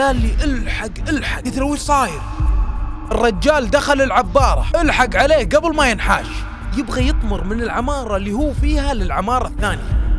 قال لي الحق الحق قلت له وش صاير الرجال دخل العبارة الحق عليه قبل ما ينحاش يبغى يطمر من العمارة اللي هو فيها للعمارة الثانية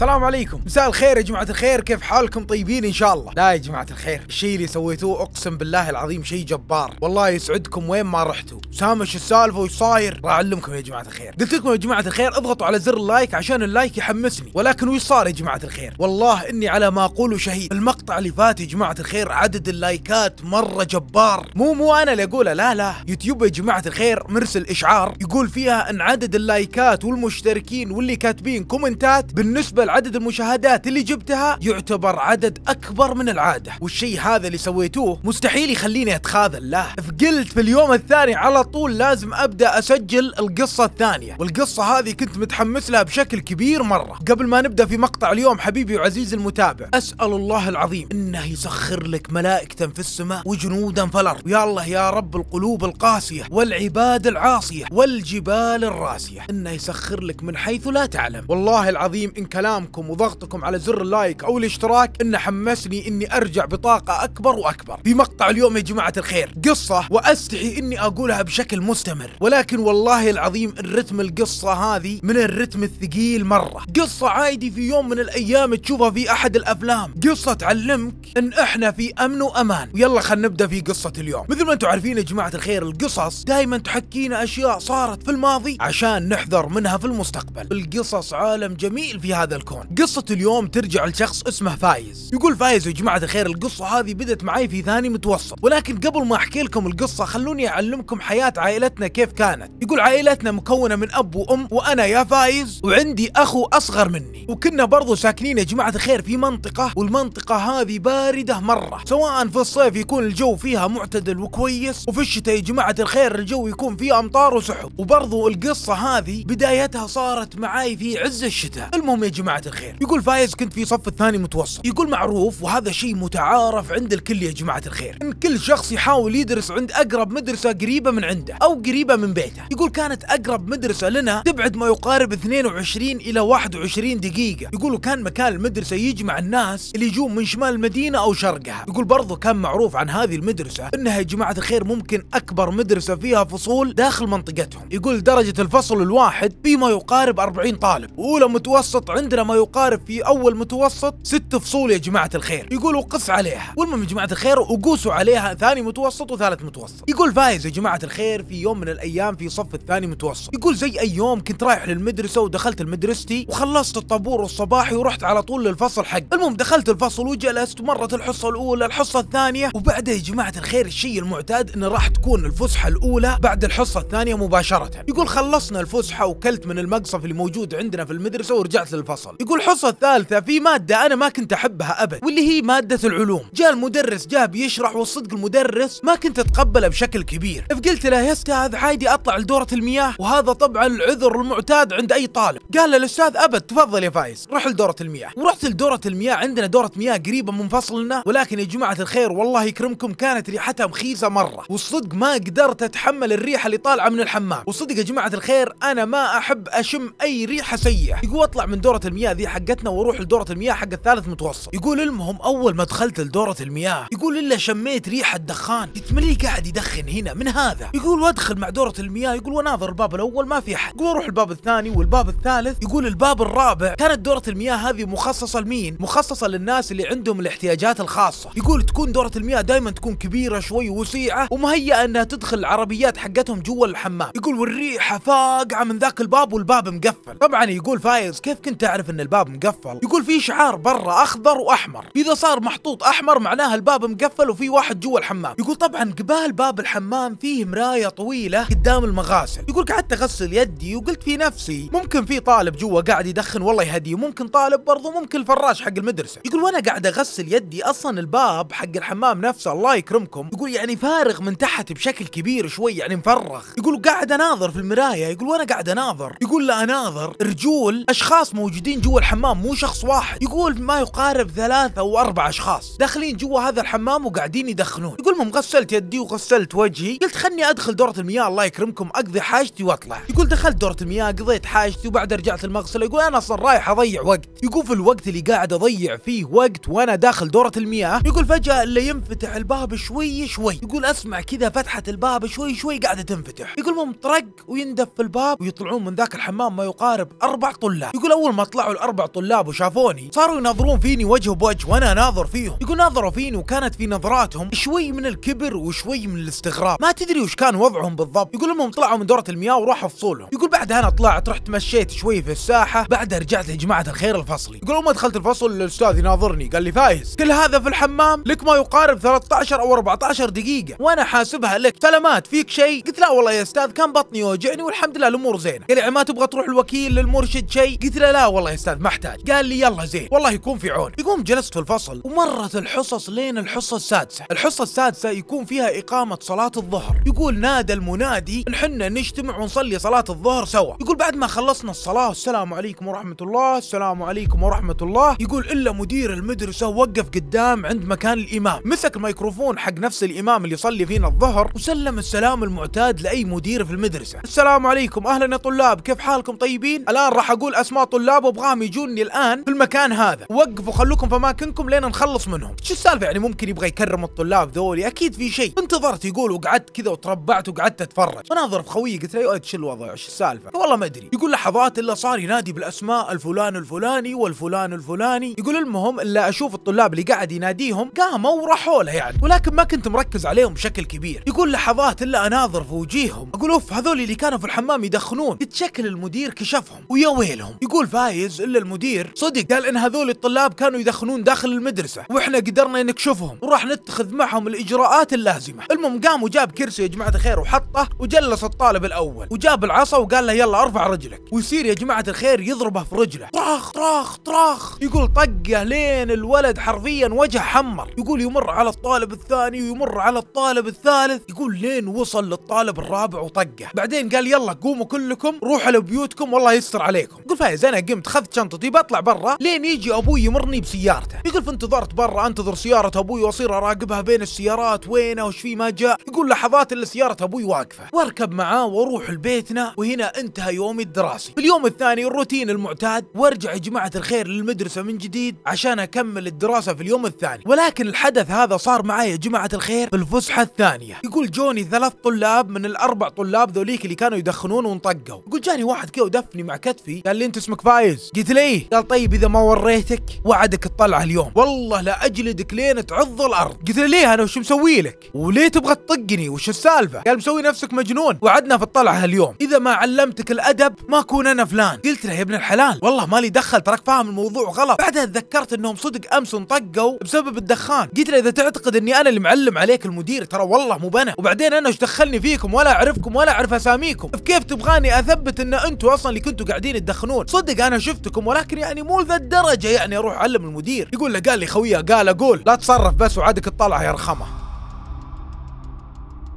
السلام عليكم مساء الخير يا جماعه الخير كيف حالكم طيبين ان شاء الله لا يا جماعه الخير الشيء اللي سويتوه اقسم بالله العظيم شيء جبار والله يسعدكم وين ما رحتوا سامش السالفه وش صاير راح اعلمكم يا جماعه الخير قلت لكم يا جماعه الخير اضغطوا على زر اللايك عشان اللايك يحمسني ولكن وش صار يا جماعه الخير والله اني على ما اقول شهيد المقطع اللي فات يا جماعه الخير عدد اللايكات مره جبار مو مو انا اللي اقوله لا لا يوتيوب يا جماعه الخير مرسل اشعار يقول فيها ان عدد اللايكات والمشتركين واللي كاتبين كومنتات بالنسبه عدد المشاهدات اللي جبتها يعتبر عدد أكبر من العادة والشيء هذا اللي سويتوه مستحيل يخليني أتخاذل له فقلت في اليوم الثاني على طول لازم أبدأ أسجل القصة الثانية والقصة هذه كنت متحمس لها بشكل كبير مرة قبل ما نبدأ في مقطع اليوم حبيبي وعزيزي المتابع أسأل الله العظيم إنه يسخر لك ملائكة في السماء وجنودا في الأرض ويا الله يا رب القلوب القاسية والعباد العاصية والجبال الراسية إنه يسخر لك من حيث لا تعلم والله العظيم إن كلام دعمكم وضغطكم على زر اللايك او الاشتراك انه حمسني اني ارجع بطاقه اكبر واكبر في مقطع اليوم يا جماعه الخير قصه واستحي اني اقولها بشكل مستمر ولكن والله العظيم الرتم القصه هذه من الرتم الثقيل مره قصه عادي في يوم من الايام تشوفها في احد الافلام قصه تعلمك ان احنا في امن وامان ويلا خلينا نبدا في قصه اليوم مثل ما انتم عارفين يا جماعه الخير القصص دائما تحكينا اشياء صارت في الماضي عشان نحذر منها في المستقبل القصص عالم جميل في هذا الكون الكون قصة اليوم ترجع لشخص اسمه فايز يقول فايز يا جماعة الخير القصة هذه بدت معي في ثاني متوسط ولكن قبل ما احكي لكم القصة خلوني اعلمكم حياة عائلتنا كيف كانت يقول عائلتنا مكونة من اب وام وانا يا فايز وعندي اخو اصغر مني وكنا برضو ساكنين يا جماعة الخير في منطقة والمنطقة هذه باردة مرة سواء في الصيف يكون الجو فيها معتدل وكويس وفي الشتاء يا جماعة الخير الجو يكون فيه امطار وسحب وبرضو القصة هذه بدايتها صارت معاي في عز الشتاء المهم يا جماعة الخير يقول فايز كنت في صف الثاني متوسط يقول معروف وهذا شيء متعارف عند الكل يا جماعه الخير ان كل شخص يحاول يدرس عند اقرب مدرسه قريبه من عنده او قريبه من بيته يقول كانت اقرب مدرسه لنا تبعد ما يقارب 22 الى 21 دقيقه يقولوا كان مكان المدرسه يجمع الناس اللي يجون من شمال المدينه او شرقها يقول برضه كان معروف عن هذه المدرسه انها يا جماعه الخير ممكن اكبر مدرسه فيها فصول داخل منطقتهم يقول درجه الفصل الواحد فيما يقارب 40 طالب واولى متوسط عندنا ما يقارب في اول متوسط ست فصول يا جماعه الخير يقولوا قص عليها والمهم يا جماعه الخير وقوسوا عليها ثاني متوسط وثالث متوسط يقول فايز يا جماعه الخير في يوم من الايام في صف الثاني متوسط يقول زي اي يوم كنت رايح للمدرسه ودخلت لمدرستي وخلصت الطابور الصباحي ورحت على طول للفصل حق المهم دخلت الفصل وجلست مرت الحصه الاولى الحصه الثانيه وبعدها يا جماعه الخير الشيء المعتاد انه راح تكون الفسحه الاولى بعد الحصه الثانيه مباشره يقول خلصنا الفسحه وكلت من المقصف اللي موجود عندنا في المدرسه ورجعت للفصل حصل يقول الحصة الثالثة في مادة أنا ما كنت أحبها أبد واللي هي مادة العلوم جاء المدرس جاء بيشرح والصدق المدرس ما كنت أتقبله بشكل كبير فقلت له يا أستاذ عادي أطلع لدورة المياه وهذا طبعا العذر المعتاد عند أي طالب قال له الأستاذ أبد تفضل يا فايز روح لدورة المياه ورحت لدورة المياه عندنا دورة مياه قريبة من فصلنا ولكن يا جماعة الخير والله يكرمكم كانت ريحتها مخيسة مرة والصدق ما قدرت أتحمل الريحة اللي طالعة من الحمام وصدق يا جماعة الخير أنا ما أحب أشم أي ريحة سيئة يقول أطلع من دورة المياه المياه ذي حقتنا واروح لدورة المياه حق الثالث متوسط يقول المهم اول ما دخلت لدورة المياه يقول الا شميت ريحة دخان قلت ملي قاعد يدخن هنا من هذا يقول وادخل مع دورة المياه يقول وناظر الباب الاول ما في احد يقول اروح الباب الثاني والباب الثالث يقول الباب الرابع كانت دورة المياه هذه مخصصة لمين مخصصة للناس اللي عندهم الاحتياجات الخاصة يقول تكون دورة المياه دائما تكون كبيرة شوي وسيعة ومهيئة انها تدخل العربيات حقتهم جوا الحمام يقول والريحة فاقعة من ذاك الباب والباب مقفل طبعا يقول فايز كيف كنت اعرف ان الباب مقفل يقول في شعار برا اخضر واحمر اذا صار محطوط احمر معناه الباب مقفل وفي واحد جوا الحمام يقول طبعا قبال باب الحمام فيه مرايه طويله قدام المغاسل يقول قعدت اغسل يدي وقلت في نفسي ممكن في طالب جوا قاعد يدخن والله يهديه ممكن طالب برضه ممكن الفراش حق المدرسه يقول وانا قاعد اغسل يدي اصلا الباب حق الحمام نفسه الله يكرمكم يقول يعني فارغ من تحت بشكل كبير شوي يعني مفرغ يقول قاعد اناظر في المرايه يقول وانا قاعد اناظر يقول لا اناظر رجول اشخاص موجودين داخلين جوا الحمام مو شخص واحد يقول ما يقارب ثلاثة او اربع اشخاص داخلين جوا هذا الحمام وقاعدين يدخنون يقول مم غسلت يدي وغسلت وجهي قلت خلني ادخل دورة المياه الله يكرمكم اقضي حاجتي واطلع يقول دخلت دورة المياه قضيت حاجتي وبعد رجعت المغسلة يقول انا اصلا رايح اضيع وقت يقول في الوقت اللي قاعد اضيع فيه وقت وانا داخل دورة المياه يقول فجأة اللي ينفتح الباب شوي شوي يقول اسمع كذا فتحة الباب شوي شوي قاعدة تنفتح يقول مم طرق ويندف الباب ويطلعون من ذاك الحمام ما يقارب اربع طلاب يقول اول ما طلعوا طلعوا الاربع طلاب وشافوني صاروا يناظرون فيني وجه بوجه وانا ناظر فيهم يقول ناظروا فيني وكانت في نظراتهم شوي من الكبر وشوي من الاستغراب ما تدري وش كان وضعهم بالضبط يقول لهم طلعوا من دوره المياه وراحوا فصولهم يقول بعدها انا طلعت رحت مشيت شوي في الساحه بعدها رجعت لجماعه الخير الفصلي يقولون ما دخلت الفصل الاستاذ يناظرني قال لي فايز كل هذا في الحمام لك ما يقارب 13 او 14 دقيقه وانا حاسبها لك سلامات فيك شيء قلت لا والله يا استاذ كان بطني يوجعني والحمد لله الامور زينه قال لي ما تبغى تروح الوكيل للمرشد شيء قلت له لا والله يا استاذ ما احتاج قال لي يلا زين والله يكون في عون يقوم جلست في الفصل ومرت الحصص لين الحصه السادسه الحصه السادسه يكون فيها اقامه صلاه الظهر يقول نادى المنادي حنا نجتمع ونصلي صلاه الظهر سوا يقول بعد ما خلصنا الصلاة السلام عليكم ورحمة الله السلام عليكم ورحمة الله يقول إلا مدير المدرسة وقف قدام عند مكان الإمام مسك الميكروفون حق نفس الإمام اللي يصلي فينا الظهر وسلم السلام المعتاد لأي مدير في المدرسة السلام عليكم أهلا يا طلاب كيف حالكم طيبين الآن راح أقول أسماء طلاب وأبغاهم يجوني الآن في المكان هذا وقفوا خلوكم في أماكنكم لين نخلص منهم شو السالفة يعني ممكن يبغى يكرم الطلاب ذولي أكيد في شيء انتظرت يقول وقعدت كذا وتربعت وقعدت أتفرج أنا في خويي قلت له تشيل أيوة، الوضع ايش السالفة السالفه والله ما ادري يقول لحظات الا صار ينادي بالاسماء الفلان الفلاني والفلان الفلاني يقول المهم الا اشوف الطلاب اللي قاعد يناديهم قاموا وراحوا له يعني ولكن ما كنت مركز عليهم بشكل كبير يقول لحظات الا اناظر في وجيههم اقول اوف هذول اللي كانوا في الحمام يدخنون يتشكل المدير كشفهم ويا ويلهم يقول فايز الا المدير صدق قال ان هذول الطلاب كانوا يدخنون داخل المدرسه واحنا قدرنا نكشفهم وراح نتخذ معهم الاجراءات اللازمه المهم قام وجاب كرسي يا جماعه الخير وحطه وجلس الطالب الاول وجاب العصا وقال له يلا ارفع رجلك ويصير يا جماعه الخير يضربه في رجله طراخ طراخ طراخ يقول طقه لين الولد حرفيا وجه حمر يقول يمر على الطالب الثاني ويمر على الطالب الثالث يقول لين وصل للطالب الرابع وطقه بعدين قال يلا قوموا كلكم روحوا لبيوتكم والله يستر عليكم يقول فايز انا قمت خذت شنطتي بطلع طيب برا لين يجي ابوي يمرني بسيارته يقول فانتظرت برا انتظر سياره ابوي واصير اراقبها بين السيارات وينه وش في ما جاء يقول لحظات الا سياره ابوي واقفه واركب معاه واروح لبيتنا وهنا انتهى يومي الدراسي في اليوم الثاني الروتين المعتاد وارجع يا جماعة الخير للمدرسة من جديد عشان اكمل الدراسة في اليوم الثاني ولكن الحدث هذا صار معي يا جماعة الخير في الفسحة الثانية يقول جوني ثلاث طلاب من الاربع طلاب ذوليك اللي كانوا يدخنون ونطقوا يقول جاني واحد كذا ودفني مع كتفي قال لي انت اسمك فايز قلت ليه قال طيب اذا ما وريتك وعدك الطلعة اليوم والله لا اجلدك لين تعض الارض قلت له ليه انا وش مسوي لك وليه تبغى تطقني وش السالفة قال مسوي نفسك مجنون وعدنا في الطلعة اليوم اذا ما علمت علمتك الادب ما اكون انا فلان قلت له يا ابن الحلال والله مالي دخل تراك فاهم الموضوع غلط بعدها تذكرت انهم صدق امس انطقوا بسبب الدخان قلت له اذا تعتقد اني انا اللي معلم عليك المدير ترى والله مو بنا وبعدين انا ايش دخلني فيكم ولا اعرفكم ولا اعرف اساميكم كيف تبغاني اثبت ان انتم اصلا اللي كنتوا قاعدين تدخنون صدق انا شفتكم ولكن يعني مو ذا الدرجه يعني اروح اعلم المدير يقول له قال لي خويه قال اقول لا تصرف بس وعادك الطلعه يا رخمه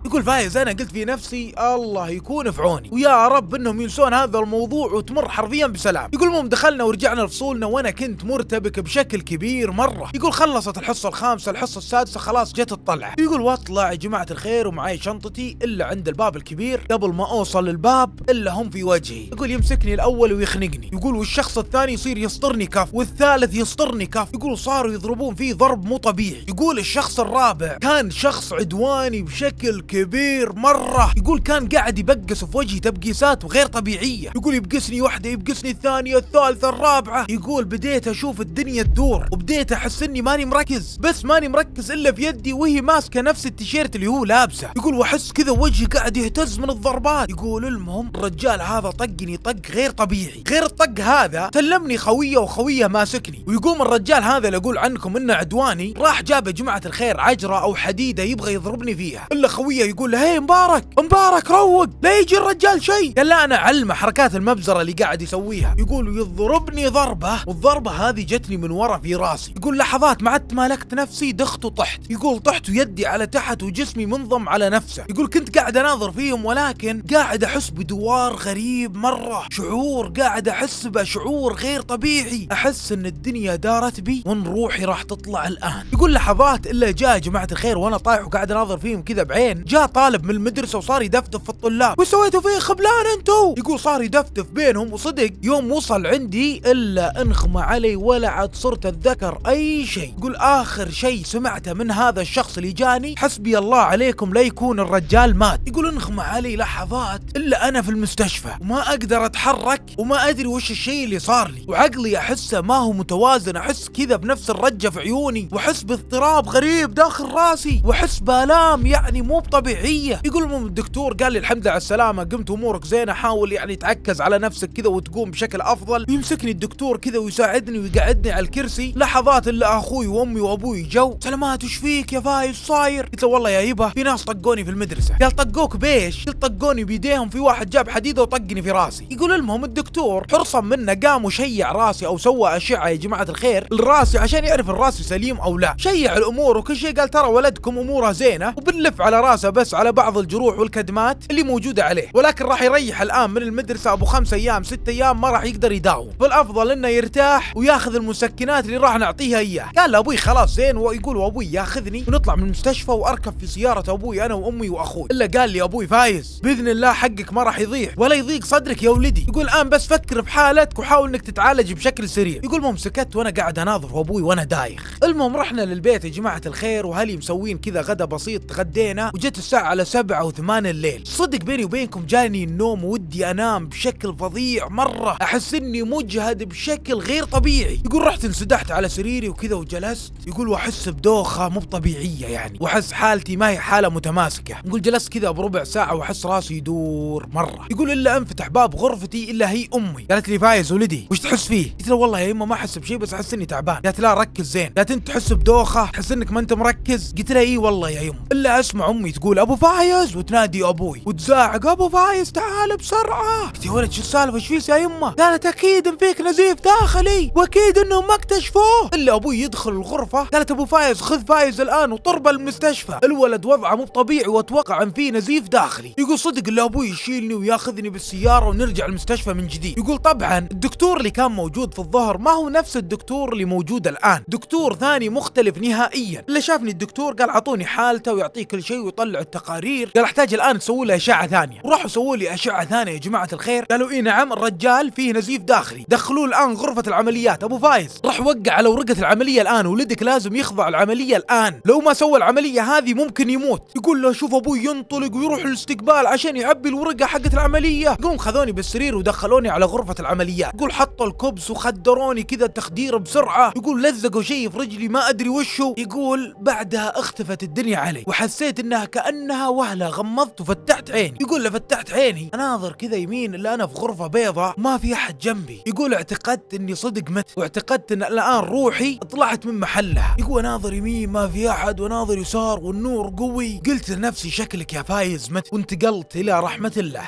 يقول فايز انا قلت في نفسي الله يكون في عوني ويا رب انهم ينسون هذا الموضوع وتمر حرفيا بسلام يقول المهم دخلنا ورجعنا لفصولنا وانا كنت مرتبك بشكل كبير مره يقول خلصت الحصه الخامسه الحصه السادسه خلاص جت الطلعه يقول واطلع يا جماعه الخير ومعي شنطتي الا عند الباب الكبير قبل ما اوصل الباب الا هم في وجهي يقول يمسكني الاول ويخنقني يقول والشخص الثاني يصير يسطرني كف والثالث يسطرني كف يقول صاروا يضربون فيه ضرب مو طبيعي يقول الشخص الرابع كان شخص عدواني بشكل كبير مرة يقول كان قاعد يبقس في وجهي تبقيسات غير طبيعية يقول يبقسني واحدة يبقسني الثانية الثالثة الرابعة يقول بديت أشوف الدنيا تدور وبديت أحس إني ماني مركز بس ماني مركز إلا في يدي وهي ماسكة نفس التيشيرت اللي هو لابسه يقول وأحس كذا وجهي قاعد يهتز من الضربات يقول المهم الرجال هذا طقني طق غير طبيعي غير الطق هذا تلمني خوية وخوية ماسكني ويقوم الرجال هذا اللي أقول عنكم إنه عدواني راح جاب جماعة الخير عجرة أو حديدة يبغى يضربني فيها إلا خوية العربيه يقول له هي مبارك مبارك روق لا يجي الرجال شيء قال لا انا علمه حركات المبزره اللي قاعد يسويها يقول يضربني ضربه والضربه هذه جتني من ورا في راسي يقول لحظات ما عدت مالكت نفسي دخت وطحت يقول طحت ويدي على تحت وجسمي منضم على نفسه يقول كنت قاعد اناظر فيهم ولكن قاعد احس بدوار غريب مره شعور قاعد احس به شعور غير طبيعي احس ان الدنيا دارت بي وان روحي راح تطلع الان يقول لحظات الا جاء جماعه الخير وانا طايح وقاعد اناظر فيهم كذا بعين جاء طالب من المدرسه وصار يدفدف في الطلاب وش سويتوا فيه خبلان انتو يقول صار يدفدف بينهم وصدق يوم وصل عندي الا انخمى علي ولا عاد صرت اتذكر اي شيء يقول اخر شيء سمعته من هذا الشخص اللي جاني حسبي الله عليكم لا يكون الرجال مات يقول انخمى علي لحظات الا انا في المستشفى وما اقدر اتحرك وما ادري وش الشيء اللي صار لي وعقلي احسه ما هو متوازن احس كذا بنفس الرجه في عيوني واحس باضطراب غريب داخل راسي واحس بالام يعني مو بطبيعي طبيعيه يقول المهم الدكتور قال لي الحمد لله على السلامه قمت امورك زينه حاول يعني تعكز على نفسك كذا وتقوم بشكل افضل يمسكني الدكتور كذا ويساعدني ويقعدني على الكرسي لحظات الا اخوي وامي وابوي جو سلامات وش فيك يا فايز صاير قلت له والله يا يبا في ناس طقوني في المدرسه قال طقوك بايش قلت طقوني بيديهم في واحد جاب حديده وطقني في راسي يقول المهم الدكتور حرصا منه قام وشيع راسي او سوى اشعه يا جماعه الخير لراسي عشان يعرف الراسي سليم او لا شيع الامور وكل شيء قال ترى ولدكم اموره زينه وبنلف على راسه بس على بعض الجروح والكدمات اللي موجودة عليه ولكن راح يريح الآن من المدرسة أبو خمس أيام ست أيام ما راح يقدر يداوم فالأفضل أنه يرتاح وياخذ المسكنات اللي راح نعطيها إياه قال لأبوي خلاص زين ويقول وأبوي ياخذني ونطلع من المستشفى وأركب في سيارة أبوي أنا وأمي وأخوي إلا قال لي أبوي فايز بإذن الله حقك ما راح يضيع ولا يضيق صدرك يا ولدي يقول الآن بس فكر بحالتك وحاول أنك تتعالج بشكل سريع يقول مو سكت وأنا قاعد أناظر ابوي وأنا دايخ المهم رحنا للبيت يا جماعة الخير وهلي مسوين كذا غدا بسيط تغدينا وجت الساعة على سبعة وثمانية الليل صدق بيني وبينكم جاني النوم ودي أنام بشكل فظيع مرة أحس إني مجهد بشكل غير طبيعي يقول رحت انسدحت على سريري وكذا وجلست يقول وأحس بدوخة مو طبيعية يعني وأحس حالتي ما هي حالة متماسكة يقول جلست كذا بربع ساعة وأحس راسي يدور مرة يقول إلا أنفتح باب غرفتي إلا هي أمي قالت لي فايز ولدي وش تحس فيه قلت له والله يا إما ما أحس بشيء بس أحس إني تعبان قالت لا ركز زين قالت أنت تحس بدوخة تحس إنك ما أنت مركز قلت لها إي والله يا يم إلا أسمع أمي تقول تقول ابو فايز وتنادي ابوي وتزاعق ابو فايز تعال بسرعه قلت يا ولد شو السالفه ايش فيك يا يمه قالت اكيد ان فيك نزيف داخلي واكيد انهم ما اكتشفوه الا ابوي يدخل الغرفه قالت ابو فايز خذ فايز الان وطربه المستشفى الولد وضعه مو طبيعي واتوقع ان في نزيف داخلي يقول صدق الا ابوي يشيلني وياخذني بالسياره ونرجع المستشفى من جديد يقول طبعا الدكتور اللي كان موجود في الظهر ما هو نفس الدكتور اللي موجود الان دكتور ثاني مختلف نهائيا اللي شافني الدكتور قال اعطوني حالته ويعطيه كل شيء ويطلع التقارير قال احتاج الان تسووا له اشعه ثانيه وراحوا سووا لي اشعه ثانيه يا جماعه الخير قالوا اي نعم الرجال فيه نزيف داخلي دخلوه الان غرفه العمليات ابو فايز راح وقع على ورقه العمليه الان ولدك لازم يخضع العمليه الان لو ما سوى العمليه هذه ممكن يموت يقول له شوف ابوي ينطلق ويروح الاستقبال عشان يعبي الورقه حقت العمليه قوم خذوني بالسرير ودخلوني على غرفه العمليات يقول حطوا الكبس وخدروني كذا تخدير بسرعه يقول لزقوا شيء في رجلي ما ادري وشه يقول بعدها اختفت الدنيا علي وحسيت انها كأن كأنها وهلة غمضت وفتحت عيني يقول له فتحت عيني اناظر كذا يمين الا انا في غرفة بيضاء ما في احد جنبي يقول اعتقدت اني صدق مت واعتقدت ان الان روحي طلعت من محلها يقول اناظر يمين ما في احد واناظر يسار والنور قوي قلت لنفسي شكلك يا فايز مت وانتقلت الى رحمة الله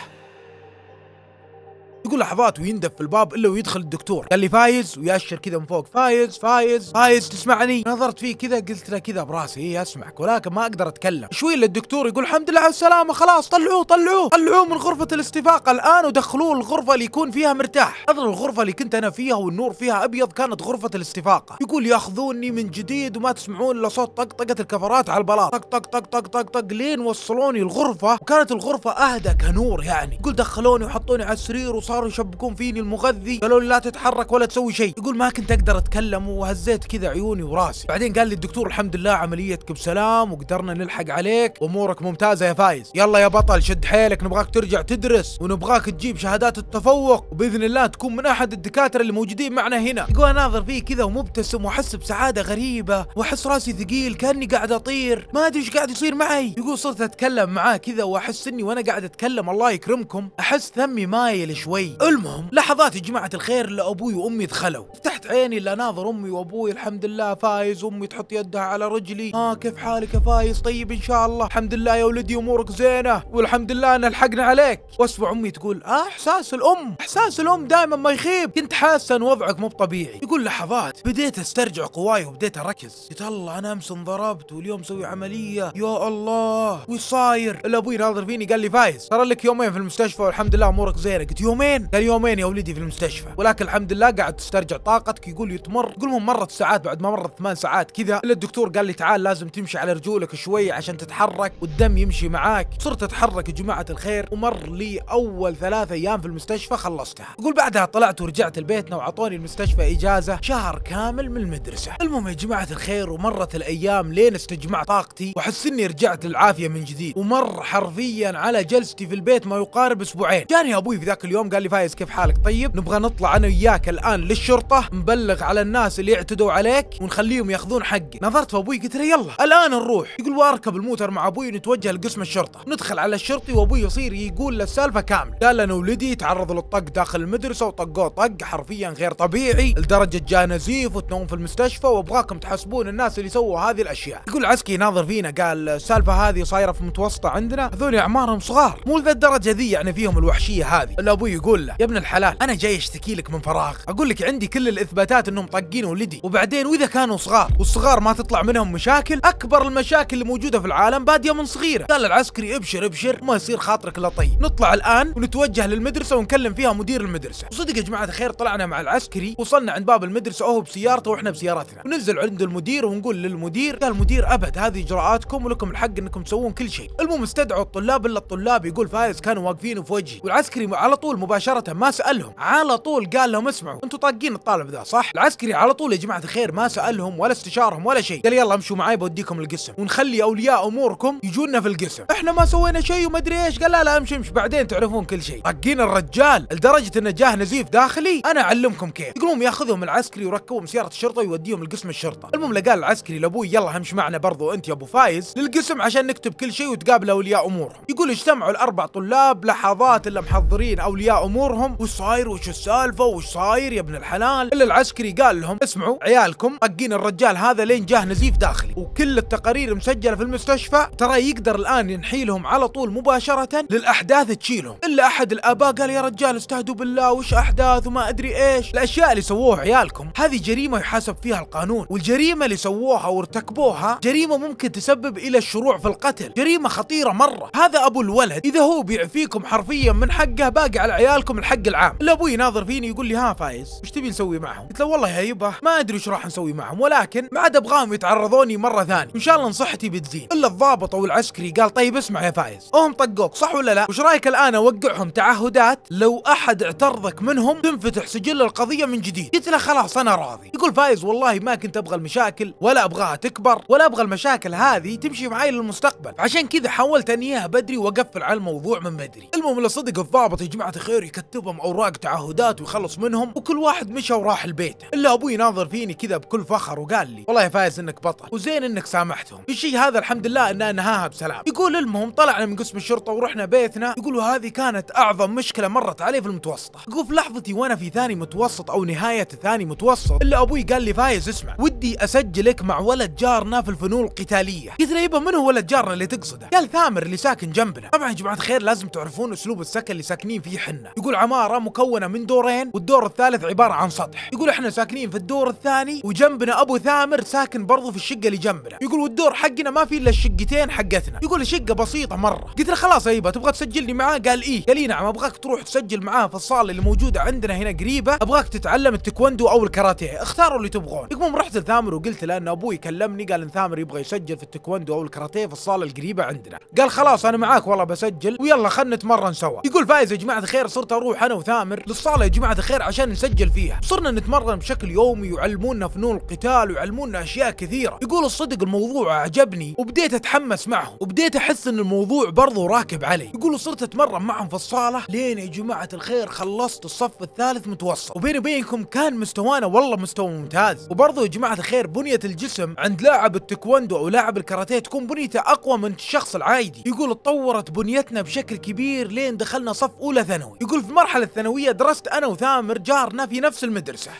يقول لحظات ويندف في الباب الا ويدخل الدكتور قال لي فايز ويأشر كذا من فوق فايز فايز فايز تسمعني نظرت فيه كذا قلت له كذا براسي اي اسمعك ولكن ما اقدر اتكلم شوي الا الدكتور يقول الحمد لله على السلامه خلاص طلعوه طلعوه طلعوه من غرفه الاستفاقه الان ودخلوه الغرفه اللي يكون فيها مرتاح اظن الغرفه اللي كنت انا فيها والنور فيها ابيض كانت غرفه الاستفاقه يقول ياخذوني من جديد وما تسمعون الا صوت طقطقه الكفرات على البلاط طق طق طق طق طق طق لين وصلوني الغرفه وكانت الغرفه اهدى كنور يعني يقول دخلوني وحطوني على السرير وصار صاروا يشبكون فيني المغذي قالوا لي لا تتحرك ولا تسوي شيء يقول ما كنت اقدر اتكلم وهزيت كذا عيوني وراسي بعدين قال لي الدكتور الحمد لله عمليتك بسلام وقدرنا نلحق عليك وامورك ممتازه يا فايز يلا يا بطل شد حيلك نبغاك ترجع تدرس ونبغاك تجيب شهادات التفوق وباذن الله تكون من احد الدكاتره اللي موجودين معنا هنا يقول اناظر فيه كذا ومبتسم واحس بسعاده غريبه واحس راسي ثقيل كاني قاعد اطير ما ادري ايش قاعد يصير معي يقول صرت اتكلم معاه كذا واحس اني وانا قاعد اتكلم الله يكرمكم احس ثمي مايل شوي شيء المهم لحظات يا جماعه الخير لا ابوي وامي دخلوا فتحت عيني إلا ناظر امي وابوي الحمد لله فايز امي تحط يدها على رجلي آه كيف حالك يا فايز طيب ان شاء الله الحمد لله يا ولدي امورك زينه والحمد لله ان لحقنا عليك واسمع امي تقول اه احساس الام احساس الام دائما ما يخيب كنت حاسه ان وضعك مو طبيعي يقول لحظات بديت استرجع قواي وبديت اركز قلت الله انا امس انضربت واليوم سوي عمليه يا الله وش صاير الابوي ناظر فيني قال لي فايز ترى لك يومين في المستشفى والحمد لله امورك زينه قلت يومين يومين قال يومين يا ولدي في المستشفى ولكن الحمد لله قاعد تسترجع طاقتك يقول يتمر يقول من مرت ساعات بعد ما مرت ثمان ساعات كذا الا الدكتور قال لي تعال لازم تمشي على رجولك شوي عشان تتحرك والدم يمشي معاك صرت اتحرك يا جماعه الخير ومر لي اول ثلاثة ايام في المستشفى خلصتها يقول بعدها طلعت ورجعت لبيتنا وعطوني المستشفى اجازه شهر كامل من المدرسه المهم يا جماعه الخير ومرت الايام لين استجمعت طاقتي واحس اني رجعت للعافيه من جديد ومر حرفيا على جلستي في البيت ما يقارب اسبوعين جاني ابوي في ذاك اليوم قال لي فايز كيف حالك طيب نبغى نطلع انا وياك الان للشرطه نبلغ على الناس اللي اعتدوا عليك ونخليهم ياخذون حقي نظرت في ابوي قلت له يلا الان نروح يقول واركب الموتر مع ابوي ونتوجه لقسم الشرطه ندخل على الشرطي وابوي يصير يقول له السالفه كامله قال انا ولدي تعرض للطق داخل المدرسه وطقوه طق حرفيا غير طبيعي لدرجه جاء نزيف وتنوم في المستشفى وابغاكم تحسبون الناس اللي سووا هذه الاشياء يقول عسكي ناظر فينا قال السالفه هذه صايره في متوسطه عندنا هذول اعمارهم صغار مو الدرجه ذي يعني فيهم الوحشيه هذه الابوي يقول اقول له يا ابن الحلال انا جاي اشتكي لك من فراغ اقول لك عندي كل الاثباتات انهم طاقين ولدي وبعدين واذا كانوا صغار والصغار ما تطلع منهم مشاكل اكبر المشاكل اللي موجوده في العالم باديه من صغيره قال العسكري ابشر ابشر وما يصير خاطرك الا طيب نطلع الان ونتوجه للمدرسه ونكلم فيها مدير المدرسه وصدق يا جماعه الخير طلعنا مع العسكري وصلنا عند باب المدرسه وهو بسيارته واحنا بسيارتنا وننزل عند المدير ونقول للمدير قال المدير ابد هذه اجراءاتكم ولكم الحق انكم تسوون كل شيء المهم استدعوا الطلاب الا الطلاب يقول فايز كانوا واقفين في وجهي والعسكري على طول مباشره مباشره ما سالهم على طول قال لهم اسمعوا انتم طاقين الطالب ذا صح العسكري على طول يا جماعه الخير ما سالهم ولا استشارهم ولا شيء قال يلا امشوا معي بوديكم القسم ونخلي اولياء اموركم يجونا في القسم احنا ما سوينا شيء وما ادري ايش قال لا لا امشي امشي بعدين تعرفون كل شيء طاقين الرجال لدرجه انه جاه نزيف داخلي انا اعلمكم كيف يقوم ياخذهم العسكري ويركبهم سياره الشرطه ويوديهم لقسم الشرطه المهم لقى العسكري لابوي يلا همش معنا برضو انت يا ابو فايز للقسم عشان نكتب كل شيء وتقابل اولياء امورهم يقول اجتمعوا الاربع طلاب لحظات اللي محضرين اولياء امور امورهم وش صاير وش السالفه وش صاير يا ابن الحلال الا العسكري قال لهم اسمعوا عيالكم حقين الرجال هذا لين جاه نزيف داخلي وكل التقارير مسجله في المستشفى ترى يقدر الان ينحيلهم على طول مباشره للاحداث تشيلهم الا احد الاباء قال يا رجال استهدوا بالله وش احداث وما ادري ايش الاشياء اللي سووها عيالكم هذه جريمه يحاسب فيها القانون والجريمه اللي سووها وارتكبوها جريمه ممكن تسبب الى الشروع في القتل جريمه خطيره مره هذا ابو الولد اذا هو بيعفيكم حرفيا من حقه باقي على عيالكم لكم الحق العام الا ابوي ناظر فيني يقول لي ها فايز وش تبي نسوي معهم قلت له والله يا يبه ما ادري وش راح نسوي معهم ولكن ما عاد ابغاهم يتعرضوني مره ثانيه وان شاء الله صحتي بتزين الا الضابط او العسكري قال طيب اسمع يا فايز هم طقوك صح ولا لا وش رايك الان اوقعهم تعهدات لو احد اعترضك منهم تنفتح سجل القضيه من جديد قلت له خلاص انا راضي يقول فايز والله ما كنت ابغى المشاكل ولا ابغاها تكبر ولا ابغى المشاكل هذه تمشي معي للمستقبل عشان كذا حاولت انهيها بدري واقفل على الموضوع من بدري المهم لصدق الضابط يا جماعه خير يكتبهم اوراق تعهدات ويخلص منهم وكل واحد مشى وراح البيت الا ابوي ناظر فيني كذا بكل فخر وقال لي والله يا فايز انك بطل وزين انك سامحتهم الشيء هذا الحمد لله انه نهاها بسلام يقول المهم طلعنا من قسم الشرطه ورحنا بيتنا يقولوا هذه كانت اعظم مشكله مرت علي في المتوسطه يقول في لحظتي وانا في ثاني متوسط او نهايه ثاني متوسط الا ابوي قال لي فايز اسمع ودي اسجلك مع ولد جارنا في الفنون القتاليه قلت له يبا من هو ولد جارنا اللي تقصده قال ثامر اللي ساكن جنبنا طبعا يا جماعه الخير لازم تعرفون اسلوب السكن اللي ساكنين فيه حنا يقول عماره مكونه من دورين والدور الثالث عباره عن سطح يقول احنا ساكنين في الدور الثاني وجنبنا ابو ثامر ساكن برضه في الشقه اللي جنبنا يقول والدور حقنا ما في الا الشقتين حقتنا يقول الشقة بسيطه مره قلت له خلاص ايبا تبغى تسجلني معاه قال ايه قال لي إيه، نعم ابغاك تروح تسجل معاه في الصاله اللي موجوده عندنا هنا قريبه ابغاك تتعلم التايكوندو او الكاراتيه اختاروا اللي تبغون يقوم رحت لثامر وقلت له ان ابوي كلمني قال ان ثامر يبغى يسجل في التايكوندو او الكاراتيه في الصاله القريبه عندنا قال خلاص انا معاك والله بسجل ويلا خلنا نتمرن سوا يقول فايز يا جماعه الخير صرت اروح انا وثامر للصاله يا جماعه الخير عشان نسجل فيها صرنا نتمرن بشكل يومي ويعلمونا فنون القتال ويعلمونا اشياء كثيره يقول الصدق الموضوع عجبني وبديت اتحمس معهم وبديت احس ان الموضوع برضه راكب علي يقول صرت اتمرن معهم في الصاله لين يا جماعه الخير خلصت الصف الثالث متوسط وبيني وبينكم كان مستوانا والله مستوى ممتاز وبرضه يا جماعه الخير بنيه الجسم عند لاعب التكواندو او لاعب الكاراتيه تكون بنيته اقوى من الشخص العادي يقول تطورت بنيتنا بشكل كبير لين دخلنا صف اولى ثانوي يقول يقول في المرحلة الثانوية درست أنا وثامر جارنا في نفس المدرسة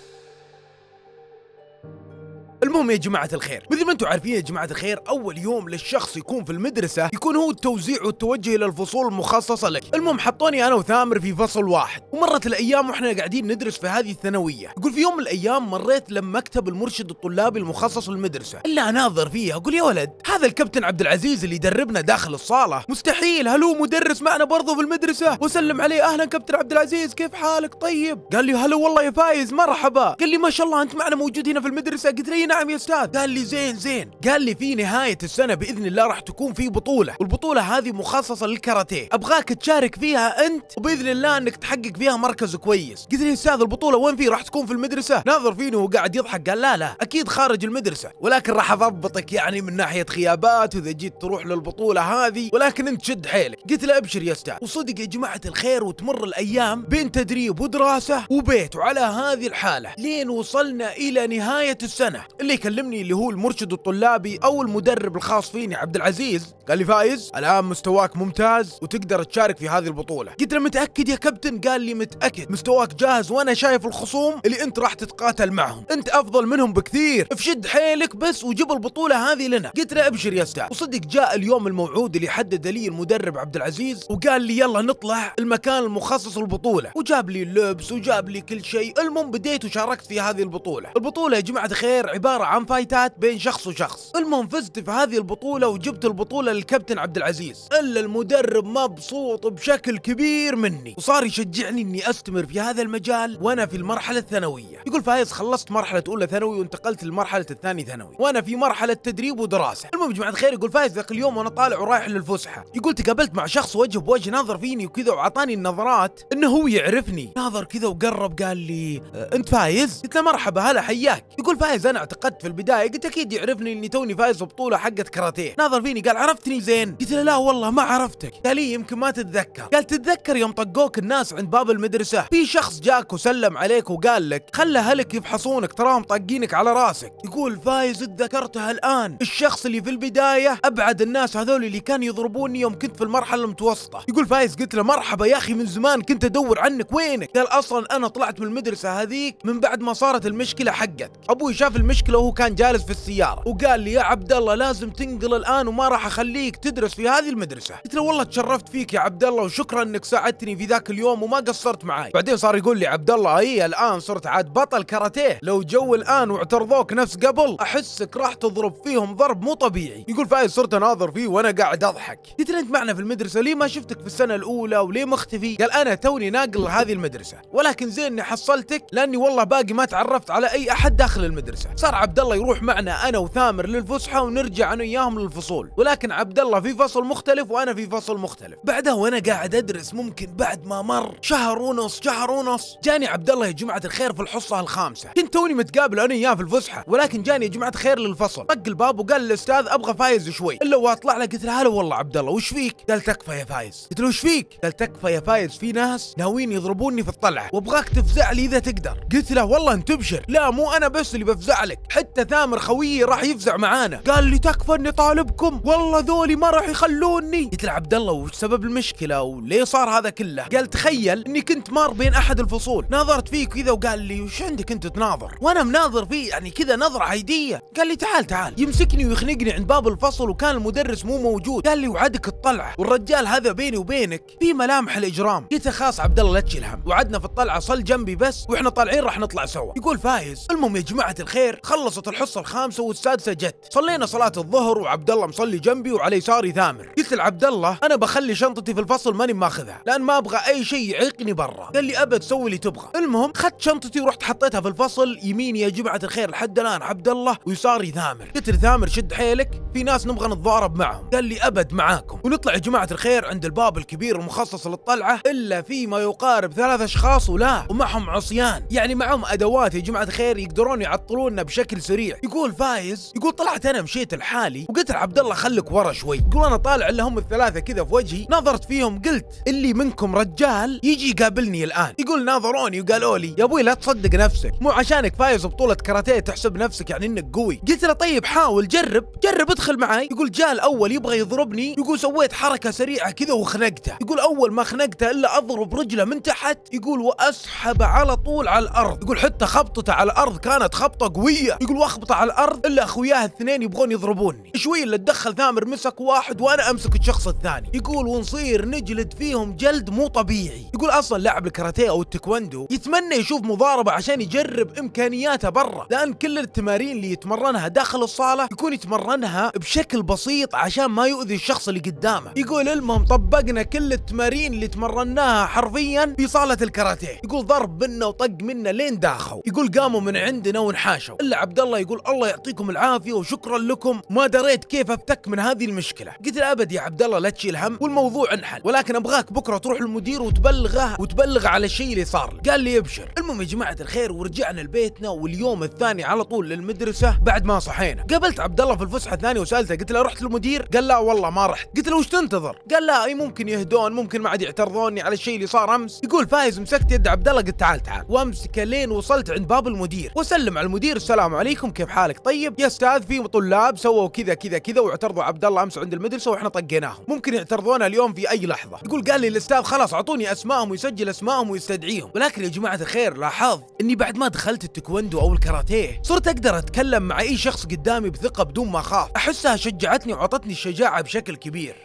المهم يا جماعه الخير مثل ما انتم عارفين يا جماعه الخير اول يوم للشخص يكون في المدرسه يكون هو التوزيع والتوجه الى الفصول المخصصه لك المهم حطوني انا وثامر في فصل واحد ومرت الايام واحنا قاعدين ندرس في هذه الثانويه يقول في يوم من الايام مريت لمكتب المرشد الطلابي المخصص للمدرسه الا اناظر فيه اقول يا ولد هذا الكابتن عبد العزيز اللي يدربنا داخل الصاله مستحيل هل هو مدرس معنا برضه في المدرسه وسلم عليه اهلا كابتن عبد العزيز كيف حالك طيب قال لي هلا والله يا فايز مرحبا قال لي ما شاء الله انت معنا موجود هنا في المدرسه قلت لي نعم يا استاذ قال لي زين زين قال لي في نهايه السنه باذن الله راح تكون في بطوله والبطوله هذه مخصصه للكاراتيه ابغاك تشارك فيها انت وباذن الله انك تحقق فيها مركز كويس قلت لي استاذ البطوله وين في راح تكون في المدرسه ناظر فيني وهو قاعد يضحك قال لا لا اكيد خارج المدرسه ولكن راح اضبطك يعني من ناحيه غيابات واذا جيت تروح للبطوله هذه ولكن انت شد حيلك قلت له ابشر يا استاذ وصدق يا جماعه الخير وتمر الايام بين تدريب ودراسه وبيت وعلى هذه الحاله لين وصلنا الى نهايه السنه اللي يكلمني اللي هو المرشد الطلابي او المدرب الخاص فيني عبد العزيز قال لي فايز الان مستواك ممتاز وتقدر تشارك في هذه البطوله قلت له متاكد يا كابتن قال لي متاكد مستواك جاهز وانا شايف الخصوم اللي انت راح تتقاتل معهم انت افضل منهم بكثير فشد حيلك بس وجيب البطوله هذه لنا قلت له ابشر يا استاذ وصدق جاء اليوم الموعود اللي حدد لي المدرب عبد العزيز وقال لي يلا نطلع المكان المخصص للبطوله وجاب لي اللبس وجاب لي كل شيء المهم بديت وشاركت في هذه البطوله البطوله يا جماعه الخير عبارة عن فايتات بين شخص وشخص المهم فزت في هذه البطولة وجبت البطولة للكابتن عبد العزيز إلا المدرب مبسوط بشكل كبير مني وصار يشجعني أني أستمر في هذا المجال وأنا في المرحلة الثانوية يقول فايز خلصت مرحلة أولى ثانوي وانتقلت لمرحلة الثاني ثانوي وأنا في مرحلة تدريب ودراسة المهم جماعة الخير يقول فايز ذاك اليوم وأنا طالع ورايح للفسحة يقول تقابلت مع شخص وجه بوجه ناظر فيني وكذا وعطاني النظرات انه هو يعرفني ناظر كذا وقرب قال لي أه، انت فايز قلت له مرحبا هلا حياك يقول فايز انا اعتقد اعتقدت في البدايه قلت اكيد يعرفني اني توني فايز بطوله حقه كاراتيه ناظر فيني قال عرفتني زين قلت له لا والله ما عرفتك قال لي يمكن ما تتذكر قال تتذكر يوم طقوك الناس عند باب المدرسه في شخص جاك وسلم عليك وقال لك خلى هلك يفحصونك تراهم طاقينك على راسك يقول فايز تذكرتها الان الشخص اللي في البدايه ابعد الناس هذول اللي كانوا يضربوني يوم كنت في المرحله المتوسطه يقول فايز قلت له مرحبا يا اخي من زمان كنت ادور عنك وينك قال اصلا انا طلعت من المدرسه هذيك من بعد ما صارت المشكله حقت ابوي شاف المشكله المشكله وهو كان جالس في السياره وقال لي يا عبد الله لازم تنقل الان وما راح اخليك تدرس في هذه المدرسه قلت له والله تشرفت فيك يا عبد الله وشكرا انك ساعدتني في ذاك اليوم وما قصرت معاي بعدين صار يقول لي عبد الله اي الان صرت عاد بطل كاراتيه لو جو الان واعترضوك نفس قبل احسك راح تضرب فيهم ضرب مو طبيعي يقول فايز صرت اناظر فيه وانا قاعد اضحك قلت له انت معنا في المدرسه ليه ما شفتك في السنه الاولى وليه مختفي قال انا توني ناقل لهذه المدرسه ولكن زين اني حصلتك لاني والله باقي ما تعرفت على اي احد داخل المدرسه صار قرر عبد الله يروح معنا انا وثامر للفسحه ونرجع انا وياهم للفصول ولكن عبد الله في فصل مختلف وانا في فصل مختلف بعدها وانا قاعد ادرس ممكن بعد ما مر شهر ونص شهر ونص جاني عبد الله يا جماعه الخير في الحصه الخامسه كنت توني متقابل انا وياه في الفسحه ولكن جاني يا جماعه الخير للفصل طق الباب وقال للاستاذ ابغى فايز شوي الا واطلع له قلت له هلا والله عبد الله وش فيك قال تكفى يا فايز قلت له وش فيك قال تكفى يا فايز في ناس ناويين يضربوني في الطلعه وابغاك تفزع لي اذا تقدر قلت له والله انت تبشر لا مو انا بس اللي بفزع لك حتى ثامر خويي راح يفزع معانا قال لي تكفى اني طالبكم والله ذولي ما راح يخلوني قلت له عبد الله وش سبب المشكله وليه صار هذا كله قال تخيل اني كنت مار بين احد الفصول ناظرت فيه كذا وقال لي وش عندك انت تناظر وانا مناظر فيه يعني كذا نظره عاديه قال لي تعال تعال يمسكني ويخنقني عند باب الفصل وكان المدرس مو موجود قال لي وعدك الطلعه والرجال هذا بيني وبينك في ملامح الاجرام قلت خلاص عبد الله لا تشيل هم وعدنا في الطلعه صل جنبي بس واحنا طالعين راح نطلع سوا يقول فايز المهم يا جماعه الخير خلصت الحصه الخامسه والسادسه جت صلينا صلاه الظهر وعبد الله مصلي جنبي وعلى يساري ثامر قلت لعبد الله انا بخلي شنطتي في الفصل ماني ماخذها لان ما ابغى اي شيء يعيقني برا قال لي ابد سوي اللي تبغى المهم اخذت شنطتي ورحت حطيتها في الفصل يميني يا جماعه الخير لحد الان عبد الله ويساري ثامر قلت ثامر شد حيلك في ناس نبغى نتضارب معهم قال لي ابد معاكم ونطلع يا جماعه الخير عند الباب الكبير المخصص للطلعه الا في ما يقارب ثلاث اشخاص ولا ومعهم عصيان يعني معهم ادوات يا جماعه الخير يقدرون يعطلوننا بشكل بشكل سريع يقول فايز يقول طلعت انا مشيت لحالي وقلت لعبد الله خلك ورا شوي يقول انا طالع الا هم الثلاثه كذا في وجهي نظرت فيهم قلت اللي منكم رجال يجي يقابلني الان يقول ناظروني وقالوا لي يا ابوي لا تصدق نفسك مو عشانك فايز بطوله كاراتيه تحسب نفسك يعني انك قوي قلت له طيب حاول جرب جرب ادخل معي يقول جاء الاول يبغى يضربني يقول سويت حركه سريعه كذا وخنقته يقول اول ما خنقته الا اضرب رجله من تحت يقول واسحب على طول على الارض يقول حتى خبطته على الارض كانت خبطه قويه يقول واخبط على الارض الا اخوياه الاثنين يبغون يضربوني شوي الا تدخل ثامر مسك واحد وانا امسك الشخص الثاني يقول ونصير نجلد فيهم جلد مو طبيعي يقول اصلا لاعب الكاراتيه او التايكوندو يتمنى يشوف مضاربه عشان يجرب امكانياته برا لان كل التمارين اللي يتمرنها داخل الصاله يكون يتمرنها بشكل بسيط عشان ما يؤذي الشخص اللي قدامه يقول المهم طبقنا كل التمارين اللي تمرناها حرفيا في صاله الكاراتيه يقول ضرب منا وطق منا لين داخوا يقول قاموا من عندنا وانحاشوا الا عبد الله يقول الله يعطيكم العافيه وشكرا لكم ما دريت كيف افتك من هذه المشكله قلت له ابد يا عبد الله لا تشيل هم والموضوع انحل ولكن ابغاك بكره تروح للمدير وتبلغه وتبلغ على الشيء اللي صار لي. قال لي ابشر المهم يا جماعه الخير ورجعنا لبيتنا واليوم الثاني على طول للمدرسه بعد ما صحينا قابلت عبد الله في الفسحه الثانيه وسالته قلت له رحت للمدير قال لا والله ما رحت قلت له وش تنتظر قال لا اي ممكن يهدون ممكن ما عاد يعترضوني على الشيء اللي صار امس يقول فايز مسكت يد عبد الله قلت تعال تعال وامسكه لين وصلت عند باب المدير وسلم على المدير السلام السلام عليكم كيف حالك طيب يا استاذ في طلاب سووا كذا كذا كذا واعترضوا عبد الله امس عند المدرسه واحنا طقيناهم ممكن يعترضونا اليوم في اي لحظه يقول قال لي الاستاذ خلاص اعطوني اسمائهم ويسجل اسمائهم ويستدعيهم ولكن يا جماعه الخير لاحظت اني بعد ما دخلت التايكوندو او الكاراتيه صرت اقدر اتكلم مع اي شخص قدامي بثقه بدون ما اخاف احسها شجعتني وعطتني الشجاعه بشكل كبير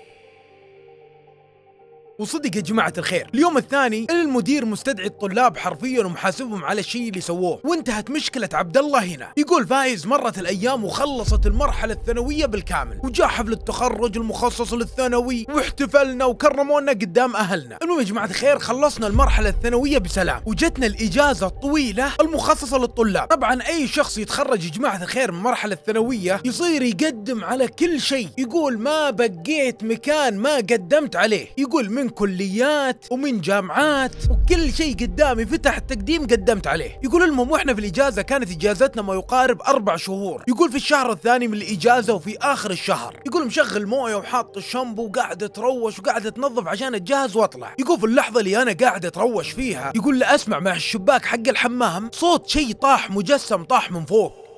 وصدق يا جماعه الخير اليوم الثاني المدير مستدعي الطلاب حرفيا ومحاسبهم على الشيء اللي سووه وانتهت مشكله عبد الله هنا يقول فايز مرت الايام وخلصت المرحله الثانويه بالكامل وجاء حفل التخرج المخصص للثانوي واحتفلنا وكرمونا قدام اهلنا المهم يا جماعه الخير خلصنا المرحله الثانويه بسلام وجتنا الاجازه الطويله المخصصه للطلاب طبعا اي شخص يتخرج يا جماعه الخير من المرحله الثانويه يصير يقدم على كل شيء يقول ما بقيت مكان ما قدمت عليه يقول من كليات ومن جامعات وكل شيء قدامي فتح التقديم قدمت عليه يقول المهم واحنا في الاجازه كانت اجازتنا ما يقارب اربع شهور يقول في الشهر الثاني من الاجازه وفي اخر الشهر يقول مشغل مويه وحاط الشامبو وقاعد اتروش وقاعد اتنظف عشان اتجهز واطلع يقول في اللحظه اللي انا قاعد اتروش فيها يقول لي اسمع مع الشباك حق الحمام صوت شيء طاح مجسم طاح من فوق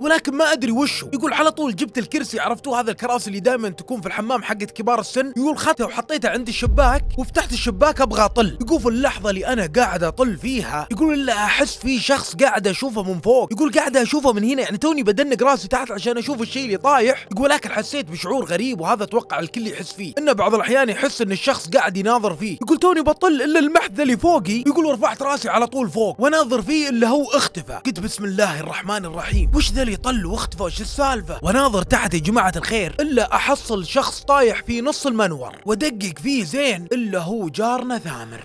ولكن ما ادري وش هو يقول على طول جبت الكرسي عرفتوا هذا الكراسي اللي دائما تكون في الحمام حقت كبار السن يقول خذته وحطيته عند الشباك وفتحت الشباك ابغى اطل يقول في اللحظه اللي انا قاعد اطل فيها يقول الا احس في شخص قاعد اشوفه من فوق يقول قاعد اشوفه من هنا يعني توني بدنق راسي تحت عشان اشوف الشيء اللي طايح يقول لكن حسيت بشعور غريب وهذا اتوقع الكل يحس فيه انه بعض الاحيان يحس ان الشخص قاعد يناظر فيه يقول توني بطل الا المحد اللي فوقي يقول ورفعت راسي على طول فوق واناظر فيه الا هو اختفى قلت بسم الله الرحمن الرحيم وش ذا الرجال يطلوا واختفى وش السالفه وناظر تحت يا جماعه الخير الا احصل شخص طايح في نص المنور ودقق فيه زين الا هو جارنا ثامر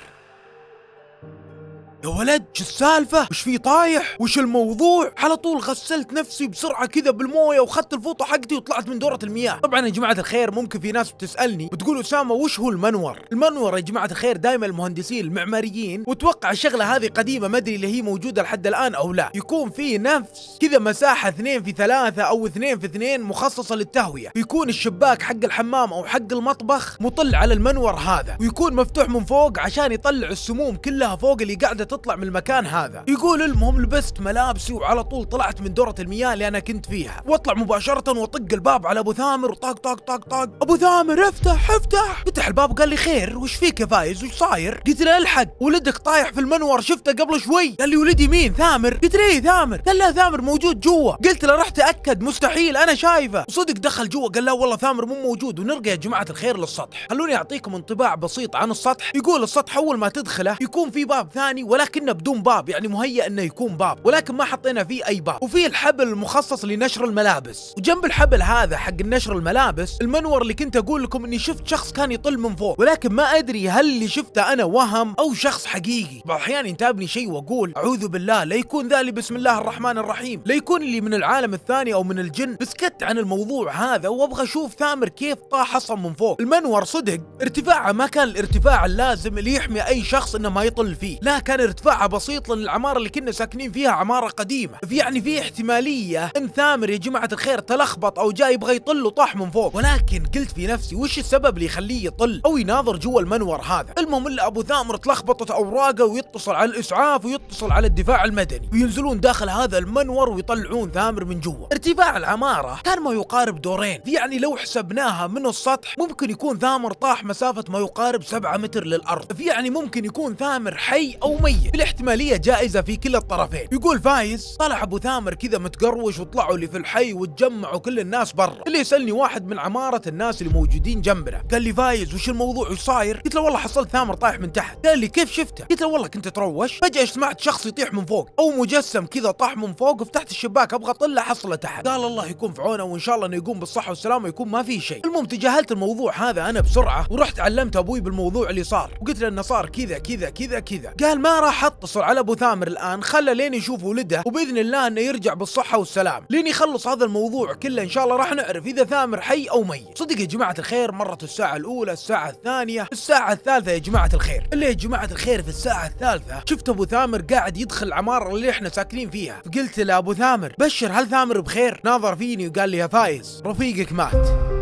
يا ولد شو السالفة؟ وش في طايح؟ وش الموضوع؟ على طول غسلت نفسي بسرعة كذا بالموية وخدت الفوطة حقتي وطلعت من دورة المياه. طبعا يا جماعة الخير ممكن في ناس بتسألني بتقول أسامة وش هو المنور؟ المنور يا جماعة الخير دائما المهندسين المعماريين وتوقع الشغلة هذه قديمة ما ادري اللي هي موجودة لحد الآن أو لا، يكون في نفس كذا مساحة اثنين في ثلاثة أو اثنين في اثنين مخصصة للتهوية، يكون الشباك حق الحمام أو حق المطبخ مطل على المنور هذا، ويكون مفتوح من فوق عشان يطلع السموم كلها فوق اللي قاعدة تطلع من المكان هذا يقول المهم لبست ملابسي وعلى طول طلعت من دورة المياه اللي انا كنت فيها واطلع مباشرة واطق الباب على ابو ثامر وطاق طاق طاق طاق ابو ثامر افتح افتح فتح الباب وقال لي خير وش فيك يا فايز وش صاير قلت له الحق ولدك طايح في المنور شفته قبل شوي قال لي ولدي مين ثامر قلت له إيه ثامر قال لا ثامر موجود جوا قلت له رح تاكد مستحيل انا شايفه وصدق دخل جوا قال لا والله ثامر مو موجود ونرقى يا جماعه الخير للسطح خلوني اعطيكم انطباع بسيط عن السطح يقول السطح اول ما تدخله يكون في باب ثاني ولكنه بدون باب يعني مهيأ انه يكون باب ولكن ما حطينا فيه اي باب وفيه الحبل المخصص لنشر الملابس وجنب الحبل هذا حق نشر الملابس المنور اللي كنت اقول لكم اني شفت شخص كان يطل من فوق ولكن ما ادري هل اللي شفته انا وهم او شخص حقيقي بعض الاحيان ينتابني شيء واقول اعوذ بالله لا يكون ذلك بسم الله الرحمن الرحيم لا يكون اللي من العالم الثاني او من الجن بسكت عن الموضوع هذا وابغى اشوف ثامر كيف طاح حصن من فوق المنور صدق ارتفاعه ما كان الارتفاع اللازم اللي يحمي اي شخص انه ما يطل فيه لا كان ارتفاعها بسيط لان العماره اللي كنا ساكنين فيها عماره قديمه يعني في احتماليه ان ثامر يا جماعه الخير تلخبط او جاي يبغى يطل وطاح من فوق ولكن قلت في نفسي وش السبب اللي يخليه يطل او يناظر جوا المنور هذا المهم الا ابو ثامر تلخبطت اوراقه ويتصل على الاسعاف ويتصل على الدفاع المدني وينزلون داخل هذا المنور ويطلعون ثامر من جوا ارتفاع العماره كان ما يقارب دورين في يعني لو حسبناها من السطح ممكن يكون ثامر طاح مسافه ما يقارب 7 متر للارض يعني ممكن يكون ثامر حي او ميت ميت بالاحتمالية جائزة في كلا الطرفين يقول فايز طلع ابو ثامر كذا متقروش وطلعوا اللي في الحي وتجمعوا كل الناس برا اللي يسالني واحد من عمارة الناس اللي موجودين جنبنا قال لي فايز وش الموضوع وش صاير قلت له والله حصلت ثامر طايح من تحت قال لي كيف شفته قلت له والله كنت اتروش فجأة سمعت شخص يطيح من فوق او مجسم كذا طاح من فوق وفتحت الشباك ابغى اطلع حصله تحت قال الله يكون في عونه وان شاء الله انه يقوم بالصحة والسلامة يكون ما في شيء المهم تجاهلت الموضوع هذا انا بسرعة ورحت علمت ابوي بالموضوع اللي صار وقلت له انه صار كذا كذا كذا كذا قال ما راح اتصل على ابو ثامر الان خله لين يشوف ولده وباذن الله انه يرجع بالصحه والسلام لين يخلص هذا الموضوع كله ان شاء الله راح نعرف اذا ثامر حي او ميت صدق يا جماعه الخير مرت الساعه الاولى الساعه الثانيه الساعه الثالثه يا جماعه الخير اللي يا جماعه الخير في الساعه الثالثه شفت ابو ثامر قاعد يدخل العماره اللي احنا ساكنين فيها فقلت له ابو ثامر بشر هل ثامر بخير ناظر فيني وقال لي يا فايز رفيقك مات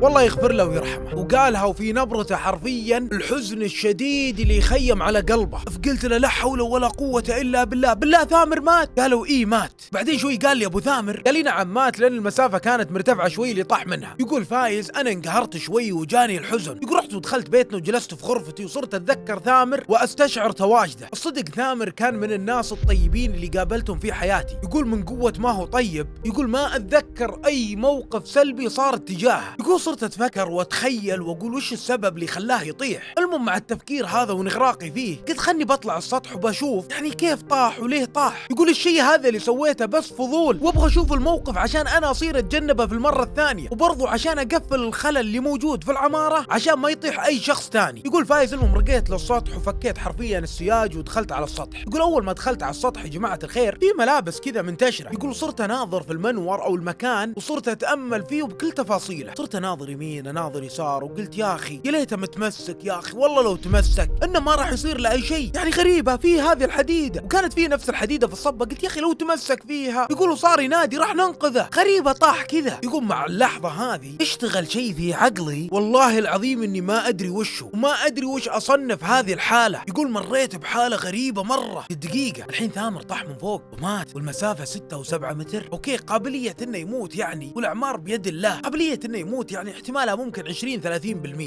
والله يغفر له ويرحمه وقالها وفي نبرته حرفيا الحزن الشديد اللي يخيم على قلبه فقلت له لا حول ولا قوة إلا بالله بالله ثامر مات قالوا إيه مات بعدين شوي قال لي أبو ثامر قال لي نعم مات لأن المسافة كانت مرتفعة شوي اللي طاح منها يقول فايز أنا انقهرت شوي وجاني الحزن يقول رحت ودخلت بيتنا وجلست في غرفتي وصرت أتذكر ثامر وأستشعر تواجده الصدق ثامر كان من الناس الطيبين اللي قابلتهم في حياتي يقول من قوة ما هو طيب يقول ما أتذكر أي موقف سلبي صار اتجاهه يقول وصرت اتفكر واتخيل واقول وش السبب اللي خلاه يطيح المهم مع التفكير هذا وانغراقي فيه قلت خلني بطلع السطح وبشوف يعني كيف طاح وليه طاح يقول الشيء هذا اللي سويته بس فضول وابغى اشوف الموقف عشان انا اصير اتجنبه في المره الثانيه وبرضه عشان اقفل الخلل اللي موجود في العماره عشان ما يطيح اي شخص ثاني يقول فايز المهم رقيت للسطح وفكيت حرفيا السياج ودخلت على السطح يقول اول ما دخلت على السطح يا جماعه الخير في ملابس كذا منتشره يقول صرت اناظر في المنور او المكان وصرت اتامل فيه وبكل تفاصيله صرت اناظر يمين اناظر يسار وقلت يا اخي يا ليته متمسك يا اخي والله لو تمسك انه ما راح يصير له اي شيء يعني غريبه في هذه الحديده وكانت في نفس الحديده في الصبه قلت يا اخي لو تمسك فيها يقولوا صار ينادي راح ننقذه غريبه طاح كذا يقول مع اللحظه هذه اشتغل شيء في عقلي والله العظيم اني ما ادري وشه وما ادري وش اصنف هذه الحاله يقول مريت بحاله غريبه مره دقيقه الحين ثامر طاح من فوق ومات والمسافه 6 و7 متر اوكي قابليه انه يموت يعني والاعمار بيد الله قابليه انه يموت يعني يعني احتمالها ممكن 20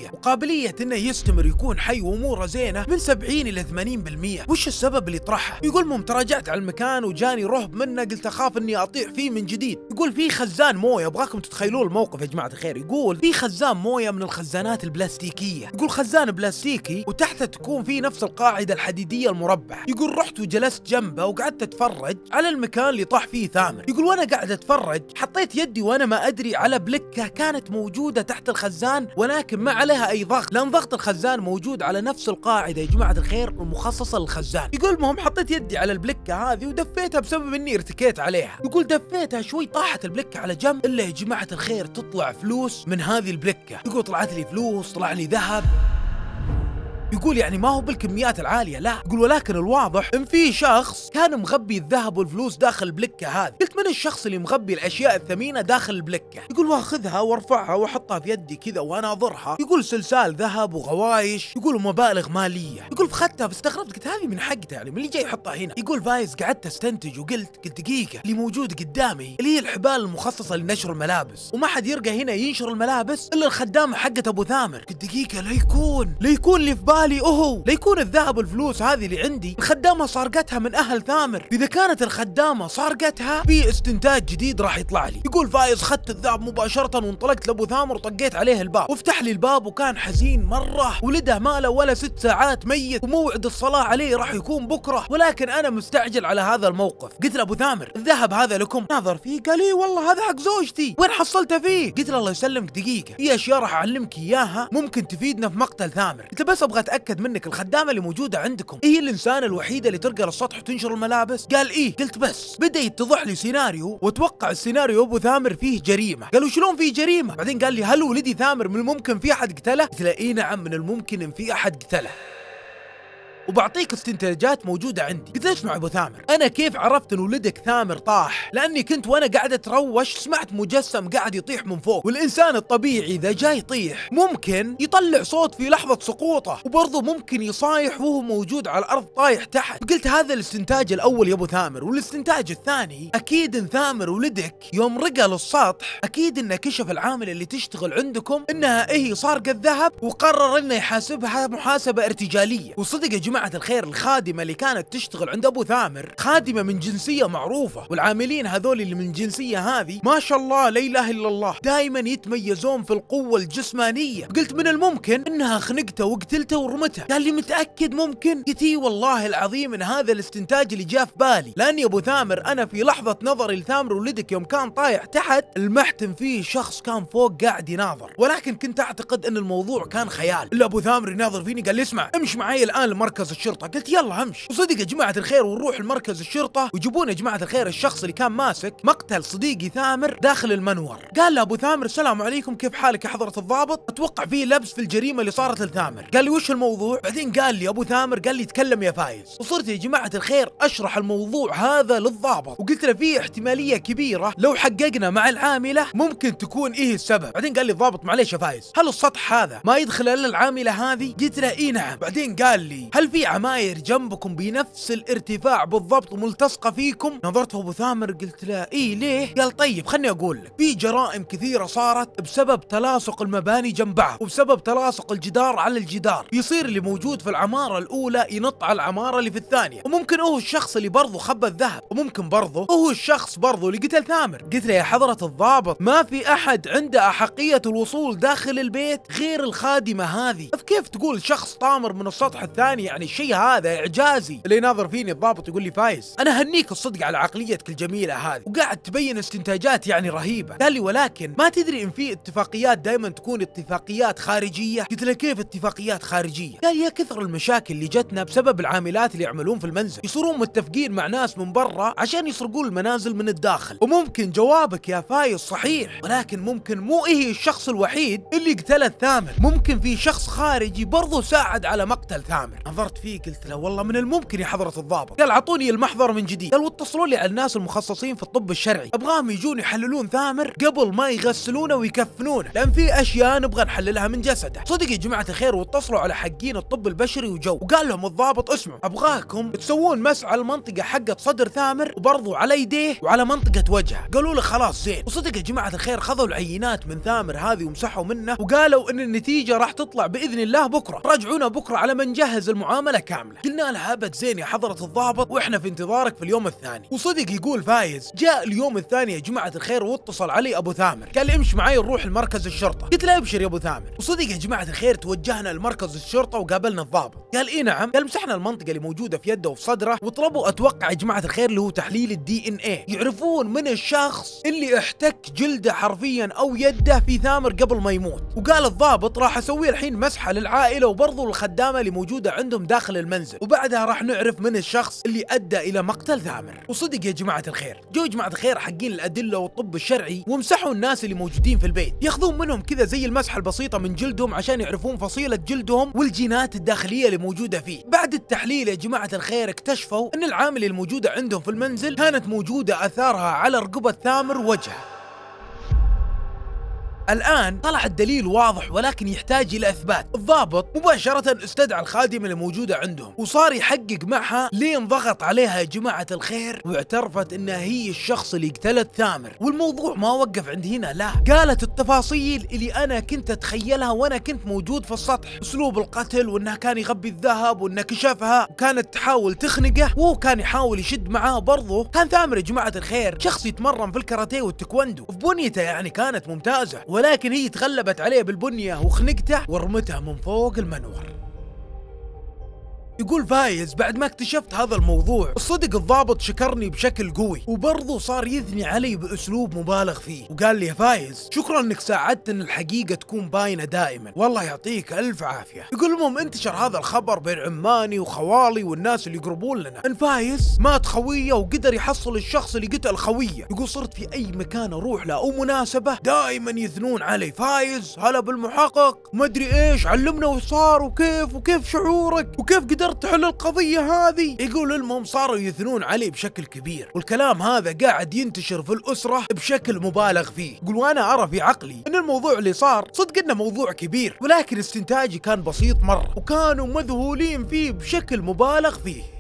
30% وقابليه انه يستمر يكون حي واموره زينه من 70 الى 80% وش السبب اللي طرحه يقول مم تراجعت على المكان وجاني رهب منه قلت اخاف اني اطيح فيه من جديد يقول في خزان مويه ابغاكم تتخيلون الموقف يا جماعه الخير يقول في خزان مويه من الخزانات البلاستيكيه يقول خزان بلاستيكي وتحته تكون فيه نفس القاعده الحديديه المربعه يقول رحت وجلست جنبه وقعدت اتفرج على المكان اللي طاح فيه ثامر يقول وانا قاعد اتفرج حطيت يدي وانا ما ادري على بلكه كانت موجوده موجودة تحت الخزان ولكن ما عليها أي ضغط لأن ضغط الخزان موجود على نفس القاعدة يا جماعة الخير المخصصة للخزان يقول المهم حطيت يدي على البلكة هذه ودفيتها بسبب أني ارتكيت عليها يقول دفيتها شوي طاحت البلكة على جنب إلا يا جماعة الخير تطلع فلوس من هذه البلكة يقول طلعت لي فلوس طلع لي ذهب يقول يعني ما هو بالكميات العالية لا يقول ولكن الواضح ان في شخص كان مغبي الذهب والفلوس داخل البلكة هذه قلت من الشخص اللي مغبي الاشياء الثمينة داخل البلكة يقول واخذها وارفعها واحطها في يدي كذا واناظرها يقول سلسال ذهب وغوايش يقول مبالغ مالية يقول فخدتها فاستغربت قلت هذه من حقته يعني من اللي جاي يحطها هنا يقول فايز قعدت استنتج وقلت قلت دقيقة اللي موجود قدامي اللي هي الحبال المخصصة لنشر الملابس وما حد يرقى هنا ينشر الملابس الا الخدامة حقت ابو ثامر قلت دقيقة لا يكون لا يكون اللي في بالي اهو ليكون الذهب والفلوس هذه اللي عندي الخدامة سارقتها من اهل ثامر اذا كانت الخدامة سارقتها في استنتاج جديد راح يطلع لي يقول فايز خدت الذهب مباشرة وانطلقت لابو ثامر وطقيت عليه الباب وفتح لي الباب وكان حزين مرة ولده ما له ولا ست ساعات ميت وموعد الصلاة عليه راح يكون بكرة ولكن انا مستعجل على هذا الموقف قلت لابو ثامر الذهب هذا لكم نظر فيه قال لي والله هذا حق زوجتي وين حصلته فيه قلت له الله يسلمك دقيقة في اشياء راح اعلمك اياها ممكن تفيدنا في مقتل ثامر قلت بس ابغى اتاكد منك الخدامه اللي موجوده عندكم هي إيه الانسان الوحيده اللي ترقى للسطح وتنشر الملابس قال ايه قلت بس بدا يتضح لي سيناريو وتوقع السيناريو ابو ثامر فيه جريمه قالوا شلون فيه جريمه بعدين قال لي هل ولدي ثامر من الممكن في احد قتله قلت له اي نعم من الممكن ان في احد قتله وبعطيك استنتاجات موجوده عندي قلت اسمع ابو ثامر انا كيف عرفت ان ولدك ثامر طاح لاني كنت وانا قاعد اتروش سمعت مجسم قاعد يطيح من فوق والانسان الطبيعي اذا جاي يطيح ممكن يطلع صوت في لحظه سقوطه وبرضه ممكن يصايح وهو موجود على الارض طايح تحت قلت هذا الاستنتاج الاول يا ابو ثامر والاستنتاج الثاني اكيد ان ثامر ولدك يوم رقى للسطح اكيد انه كشف العامل اللي تشتغل عندكم انها إيه صار قد الذهب وقرر انه يحاسبها محاسبه ارتجاليه وصدق يا جماعه جماعة الخير الخادمة اللي كانت تشتغل عند أبو ثامر خادمة من جنسية معروفة والعاملين هذول اللي من الجنسية هذه ما شاء الله لا إله إلا الله دائما يتميزون في القوة الجسمانية قلت من الممكن إنها خنقته وقتلته ورمته قال لي متأكد ممكن قلت والله العظيم إن هذا الاستنتاج اللي جاء في بالي لأني أبو ثامر أنا في لحظة نظري لثامر ولدك يوم كان طايح تحت المحتم فيه شخص كان فوق قاعد يناظر ولكن كنت أعتقد أن الموضوع كان خيال إلا أبو ثامر يناظر فيني قال لي اسمع امش معي الآن لمركز مركز الشرطه قلت يلا امشي وصدق يا جماعه الخير ونروح لمركز الشرطه ويجيبون يا جماعه الخير الشخص اللي كان ماسك مقتل صديقي ثامر داخل المنور قال له ابو ثامر السلام عليكم كيف حالك يا حضره الضابط اتوقع في لبس في الجريمه اللي صارت لثامر قال لي وش الموضوع بعدين قال لي ابو ثامر قال لي تكلم يا فايز وصرت يا جماعه الخير اشرح الموضوع هذا للضابط وقلت له في احتماليه كبيره لو حققنا مع العامله ممكن تكون ايه السبب بعدين قال لي الضابط معليش يا فايز هل السطح هذا ما يدخل الا العامله هذه قلت له اي نعم بعدين قال لي هل في في عماير جنبكم بنفس الارتفاع بالضبط وملتصقه فيكم نظرت في ابو ثامر قلت له اي ليه قال طيب خلني اقول لك في جرائم كثيره صارت بسبب تلاصق المباني جنب بعض وبسبب تلاصق الجدار على الجدار يصير اللي موجود في العماره الاولى ينط على العماره اللي في الثانيه وممكن هو الشخص اللي برضه خبى الذهب وممكن برضه هو الشخص برضه اللي قتل ثامر قلت له يا حضره الضابط ما في احد عنده احقيه الوصول داخل البيت غير الخادمه هذه كيف تقول شخص طامر من السطح الثاني يعني الشيء هذا اعجازي اللي ناظر فيني الضابط يقول لي فايز انا هنيك الصدق على عقليتك الجميله هذه وقاعد تبين استنتاجات يعني رهيبه قال لي ولكن ما تدري ان في اتفاقيات دائما تكون اتفاقيات خارجيه قلت له كيف اتفاقيات خارجيه قال يا كثر المشاكل اللي جتنا بسبب العاملات اللي يعملون في المنزل يصيرون متفقين مع ناس من برا عشان يسرقون المنازل من الداخل وممكن جوابك يا فايز صحيح ولكن ممكن مو إيه الشخص الوحيد اللي قتل الثامن ممكن في شخص خارجي برضه ساعد على مقتل ثامر فكرت فيه قلت له والله من الممكن يا حضرة الضابط قال اعطوني المحضر من جديد قال واتصلوا لي على الناس المخصصين في الطب الشرعي ابغاهم يجون يحللون ثامر قبل ما يغسلونه ويكفنونه لان في اشياء نبغى نحللها من جسده صدق يا جماعة الخير واتصلوا على حقين الطب البشري وجو وقال لهم الضابط اسمعوا ابغاكم تسوون مسعى المنطقة حقة صدر ثامر وبرضه على يديه وعلى منطقة وجهه قالوا له خلاص زين وصدق يا جماعة الخير خذوا العينات من ثامر هذه ومسحوا منه وقالوا ان النتيجة راح تطلع باذن الله بكرة رجعونا بكرة على ما نجهز المعالجة معامله كامله قلنا لها ابد زين يا حضره الضابط واحنا في انتظارك في اليوم الثاني وصدق يقول فايز جاء اليوم الثاني يا جماعه الخير واتصل علي ابو ثامر قال امش معي نروح لمركز الشرطه قلت له ابشر يا ابو ثامر وصدق يا جماعه الخير توجهنا لمركز الشرطه وقابلنا الضابط قال اي نعم قال مسحنا المنطقه اللي موجوده في يده وفي صدره وطلبوا اتوقع يا جماعه الخير اللي هو تحليل الدي ان اي يعرفون من الشخص اللي احتك جلده حرفيا او يده في ثامر قبل ما يموت وقال الضابط راح اسوي الحين مسحه للعائله وبرضه الخدامه اللي موجوده عندهم داخل المنزل وبعدها راح نعرف من الشخص اللي ادى الى مقتل ثامر وصدق يا جماعه الخير جو جماعه الخير حقين الادله والطب الشرعي ومسحوا الناس اللي موجودين في البيت ياخذون منهم كذا زي المسحه البسيطه من جلدهم عشان يعرفون فصيله جلدهم والجينات الداخليه اللي موجوده فيه بعد التحليل يا جماعه الخير اكتشفوا ان العامله الموجوده عندهم في المنزل كانت موجوده اثارها على رقبه ثامر وجهه الآن طلع الدليل واضح ولكن يحتاج إلى إثبات الضابط مباشرة استدعى الخادمة الموجودة عندهم وصار يحقق معها لين ضغط عليها يا جماعة الخير واعترفت إنها هي الشخص اللي قتلت ثامر والموضوع ما وقف عند هنا لا قالت التفاصيل اللي أنا كنت أتخيلها وأنا كنت موجود في السطح أسلوب القتل وإنها كان يغبي الذهب وإنه كشفها وكانت تحاول تخنقه وهو كان يحاول يشد معاه برضه كان ثامر يا جماعة الخير شخص يتمرن في الكاراتيه والتكواندو في بنيته يعني كانت ممتازة ولكن هي تغلبت عليه بالبنية وخنقته ورمته من فوق المنور يقول فايز بعد ما اكتشفت هذا الموضوع الصدق الضابط شكرني بشكل قوي وبرضه صار يثني علي باسلوب مبالغ فيه وقال لي يا فايز شكرا انك ساعدت ان الحقيقه تكون باينه دائما والله يعطيك الف عافيه يقول المهم انتشر هذا الخبر بين عماني وخوالي والناس اللي يقربون لنا ان فايز مات خويه وقدر يحصل الشخص اللي قتل خويه يقول صرت في اي مكان اروح له او مناسبه دائما يثنون علي فايز هلا بالمحقق مدري ايش علمنا وش صار وكيف وكيف شعورك وكيف قدرت تقدر تحل القضية هذه يقول المهم صاروا يثنون عليه بشكل كبير والكلام هذا قاعد ينتشر في الأسرة بشكل مبالغ فيه يقول وأنا أرى في عقلي أن الموضوع اللي صار صدق أنه موضوع كبير ولكن استنتاجي كان بسيط مرة وكانوا مذهولين فيه بشكل مبالغ فيه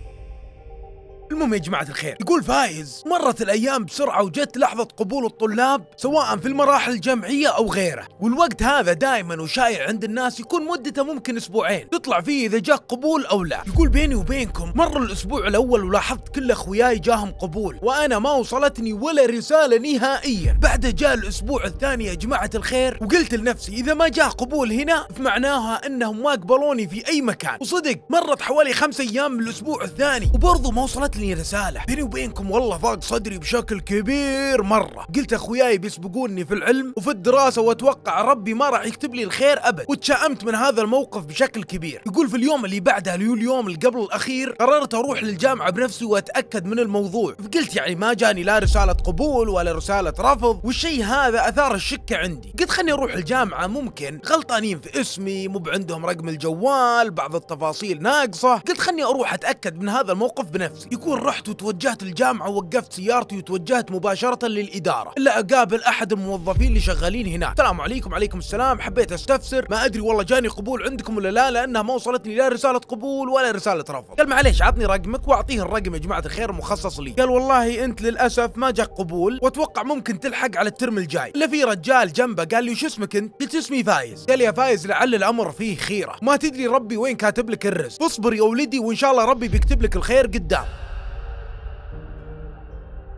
المهم يا جماعة الخير يقول فايز مرت الأيام بسرعة وجت لحظة قبول الطلاب سواء في المراحل الجامعية أو غيره والوقت هذا دائما وشايع عند الناس يكون مدته ممكن أسبوعين تطلع فيه إذا جاء قبول أو لا يقول بيني وبينكم مر الأسبوع الأول ولاحظت كل أخوياي جاهم قبول وأنا ما وصلتني ولا رسالة نهائيا بعد جاء الأسبوع الثاني يا جماعة الخير وقلت لنفسي إذا ما جاء قبول هنا فمعناها أنهم ما قبلوني في أي مكان وصدق مرت حوالي خمس أيام من الأسبوع الثاني وبرضه ما وصلت لي رسالة بيني وبينكم والله ضاق صدري بشكل كبير مرة قلت أخوياي بيسبقوني في العلم وفي الدراسة وأتوقع ربي ما راح يكتب لي الخير أبد وتشائمت من هذا الموقف بشكل كبير يقول في اليوم اللي بعدها اللي اليوم اللي قبل الأخير قررت أروح للجامعة بنفسي وأتأكد من الموضوع فقلت يعني ما جاني لا رسالة قبول ولا رسالة رفض والشيء هذا أثار الشك عندي قلت خلني أروح الجامعة ممكن غلطانين في اسمي مو عندهم رقم الجوال بعض التفاصيل ناقصة قلت خلني أروح أتأكد من هذا الموقف بنفسي أكون رحت وتوجهت الجامعة ووقفت سيارتي وتوجهت مباشرة للإدارة إلا أقابل أحد الموظفين اللي شغالين هناك السلام عليكم عليكم السلام حبيت أستفسر ما أدري والله جاني قبول عندكم ولا لا لأنها ما وصلتني لا رسالة قبول ولا رسالة رفض قال معليش عطني رقمك وأعطيه الرقم يا جماعة الخير مخصص لي قال والله أنت للأسف ما جاك قبول وأتوقع ممكن تلحق على الترم الجاي إلا في رجال جنبه قال لي وش اسمك أنت قلت اسمي فايز قال يا فايز لعل الأمر فيه خيرة ما تدري ربي وين كاتب لك الرزق اصبر يا ولدي وإن شاء الله ربي بيكتب لك الخير قدام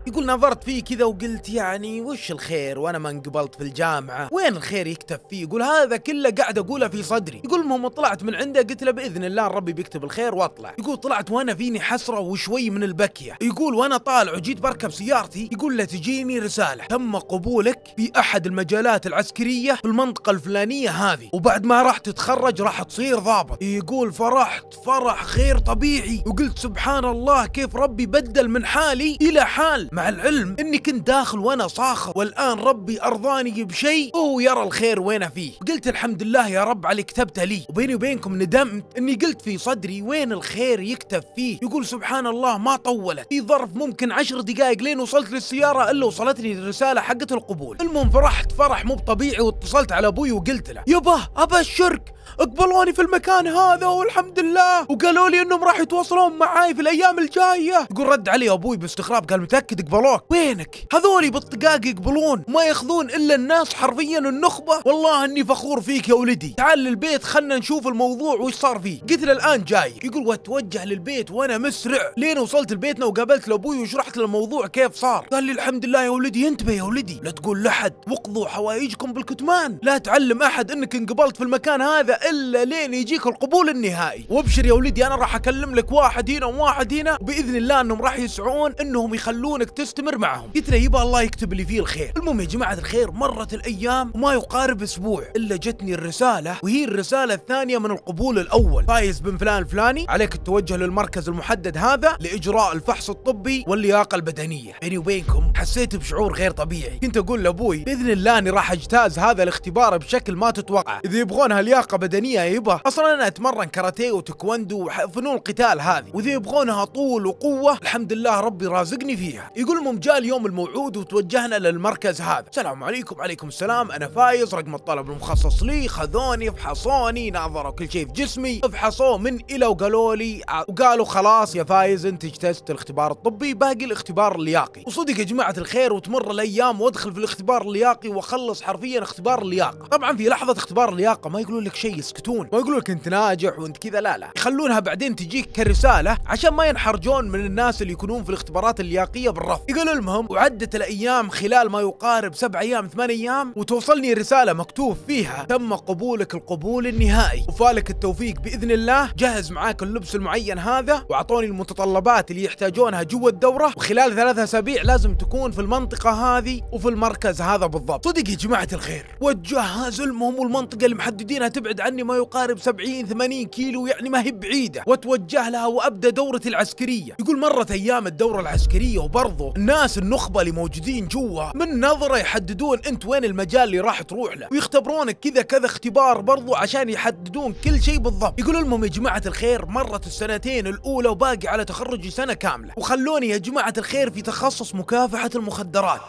يقول نظرت فيه كذا وقلت يعني وش الخير وانا ما انقبلت في الجامعه وين الخير يكتب فيه يقول هذا كله قاعد اقوله في صدري يقول المهم طلعت من عنده قلت له باذن الله ربي بيكتب الخير واطلع يقول طلعت وانا فيني حسره وشوي من البكيه يقول وانا طالع وجيت بركب سيارتي يقول له تجيني رساله تم قبولك في احد المجالات العسكريه في المنطقه الفلانيه هذه وبعد ما راح تتخرج راح تصير ضابط يقول فرحت فرح غير طبيعي وقلت سبحان الله كيف ربي بدل من حالي الى حال مع العلم اني كنت داخل وانا صاخب والان ربي ارضاني بشيء وهو يرى الخير وينه فيه قلت الحمد لله يا رب على كتبته لي وبيني وبينكم ندمت اني قلت في صدري وين الخير يكتب فيه يقول سبحان الله ما طولت في ظرف ممكن عشر دقائق لين وصلت للسيارة الا وصلتني الرسالة حقت القبول المهم فرحت فرح مو طبيعي واتصلت على ابوي وقلت له يبا ابشرك اقبلوني في المكان هذا والحمد لله وقالوا لي انهم راح يتواصلون معاي في الايام الجايه يقول رد علي ابوي باستغراب قال متاكد قبلوك وينك هذولي بالطقاق يقبلون ما ياخذون الا الناس حرفيا النخبه والله اني فخور فيك يا ولدي تعال للبيت خلنا نشوف الموضوع وش صار فيه قلت له الان جاي يقول واتوجه للبيت وانا مسرع لين وصلت لبيتنا وقابلت لابوي وشرحت له الموضوع كيف صار قال لي الحمد لله يا ولدي انتبه يا ولدي لا تقول لحد وقضوا حوايجكم بالكتمان لا تعلم احد انك انقبلت في المكان هذا الا لين يجيك القبول النهائي وابشر يا ولدي انا راح اكلم لك واحد هنا وواحد هنا وباذن الله انهم راح يسعون انهم يخلونك تستمر معهم قلت له يبا الله يكتب لي فيه الخير المهم يا جماعه الخير مرت الايام وما يقارب اسبوع الا جتني الرساله وهي الرساله الثانيه من القبول الاول فايز بن فلان الفلاني عليك التوجه للمركز المحدد هذا لاجراء الفحص الطبي واللياقه البدنيه بيني وبينكم حسيت بشعور غير طبيعي كنت اقول لابوي باذن الله اني راح اجتاز هذا الاختبار بشكل ما تتوقع اذا يبغونها لياقه بدنيه بدنيه يبا اصلا انا اتمرن كاراتيه وتكواندو وفنون القتال هذه واذا يبغونها طول وقوه الحمد لله ربي رازقني فيها يقول لهم جاء اليوم الموعود وتوجهنا للمركز هذا السلام عليكم عليكم السلام انا فايز رقم الطلب المخصص لي خذوني فحصوني نظروا كل شيء في جسمي فحصوه من الى وقالوا لي وقالوا خلاص يا فايز انت اجتزت الاختبار الطبي باقي الاختبار اللياقي وصدق يا جماعه الخير وتمر الايام وادخل في الاختبار اللياقي واخلص حرفيا اختبار اللياقه طبعا في لحظه اختبار اللياقه ما يقولون لك شيء يسكتون ما يقولوا لك انت ناجح وانت كذا لا لا يخلونها بعدين تجيك كرساله عشان ما ينحرجون من الناس اللي يكونون في الاختبارات اللياقيه بالرفض يقول المهم وعدت الايام خلال ما يقارب سبع ايام ثمان ايام وتوصلني رساله مكتوب فيها تم قبولك القبول النهائي وفالك التوفيق باذن الله جهز معاك اللبس المعين هذا واعطوني المتطلبات اللي يحتاجونها جوا الدوره وخلال ثلاثة اسابيع لازم تكون في المنطقه هذه وفي المركز هذا بالضبط صدق يا جماعه الخير وجهزوا المهم والمنطقه اللي محددينها تبعد عني ما يقارب 70 80 كيلو يعني ما هي بعيده واتوجه لها وابدا دورتي العسكريه يقول مرت ايام الدوره العسكريه وبرضه الناس النخبه اللي موجودين جوا من نظره يحددون انت وين المجال اللي راح تروح له ويختبرونك كذا كذا اختبار برضو عشان يحددون كل شيء بالضبط يقول لهم يا جماعه الخير مرت السنتين الاولى وباقي على تخرجي سنه كامله وخلوني يا جماعه الخير في تخصص مكافحه المخدرات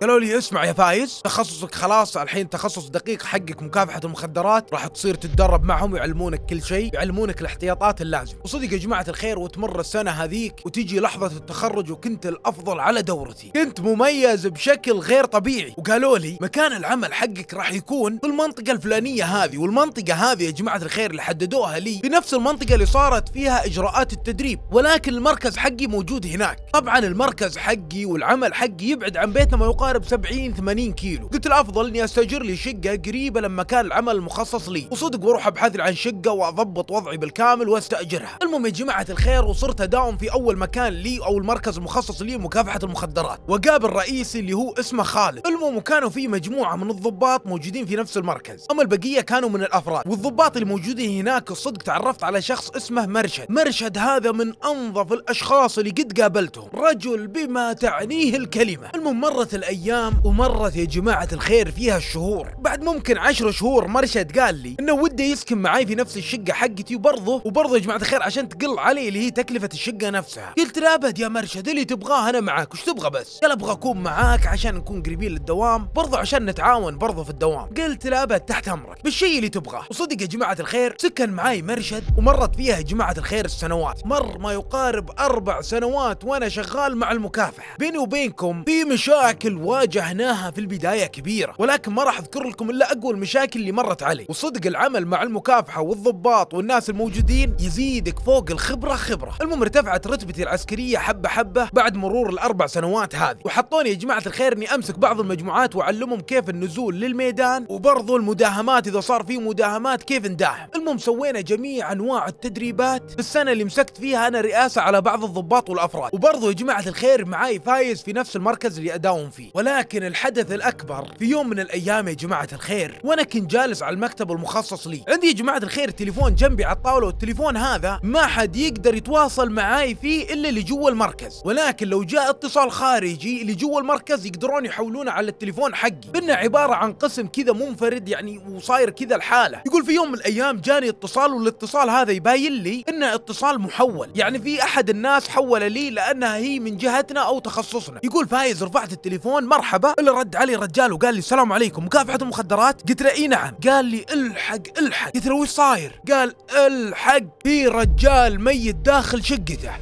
قالوا لي اسمع يا فايز تخصصك خلاص الحين تخصص دقيق حقك مكافحه المخدرات راح تصير تتدرب معهم ويعلمونك كل شيء يعلمونك الاحتياطات اللازمه وصدق يا جماعه الخير وتمر السنه هذيك وتجي لحظه التخرج وكنت الافضل على دورتي كنت مميز بشكل غير طبيعي وقالوا لي مكان العمل حقك راح يكون في المنطقه الفلانيه هذه والمنطقه هذه يا جماعه الخير اللي حددوها لي في نفس المنطقه اللي صارت فيها اجراءات التدريب ولكن المركز حقي موجود هناك طبعا المركز حقي والعمل حقي يبعد عن بيتنا ما يقارب يقارب 70 80 كيلو قلت الافضل اني استاجر لي شقه قريبه لما كان العمل المخصص لي وصدق واروح ابحث عن شقه واضبط وضعي بالكامل واستاجرها المهم يا جماعه الخير وصرت اداوم في اول مكان لي او المركز المخصص لي مكافحه المخدرات وقابل رئيسي اللي هو اسمه خالد المهم وكانوا في مجموعه من الضباط موجودين في نفس المركز اما البقيه كانوا من الافراد والضباط اللي موجودين هناك الصدق تعرفت على شخص اسمه مرشد مرشد هذا من انظف الاشخاص اللي قد قابلتهم رجل بما تعنيه الكلمه المهم مرت الايام الايام ومرت يا جماعه الخير فيها الشهور بعد ممكن عشر شهور مرشد قال لي انه وده يسكن معاي في نفس الشقه حقتي وبرضه وبرضه يا جماعه الخير عشان تقل علي اللي هي تكلفه الشقه نفسها قلت لا ابد يا مرشد اللي تبغاه انا معاك وش تبغى بس قال ابغى اكون معاك عشان نكون قريبين للدوام برضه عشان نتعاون برضه في الدوام قلت لا ابد تحت امرك بالشيء اللي تبغاه وصدق يا جماعه الخير سكن معاي مرشد ومرت فيها يا جماعه الخير السنوات مر ما يقارب اربع سنوات وانا شغال مع المكافحه بيني وبينكم في مشاكل واجهناها في البداية كبيرة ولكن ما راح أذكر لكم إلا أقوى المشاكل اللي مرت علي وصدق العمل مع المكافحة والضباط والناس الموجودين يزيدك فوق الخبرة خبرة المهم ارتفعت رتبتي العسكرية حبة حبة بعد مرور الأربع سنوات هذه وحطوني يا جماعة الخير إني أمسك بعض المجموعات وأعلمهم كيف النزول للميدان وبرضه المداهمات إذا صار في مداهمات كيف نداهم المهم سوينا جميع أنواع التدريبات في السنة اللي مسكت فيها أنا رئاسة على بعض الضباط والأفراد وبرضه يا جماعة الخير معاي فايز في نفس المركز اللي أداوم فيه ولكن الحدث الأكبر في يوم من الأيام يا جماعة الخير وأنا كنت جالس على المكتب المخصص لي عندي يا جماعة الخير تليفون جنبي على الطاولة والتليفون هذا ما حد يقدر يتواصل معاي فيه إلا اللي جوا المركز ولكن لو جاء اتصال خارجي اللي جوا المركز يقدرون يحولونه على التليفون حقي بنا عبارة عن قسم كذا منفرد يعني وصاير كذا الحالة يقول في يوم من الأيام جاني اتصال والاتصال هذا يبين لي إنه اتصال محول يعني في أحد الناس حول لي لأنها هي من جهتنا أو تخصصنا يقول فايز رفعت التليفون المرحبا الا رد علي رجال وقال لي السلام عليكم مكافحه المخدرات قلت له اي نعم قال لي الحق الحق قلت له وش صاير قال الحق في رجال ميت داخل شقته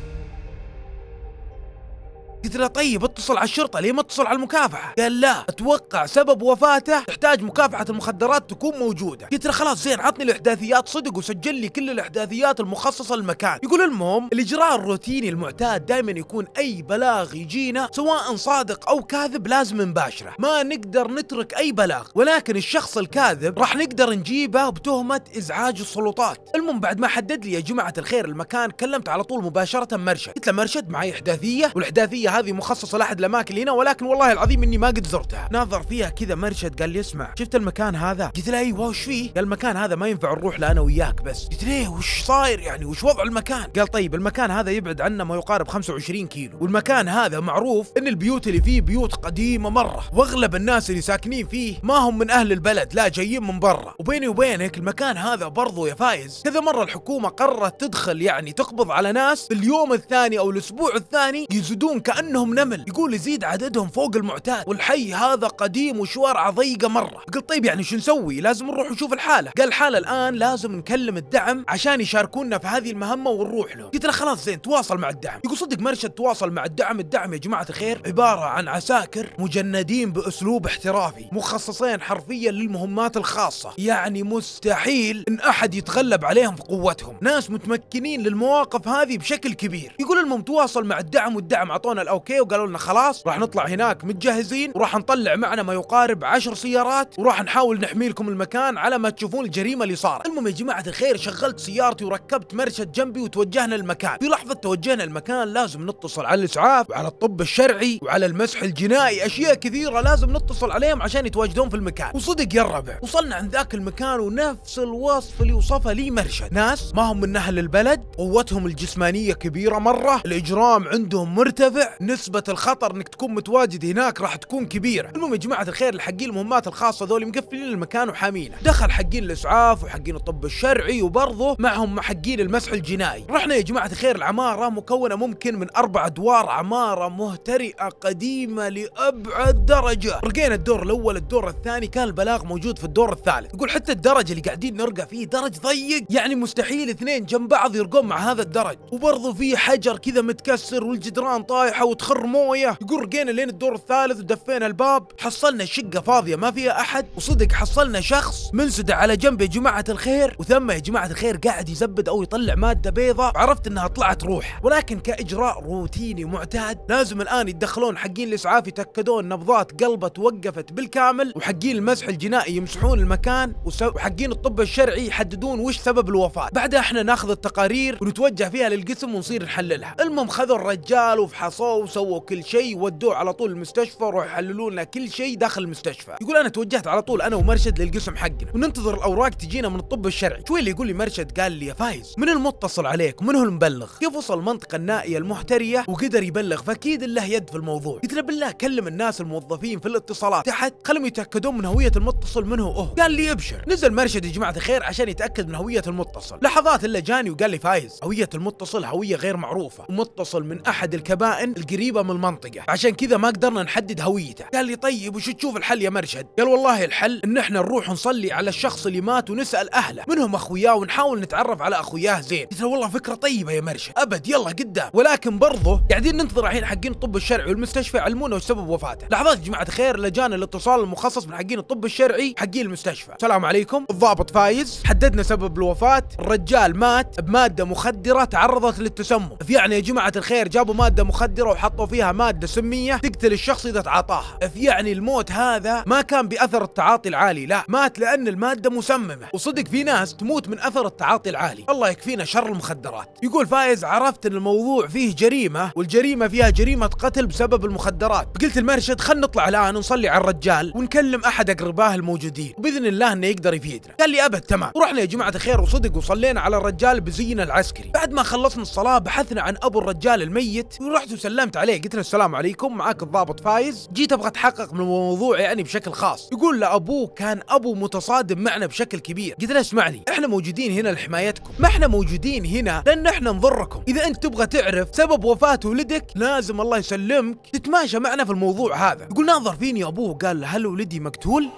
قلت له طيب اتصل على الشرطه ليه ما اتصل على المكافحه قال لا اتوقع سبب وفاته تحتاج مكافحه المخدرات تكون موجوده قلت له خلاص زين عطني الاحداثيات صدق وسجل لي كل الاحداثيات المخصصه للمكان يقول المهم الاجراء الروتيني المعتاد دائما يكون اي بلاغ يجينا سواء صادق او كاذب لازم نباشره ما نقدر نترك اي بلاغ ولكن الشخص الكاذب راح نقدر نجيبه بتهمه ازعاج السلطات المهم بعد ما حدد لي يا جماعه الخير المكان كلمت على طول مباشره مرشد قلت له مرشد معي احداثيه والاحداثيه هذه مخصصه لاحد الاماكن هنا ولكن والله العظيم اني ما قد زرتها ناظر فيها كذا مرشد قال لي اسمع شفت المكان هذا قلت له ايوه وش فيه قال المكان هذا ما ينفع نروح له انا وياك بس قلت ليه وش صاير يعني وش وضع المكان قال طيب المكان هذا يبعد عنا ما يقارب 25 كيلو والمكان هذا معروف ان البيوت اللي فيه بيوت قديمه مره واغلب الناس اللي ساكنين فيه ما هم من اهل البلد لا جايين من برا وبيني وبينك المكان هذا برضو يا فايز كذا مره الحكومه قررت تدخل يعني تقبض على ناس في اليوم الثاني او الاسبوع الثاني يزيدون كأ كأنهم نمل يقول يزيد عددهم فوق المعتاد والحي هذا قديم وشوارعه ضيقة مرة قلت طيب يعني شو نسوي لازم نروح نشوف الحالة قال الحالة الآن لازم نكلم الدعم عشان يشاركونا في هذه المهمة ونروح له قلت له خلاص زين تواصل مع الدعم يقول صدق مرشد تواصل مع الدعم الدعم يا جماعة الخير عبارة عن عساكر مجندين بأسلوب احترافي مخصصين حرفيا للمهمات الخاصة يعني مستحيل إن أحد يتغلب عليهم في قوتهم ناس متمكنين للمواقف هذه بشكل كبير يقول المهم تواصل مع الدعم والدعم أعطونا الاوكي وقالوا لنا خلاص راح نطلع هناك متجهزين وراح نطلع معنا ما يقارب عشر سيارات وراح نحاول نحمي لكم المكان على ما تشوفون الجريمه اللي صارت المهم يا جماعه الخير شغلت سيارتي وركبت مرشد جنبي وتوجهنا المكان في لحظه توجهنا المكان لازم نتصل على الاسعاف وعلى الطب الشرعي وعلى المسح الجنائي اشياء كثيره لازم نتصل عليهم عشان يتواجدون في المكان وصدق يا الربع وصلنا عند ذاك المكان ونفس الوصف اللي وصفه لي مرشد ناس ما هم من اهل البلد قوتهم الجسمانيه كبيره مره الاجرام عندهم مرتفع نسبة الخطر انك تكون متواجد هناك راح تكون كبيرة المهم يا جماعة الخير حقين المهمات الخاصة ذول مقفلين المكان وحامينه دخل حقين الاسعاف وحقين الطب الشرعي وبرضه معهم حقين المسح الجنائي رحنا يا جماعة الخير العمارة مكونة ممكن من اربع ادوار عمارة مهترئة قديمة لابعد درجة رقينا الدور الاول الدور الثاني كان البلاغ موجود في الدور الثالث يقول حتى الدرج اللي قاعدين نرقى فيه درج ضيق يعني مستحيل اثنين جنب بعض يرقون مع هذا الدرج وبرضه في حجر كذا متكسر والجدران طايحة وتخر مويه يقول رقينا لين الدور الثالث ودفينا الباب حصلنا شقه فاضيه ما فيها احد وصدق حصلنا شخص منسد على جنب يا جماعه الخير وثم يا جماعه الخير قاعد يزبد او يطلع ماده بيضاء عرفت انها طلعت روح ولكن كاجراء روتيني معتاد لازم الان يتدخلون حقين الاسعاف يتاكدون نبضات قلبه توقفت بالكامل وحقين المسح الجنائي يمسحون المكان وحقين الطب الشرعي يحددون وش سبب الوفاه بعدها احنا ناخذ التقارير ونتوجه فيها للقسم ونصير نحللها المهم خذوا الرجال وفحصوه فحصوه وسووا كل شيء ودوه على طول المستشفى روحوا يحللوا لنا كل شيء داخل المستشفى يقول انا توجهت على طول انا ومرشد للقسم حقنا وننتظر الاوراق تجينا من الطب الشرعي شوي اللي يقول لي مرشد قال لي يا فايز من المتصل عليك من هو المبلغ كيف وصل المنطقه النائيه المحتريه وقدر يبلغ فاكيد له يد في الموضوع قلت له بالله كلم الناس الموظفين في الاتصالات تحت خلهم يتاكدون من هويه المتصل من هو أوه. قال لي ابشر نزل مرشد يا جماعه الخير عشان يتاكد من هويه المتصل لحظات الا جاني وقال لي فايز هويه المتصل هويه غير معروفه ومتصل من احد الكبائن القريبه من المنطقه عشان كذا ما قدرنا نحدد هويته قال لي طيب وش تشوف الحل يا مرشد قال والله الحل ان احنا نروح نصلي على الشخص اللي مات ونسال اهله منهم اخوياه ونحاول نتعرف على اخوياه زين قلت له والله فكره طيبه يا مرشد ابد يلا قدام ولكن برضه قاعدين ننتظر الحين حقين الطب الشرعي والمستشفى يعلمونا وش سبب وفاته لحظات جماعه خير لجانا الاتصال المخصص من حقين الطب الشرعي حقين المستشفى السلام عليكم الضابط فايز حددنا سبب الوفاه الرجال مات بماده مخدره تعرضت للتسمم يعني يا جماعه الخير جابوا ماده مخدره وحطوا فيها مادة سمية تقتل الشخص إذا تعاطاها يعني الموت هذا ما كان بأثر التعاطي العالي لا مات لأن المادة مسممة وصدق في ناس تموت من أثر التعاطي العالي الله يكفينا شر المخدرات يقول فايز عرفت أن الموضوع فيه جريمة والجريمة فيها جريمة قتل بسبب المخدرات فقلت المرشد خلنا نطلع الآن ونصلي على الرجال ونكلم أحد أقرباه الموجودين وبإذن الله أنه يقدر يفيدنا قال لي أبد تمام ورحنا يا جماعة الخير وصدق وصلينا على الرجال بزينا العسكري بعد ما خلصنا الصلاة بحثنا عن أبو الرجال الميت ورحت وسلمت سلمت عليه قلت له السلام عليكم معاك الضابط فايز جيت ابغى اتحقق من الموضوع يعني بشكل خاص يقول له ابوه كان ابو متصادم معنا بشكل كبير قلت له اسمعني احنا موجودين هنا لحمايتكم ما احنا موجودين هنا لان احنا نضركم اذا انت تبغى تعرف سبب وفاه ولدك لازم الله يسلمك تتماشى معنا في الموضوع هذا يقول ناظر فيني ابوه قال هل ولدي مقتول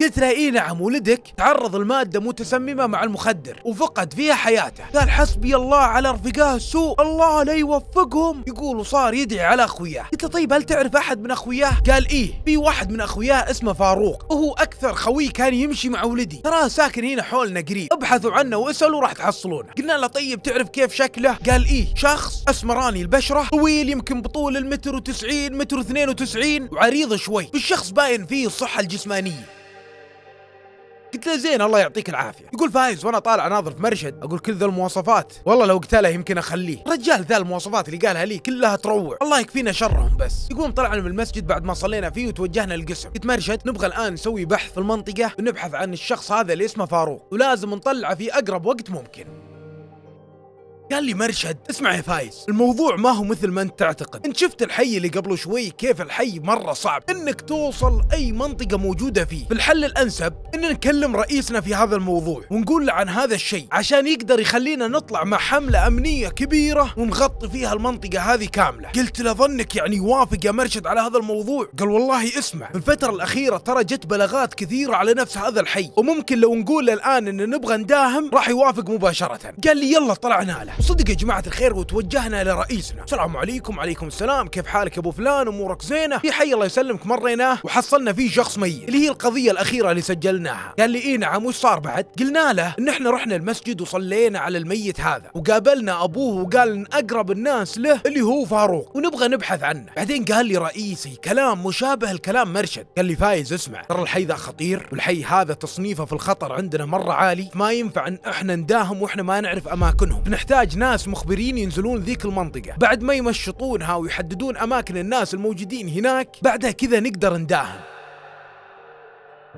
قلت له اي نعم ولدك تعرض لمادة متسممة مع المخدر وفقد فيها حياته قال حسبي الله على رفقاه السوء الله لا يوفقهم يقول وصار يدعي على اخوياه قلت له طيب هل تعرف احد من اخوياه قال ايه في واحد من اخوياه اسمه فاروق وهو اكثر خوي كان يمشي مع ولدي تراه ساكن هنا حولنا قريب ابحثوا عنه واسالوا راح تحصلونه قلنا له طيب تعرف كيف شكله قال ايه شخص اسمراني البشرة طويل يمكن بطول المتر و90 متر 92 وعريض شوي الشخص باين فيه الصحة الجسمانية قلت له زين الله يعطيك العافيه يقول فايز وانا طالع ناظر في مرشد اقول كل ذا المواصفات والله لو قتله يمكن اخليه رجال ذا المواصفات اللي قالها لي كلها تروع الله يكفينا شرهم بس يقوم طلعنا من المسجد بعد ما صلينا فيه وتوجهنا للقسم قلت مرشد نبغى الان نسوي بحث في المنطقه ونبحث عن الشخص هذا اللي اسمه فاروق ولازم نطلعه في اقرب وقت ممكن قال لي مرشد اسمع يا فايز الموضوع ما هو مثل ما انت تعتقد انت شفت الحي اللي قبله شوي كيف الحي مره صعب انك توصل اي منطقه موجوده فيه الحل الانسب ان نكلم رئيسنا في هذا الموضوع ونقول له عن هذا الشيء عشان يقدر يخلينا نطلع مع حمله امنيه كبيره ونغطي فيها المنطقه هذه كامله قلت له ظنك يعني يوافق يا مرشد على هذا الموضوع قال والله اسمع في الفتره الاخيره ترى جت بلاغات كثيره على نفس هذا الحي وممكن لو نقول الان ان نبغى نداهم راح يوافق مباشره قال لي يلا طلعنا له وصدق يا جماعه الخير وتوجهنا لرئيسنا السلام عليكم عليكم السلام كيف حالك يا ابو فلان امورك زينه في حي الله يسلمك مريناه وحصلنا فيه شخص ميت اللي هي القضيه الاخيره اللي سجلناها قال لي اي نعم وش صار بعد قلنا له ان احنا رحنا المسجد وصلينا على الميت هذا وقابلنا ابوه وقال ان اقرب الناس له اللي هو فاروق ونبغى نبحث عنه بعدين قال لي رئيسي كلام مشابه لكلام مرشد قال لي فايز اسمع ترى الحي ذا خطير والحي هذا تصنيفه في الخطر عندنا مره عالي ما ينفع ان احنا نداهم واحنا ما نعرف اماكنهم بنحتاج يحتاج ناس مخبرين ينزلون ذيك المنطقة بعد ما يمشطونها ويحددون أماكن الناس الموجودين هناك بعدها كذا نقدر نداهم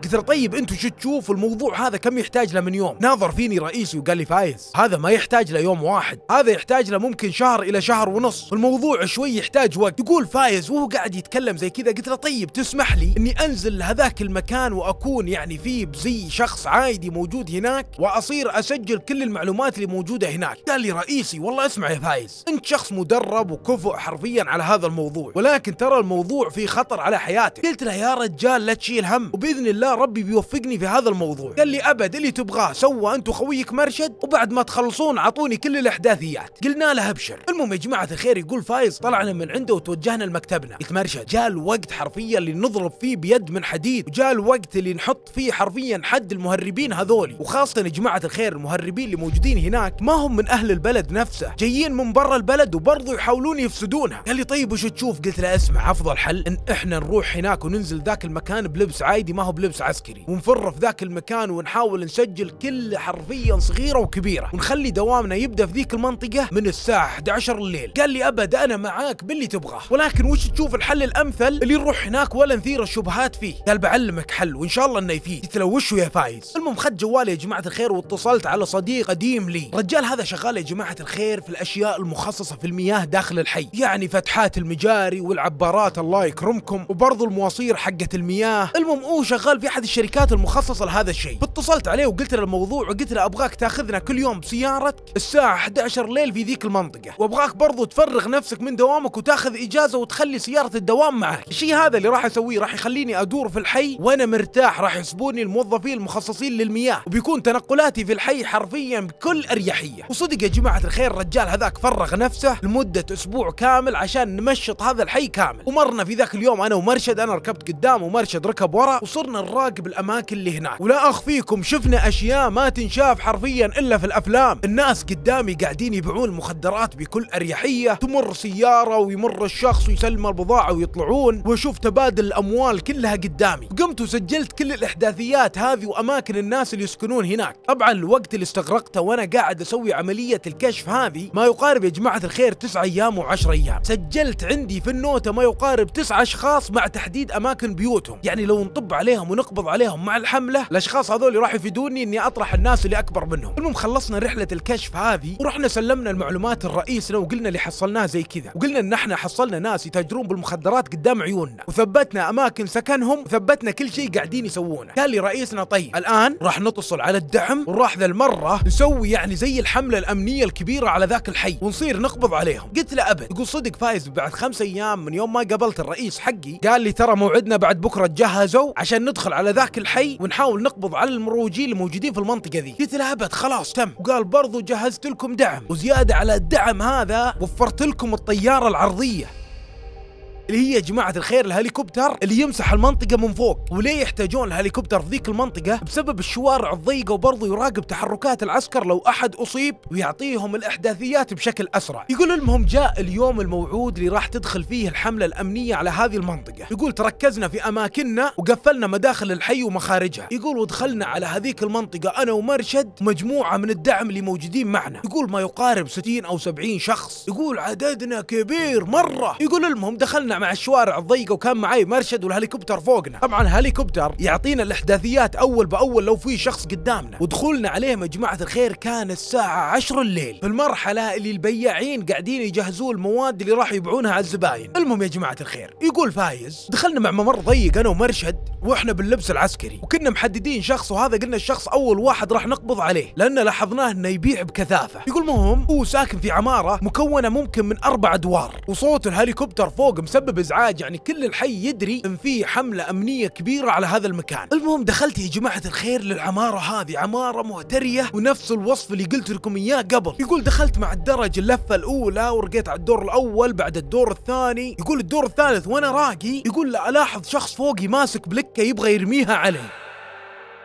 قلت له طيب انتم شو تشوفوا الموضوع هذا كم يحتاج له من يوم ناظر فيني رئيسي وقال لي فايز هذا ما يحتاج له يوم واحد هذا يحتاج له ممكن شهر الى شهر ونص الموضوع شوي يحتاج وقت يقول فايز وهو قاعد يتكلم زي كذا قلت له طيب تسمح لي اني انزل لهذاك المكان واكون يعني فيه بزي شخص عادي موجود هناك واصير اسجل كل المعلومات اللي موجوده هناك قال لي رئيسي والله اسمع يا فايز انت شخص مدرب وكفؤ حرفيا على هذا الموضوع ولكن ترى الموضوع فيه خطر على حياتك قلت له يا رجال لا تشيل هم وباذن الله الله ربي بيوفقني في هذا الموضوع قال لي ابد اللي تبغاه سوى انت وخويك مرشد وبعد ما تخلصون اعطوني كل الاحداثيات قلنا له ابشر المهم يا جماعه الخير يقول فايز طلعنا من عنده وتوجهنا لمكتبنا قلت مرشد جاء الوقت حرفيا اللي نضرب فيه بيد من حديد وجاء الوقت اللي نحط فيه حرفيا حد المهربين هذولي وخاصه يا جماعه الخير المهربين اللي موجودين هناك ما هم من اهل البلد نفسه جايين من برا البلد وبرضه يحاولون يفسدونها قال لي طيب وش تشوف قلت له اسمع افضل حل ان احنا نروح هناك وننزل ذاك المكان بلبس عادي ما هو بلبس لبس عسكري ونفر في ذاك المكان ونحاول نسجل كل حرفيا صغيره وكبيره ونخلي دوامنا يبدا في ذيك المنطقه من الساعه 11 الليل قال لي ابد انا معاك باللي تبغاه ولكن وش تشوف الحل الامثل اللي نروح هناك ولا نثير الشبهات فيه قال بعلمك حل وان شاء الله انه يفيد قلت له وش يا فايز المهم خد جوالي يا جماعه الخير واتصلت على صديق قديم لي الرجال هذا شغال يا جماعه الخير في الاشياء المخصصه في المياه داخل الحي يعني فتحات المجاري والعبارات الله يكرمكم وبرضه المواصير حقه المياه المهم هو شغال في احد الشركات المخصصه لهذا الشيء فاتصلت عليه وقلت له الموضوع وقلت له ابغاك تاخذنا كل يوم بسيارتك الساعه 11 ليل في ذيك المنطقه وابغاك برضو تفرغ نفسك من دوامك وتاخذ اجازه وتخلي سياره الدوام معك الشيء هذا اللي راح اسويه راح يخليني ادور في الحي وانا مرتاح راح يحسبوني الموظفين المخصصين للمياه وبيكون تنقلاتي في الحي حرفيا بكل اريحيه وصدق يا جماعه الخير الرجال هذاك فرغ نفسه لمده اسبوع كامل عشان نمشط هذا الحي كامل ومرنا في ذاك اليوم انا ومرشد انا ركبت قدام ومرشد ركب ورا وصرنا نراقب الاماكن اللي هناك ولا اخفيكم شفنا اشياء ما تنشاف حرفيا الا في الافلام الناس قدامي قاعدين يبيعون المخدرات بكل اريحيه تمر سياره ويمر الشخص ويسلم البضاعه ويطلعون واشوف تبادل الاموال كلها قدامي قمت وسجلت كل الاحداثيات هذه واماكن الناس اللي يسكنون هناك طبعا الوقت اللي استغرقته وانا قاعد اسوي عمليه الكشف هذه ما يقارب يا جماعه الخير 9 ايام و10 ايام سجلت عندي في النوتة ما يقارب 9 اشخاص مع تحديد اماكن بيوتهم يعني لو نطب عليهم ونقبض عليهم مع الحمله الاشخاص هذول راح يفيدوني اني اطرح الناس اللي اكبر منهم المهم خلصنا رحله الكشف هذه ورحنا سلمنا المعلومات لرئيسنا وقلنا اللي حصلناه زي كذا وقلنا ان احنا حصلنا ناس يتاجرون بالمخدرات قدام عيوننا وثبتنا اماكن سكنهم وثبتنا كل شيء قاعدين يسوونه قال لي رئيسنا طيب الان راح نتصل على الدعم وراح ذا المره نسوي يعني زي الحمله الامنيه الكبيره على ذاك الحي ونصير نقبض عليهم قلت له ابد يقول صدق فايز بعد خمس ايام من يوم ما قابلت الرئيس حقي قال لي ترى موعدنا بعد بكره تجهزوا عشان ندخل نحصل على ذاك الحي ونحاول نقبض على المروجين الموجودين في المنطقه ذي قلت له ابد خلاص تم وقال برضو جهزت لكم دعم وزياده على الدعم هذا وفرت لكم الطياره العرضيه اللي هي يا جماعه الخير الهليكوبتر اللي يمسح المنطقه من فوق وليه يحتاجون الهليكوبتر في ذيك المنطقه بسبب الشوارع الضيقه وبرضه يراقب تحركات العسكر لو احد اصيب ويعطيهم الاحداثيات بشكل اسرع يقول المهم جاء اليوم الموعود اللي راح تدخل فيه الحمله الامنيه على هذه المنطقه يقول تركزنا في اماكننا وقفلنا مداخل الحي ومخارجها يقول ودخلنا على هذيك المنطقه انا ومرشد ومجموعه من الدعم اللي موجودين معنا يقول ما يقارب 60 او 70 شخص يقول عددنا كبير مره يقول المهم دخلنا مع الشوارع الضيقه وكان معي مرشد والهليكوبتر فوقنا طبعا الهليكوبتر يعطينا الاحداثيات اول باول لو في شخص قدامنا ودخولنا عليه يا جماعه الخير كان الساعه 10 الليل في المرحله اللي البياعين قاعدين يجهزوا المواد اللي راح يبيعونها على الزباين المهم يا جماعه الخير يقول فايز دخلنا مع ممر ضيق انا ومرشد واحنا باللبس العسكري وكنا محددين شخص وهذا قلنا الشخص اول واحد راح نقبض عليه لان لاحظناه انه يبيع بكثافه يقول مهم هو ساكن في عماره مكونه ممكن من اربع ادوار وصوت الهليكوبتر فوق مسبب مسبب ازعاج يعني كل الحي يدري ان في حمله امنيه كبيره على هذا المكان المهم دخلت يا جماعه الخير للعماره هذه عماره مهتريه ونفس الوصف اللي قلت لكم اياه قبل يقول دخلت مع الدرج اللفه الاولى ورقيت على الدور الاول بعد الدور الثاني يقول الدور الثالث وانا راقي يقول الاحظ شخص فوقي ماسك بلكه يبغى يرميها علي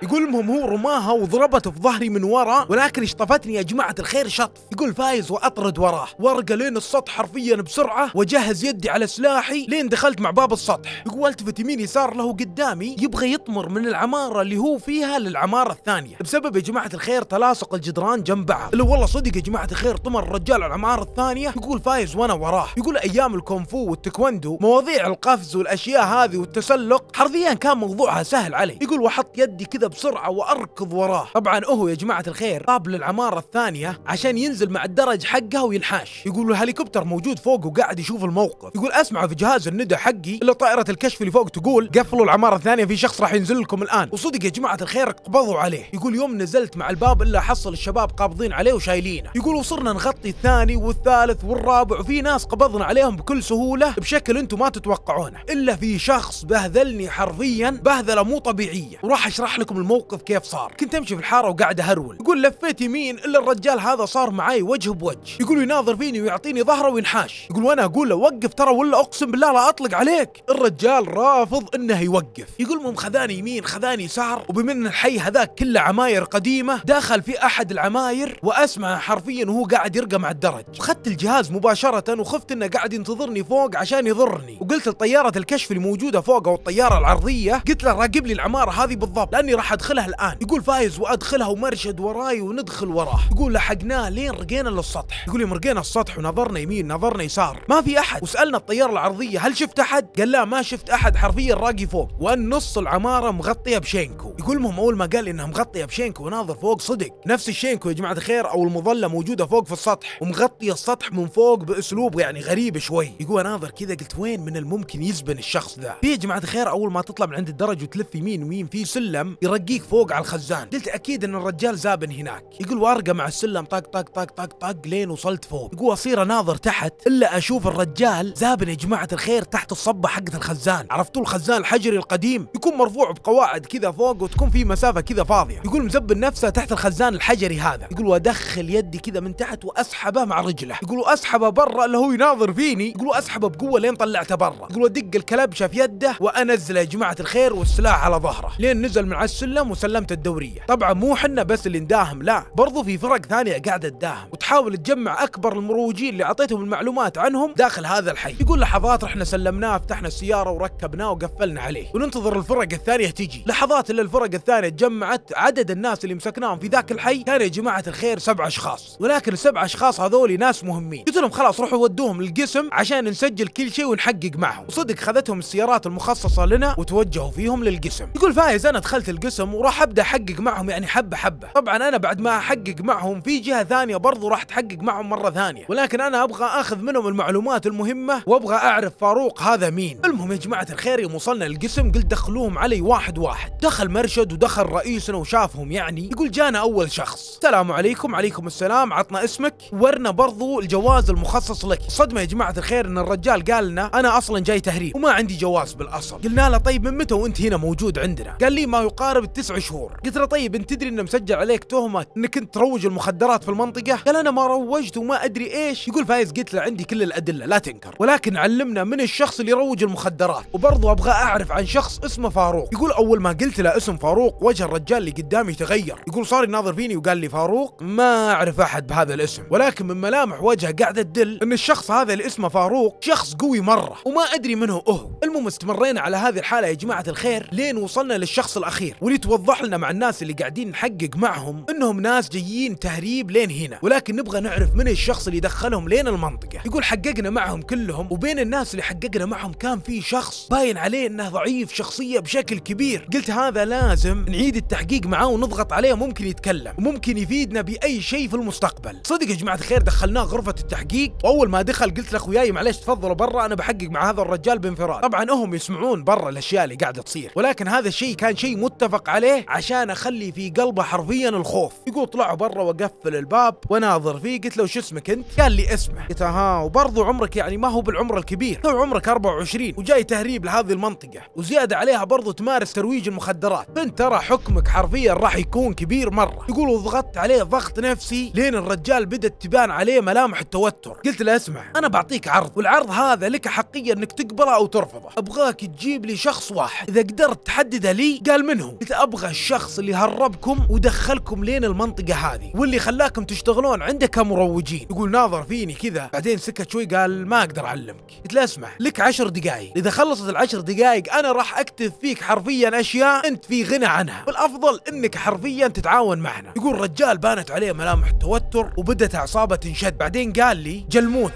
يقول المهم هو رماها وضربته في ظهري من ورا ولكن اشطفتني يا جماعه الخير شطف يقول فايز واطرد وراه ورقه لين السطح حرفيا بسرعه واجهز يدي على سلاحي لين دخلت مع باب السطح يقول التفت يمين يسار له قدامي يبغى يطمر من العماره اللي هو فيها للعماره الثانيه بسبب يا جماعه الخير تلاصق الجدران جنب بعض اللي والله صدق يا جماعه الخير طمر الرجال على العماره الثانيه يقول فايز وانا وراه يقول ايام الكونفو والتكوندو مواضيع القفز والاشياء هذه والتسلق حرفيا كان موضوعها سهل علي يقول وحط يدي كذا بسرعه واركض وراه طبعا هو يا جماعه الخير طاب للعماره الثانيه عشان ينزل مع الدرج حقها وينحاش يقول الهليكوبتر موجود فوق وقاعد يشوف الموقف يقول اسمعوا في جهاز الندى حقي الا طائره الكشف اللي فوق تقول قفلوا العماره الثانيه في شخص راح ينزل لكم الان وصدق يا جماعه الخير قبضوا عليه يقول يوم نزلت مع الباب الا حصل الشباب قابضين عليه وشايلينه يقول وصرنا نغطي الثاني والثالث والرابع وفي ناس قبضنا عليهم بكل سهوله بشكل انتم ما تتوقعونه الا في شخص بهذلني حرفيا بهذله مو طبيعيه وراح اشرح لكم لكم الموقف كيف صار كنت امشي في الحاره وقاعد اهرول يقول لفيت يمين الا الرجال هذا صار معاي وجه بوجه يقول يناظر فيني ويعطيني ظهره وينحاش يقول وانا اقول له وقف ترى ولا اقسم بالله لا اطلق عليك الرجال رافض انه يوقف يقول مم خذاني يمين خذاني يسار وبمن الحي هذاك كله عماير قديمه دخل في احد العماير واسمع حرفيا وهو قاعد يرقى مع الدرج اخذت الجهاز مباشره وخفت انه قاعد ينتظرني فوق عشان يضرني وقلت لطياره الكشف اللي موجوده فوق او الطياره العرضيه قلت له راقب لي العماره هذه بالضبط لاني راح راح ادخلها الان يقول فايز وادخلها ومرشد وراي وندخل وراه يقول لحقناه لين رقينا للسطح يقول يوم رقينا السطح ونظرنا يمين نظرنا يسار ما في احد وسالنا الطياره العرضيه هل شفت احد قال لا ما شفت احد حرفيا راقي فوق وان نص العماره مغطيه بشينكو يقول لهم اول ما قال انها مغطيه بشينكو وناظر فوق صدق نفس الشينكو يا جماعه الخير او المظله موجوده فوق في السطح ومغطيه السطح من فوق باسلوب يعني غريب شوي يقول ناظر كذا قلت وين من الممكن يزبن الشخص ذا في يا جماعه الخير اول ما تطلع من عند الدرج وتلف يمين ويمين في سلم يرجع ارقيك فوق على الخزان قلت اكيد ان الرجال زابن هناك يقول وارقه مع السلم طق طق طق طق طق لين وصلت فوق يقول اصير اناظر تحت الا اشوف الرجال زابن يا جماعه الخير تحت الصبه حقت الخزان عرفتوا الخزان الحجري القديم يكون مرفوع بقواعد كذا فوق وتكون في مسافه كذا فاضيه يقول مزبن نفسه تحت الخزان الحجري هذا يقول وادخل يدي كذا من تحت واسحبه مع رجله يقول اسحبه برا اللي هو يناظر فيني يقول اسحبه بقوه لين طلعته برا يقول ادق الكلبشه في يده وانزله يا جماعه الخير والسلاح على ظهره لين نزل من على السلم سلم وسلمت الدوريه طبعا مو حنا بس اللي نداهم لا برضو في فرق ثانيه قاعده تداهم وتحاول تجمع اكبر المروجين اللي اعطيتهم المعلومات عنهم داخل هذا الحي يقول لحظات رحنا سلمناه فتحنا السياره وركبناه وقفلنا عليه وننتظر الفرق الثانيه تجي، لحظات اللي الفرق الثانيه تجمعت عدد الناس اللي مسكناهم في ذاك الحي كان يا جماعه الخير سبع اشخاص ولكن السبع اشخاص هذول ناس مهمين قلت لهم خلاص روحوا ودوهم للقسم عشان نسجل كل شيء ونحقق معهم وصدق خذتهم السيارات المخصصه لنا وتوجهوا فيهم للقسم يقول فايز انا دخلت القسم الرسم وراح ابدا احقق معهم يعني حبه حبه طبعا انا بعد ما احقق معهم في جهه ثانيه برضو راح تحقق معهم مره ثانيه ولكن انا ابغى اخذ منهم المعلومات المهمه وابغى اعرف فاروق هذا مين المهم يا جماعه الخير يوم وصلنا القسم قلت دخلوهم علي واحد واحد دخل مرشد ودخل رئيسنا وشافهم يعني يقول جانا اول شخص السلام عليكم عليكم السلام عطنا اسمك ورنا برضو الجواز المخصص لك صدمه يا جماعه الخير ان الرجال قال لنا انا اصلا جاي تهريب وما عندي جواز بالاصل قلنا له طيب من متى وانت هنا موجود عندنا قال لي ما يقارب يقارب التسع شهور قلت له طيب انت تدري انه مسجل عليك تهمه انك انت تروج المخدرات في المنطقه قال انا ما روجت وما ادري ايش يقول فايز قلت له عندي كل الادله لا تنكر ولكن علمنا من الشخص اللي يروج المخدرات وبرضه ابغى اعرف عن شخص اسمه فاروق يقول اول ما قلت له اسم فاروق وجه الرجال اللي قدامي تغير يقول صار يناظر فيني وقال لي فاروق ما اعرف احد بهذا الاسم ولكن من ملامح وجهه قاعده تدل ان الشخص هذا اللي اسمه فاروق شخص قوي مره وما ادري منه هو المهم استمرينا على هذه الحاله يا جماعه الخير لين وصلنا للشخص الاخير واللي توضح لنا مع الناس اللي قاعدين نحقق معهم انهم ناس جايين تهريب لين هنا ولكن نبغى نعرف من الشخص اللي دخلهم لين المنطقه يقول حققنا معهم كلهم وبين الناس اللي حققنا معهم كان في شخص باين عليه انه ضعيف شخصيه بشكل كبير قلت هذا لازم نعيد التحقيق معاه ونضغط عليه ممكن يتكلم وممكن يفيدنا باي شيء في المستقبل صدق يا جماعه الخير دخلناه غرفه التحقيق واول ما دخل قلت لاخوياي معلش تفضلوا برا انا بحقق مع هذا الرجال بانفراد طبعا هم يسمعون برا الاشياء اللي قاعده تصير ولكن هذا الشيء كان شيء متفق اتفق عليه عشان اخلي في قلبه حرفيا الخوف يقول طلعوا برا وقفل الباب وناظر فيه قلت له شو اسمك انت قال لي اسمه قلت ها وبرضه عمرك يعني ما هو بالعمر الكبير تو عمرك 24 وجاي تهريب لهذه المنطقه وزياده عليها برضه تمارس ترويج المخدرات بنت ترى حكمك حرفيا راح يكون كبير مره يقول وضغطت عليه ضغط نفسي لين الرجال بدت تبان عليه ملامح التوتر قلت له اسمع انا بعطيك عرض والعرض هذا لك حقيه انك تقبله او ترفضه ابغاك تجيب لي شخص واحد اذا قدرت تحدده لي قال من هو قلت ابغى الشخص اللي هربكم ودخلكم لين المنطقه هذه واللي خلاكم تشتغلون عنده كمروجين يقول ناظر فيني كذا بعدين سكت شوي قال ما اقدر اعلمك قلت له اسمع لك عشر دقائق اذا خلصت العشر دقائق انا راح اكتب فيك حرفيا اشياء انت في غنى عنها والافضل انك حرفيا تتعاون معنا يقول رجال بانت عليه ملامح التوتر وبدت اعصابه تنشد بعدين قال لي جلموت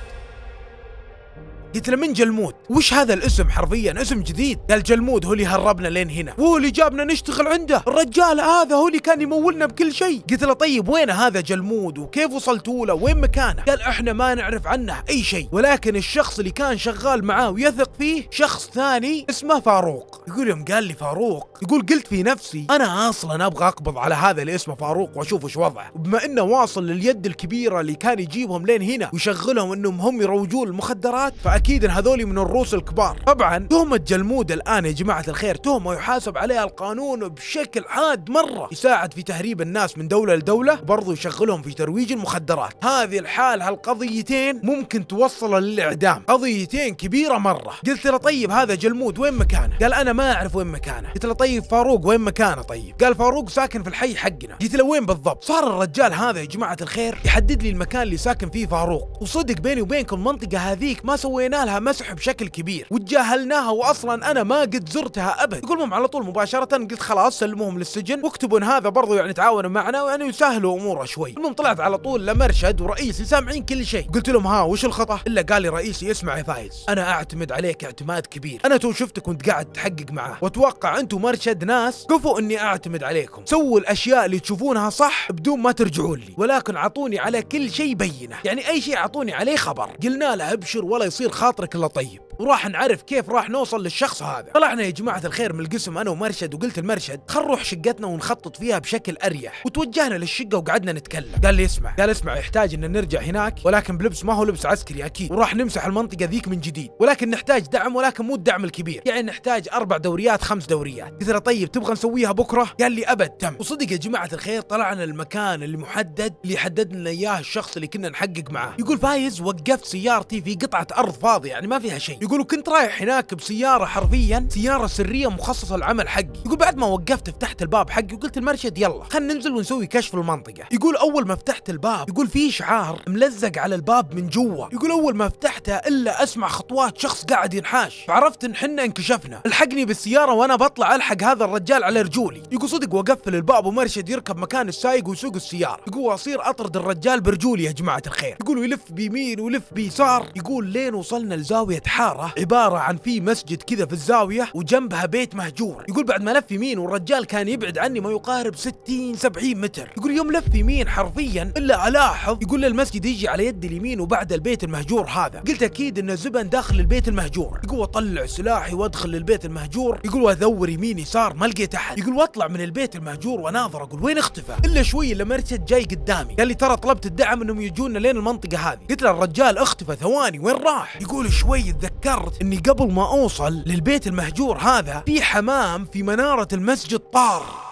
قلت له من جلمود وش هذا الاسم حرفيا اسم جديد قال جلمود هو اللي هربنا لين هنا هو اللي جابنا نشتغل عنده الرجال هذا هو اللي كان يمولنا بكل شيء قلت له طيب وين هذا جلمود وكيف وصلتوا له وين مكانه قال احنا ما نعرف عنه اي شيء ولكن الشخص اللي كان شغال معاه ويثق فيه شخص ثاني اسمه فاروق يقول يوم قال لي فاروق يقول قلت في نفسي انا اصلا ابغى اقبض على هذا اللي اسمه فاروق واشوف وش وضعه وبما انه واصل لليد الكبيره اللي كان يجيبهم لين هنا ويشغلهم انهم هم يروجون المخدرات اكيد ان هذول من الروس الكبار طبعا تهمه جلمود الان يا جماعه الخير تهمه يحاسب عليها القانون بشكل حاد مره يساعد في تهريب الناس من دوله لدوله وبرضه يشغلهم في ترويج المخدرات هذه الحال هالقضيتين ممكن توصله للاعدام قضيتين كبيره مره قلت له طيب هذا جلمود وين مكانه قال انا ما اعرف وين مكانه قلت له طيب فاروق وين مكانه طيب قال فاروق ساكن في الحي حقنا قلت له وين بالضبط صار الرجال هذا يا جماعه الخير يحدد لي المكان اللي ساكن فيه فاروق وصدق بيني وبينكم المنطقه هذيك ما سوينا سوينا لها مسح بشكل كبير وتجاهلناها واصلا انا ما قد زرتها ابد يقول المهم على طول مباشره قلت خلاص سلموهم للسجن واكتبوا ان هذا برضو يعني تعاونوا معنا ويعني يسهلوا اموره شوي المهم طلعت على طول لمرشد ورئيسي سامعين كل شيء قلت لهم ها وش الخطه الا قال لي رئيسي اسمع يا فايز انا اعتمد عليك اعتماد كبير انا تو شفتك وانت قاعد تحقق معاه واتوقع انتم مرشد ناس كفوا اني اعتمد عليكم سووا الاشياء اللي تشوفونها صح بدون ما ترجعون لي ولكن اعطوني على كل شيء بينه يعني اي شيء اعطوني عليه خبر قلنا له ابشر ولا يصير خاطرك الا طيب وراح نعرف كيف راح نوصل للشخص هذا طلعنا يا جماعه الخير من القسم انا ومرشد وقلت المرشد خل نروح شقتنا ونخطط فيها بشكل اريح وتوجهنا للشقه وقعدنا نتكلم قال لي اسمع قال اسمع يحتاج ان نرجع هناك ولكن بلبس ما هو لبس عسكري اكيد وراح نمسح المنطقه ذيك من جديد ولكن نحتاج دعم ولكن مو الدعم الكبير يعني نحتاج اربع دوريات خمس دوريات قلت له طيب تبغى نسويها بكره قال لي ابد تم وصدق يا جماعه الخير طلعنا المكان المحدد اللي حددنا لنا اياه الشخص اللي كنا نحقق معاه يقول فايز وقفت سيارتي في قطعه ارض فاضيه يعني ما فيها شيء يقولوا كنت رايح هناك بسياره حرفيا سياره سريه مخصصه للعمل حقي يقول بعد ما وقفت فتحت الباب حقي وقلت المرشد يلا خلينا ننزل ونسوي كشف المنطقه يقول اول ما فتحت الباب يقول في شعار ملزق على الباب من جوا يقول اول ما فتحته الا اسمع خطوات شخص قاعد ينحاش فعرفت ان حنا انكشفنا الحقني بالسياره وانا بطلع الحق هذا الرجال على رجولي يقول صدق وقفل الباب ومرشد يركب مكان السايق ويسوق السياره يقول اصير اطرد الرجال برجولي يا جماعه الخير يقول يلف بيمين ويلف بيسار يقول لين وصلنا لزاويه حار العمارة عبارة عن في مسجد كذا في الزاوية وجنبها بيت مهجور يقول بعد ما لف يمين والرجال كان يبعد عني ما يقارب 60 70 متر يقول يوم لف يمين حرفيا الا الاحظ يقول المسجد يجي على يد اليمين وبعد البيت المهجور هذا قلت اكيد انه زبن داخل البيت المهجور يقول اطلع سلاحي وادخل للبيت المهجور يقول وادور يمين يسار ما لقيت احد يقول واطلع من البيت المهجور واناظر اقول وين اختفى الا شوي لما ارشد جاي قدامي قال لي ترى طلبت الدعم انهم يجونا لين المنطقه هذه قلت له الرجال اختفى ثواني وين راح يقول شوي تذكرت تذكرت اني قبل ما اوصل للبيت المهجور هذا في حمام في منارة المسجد طار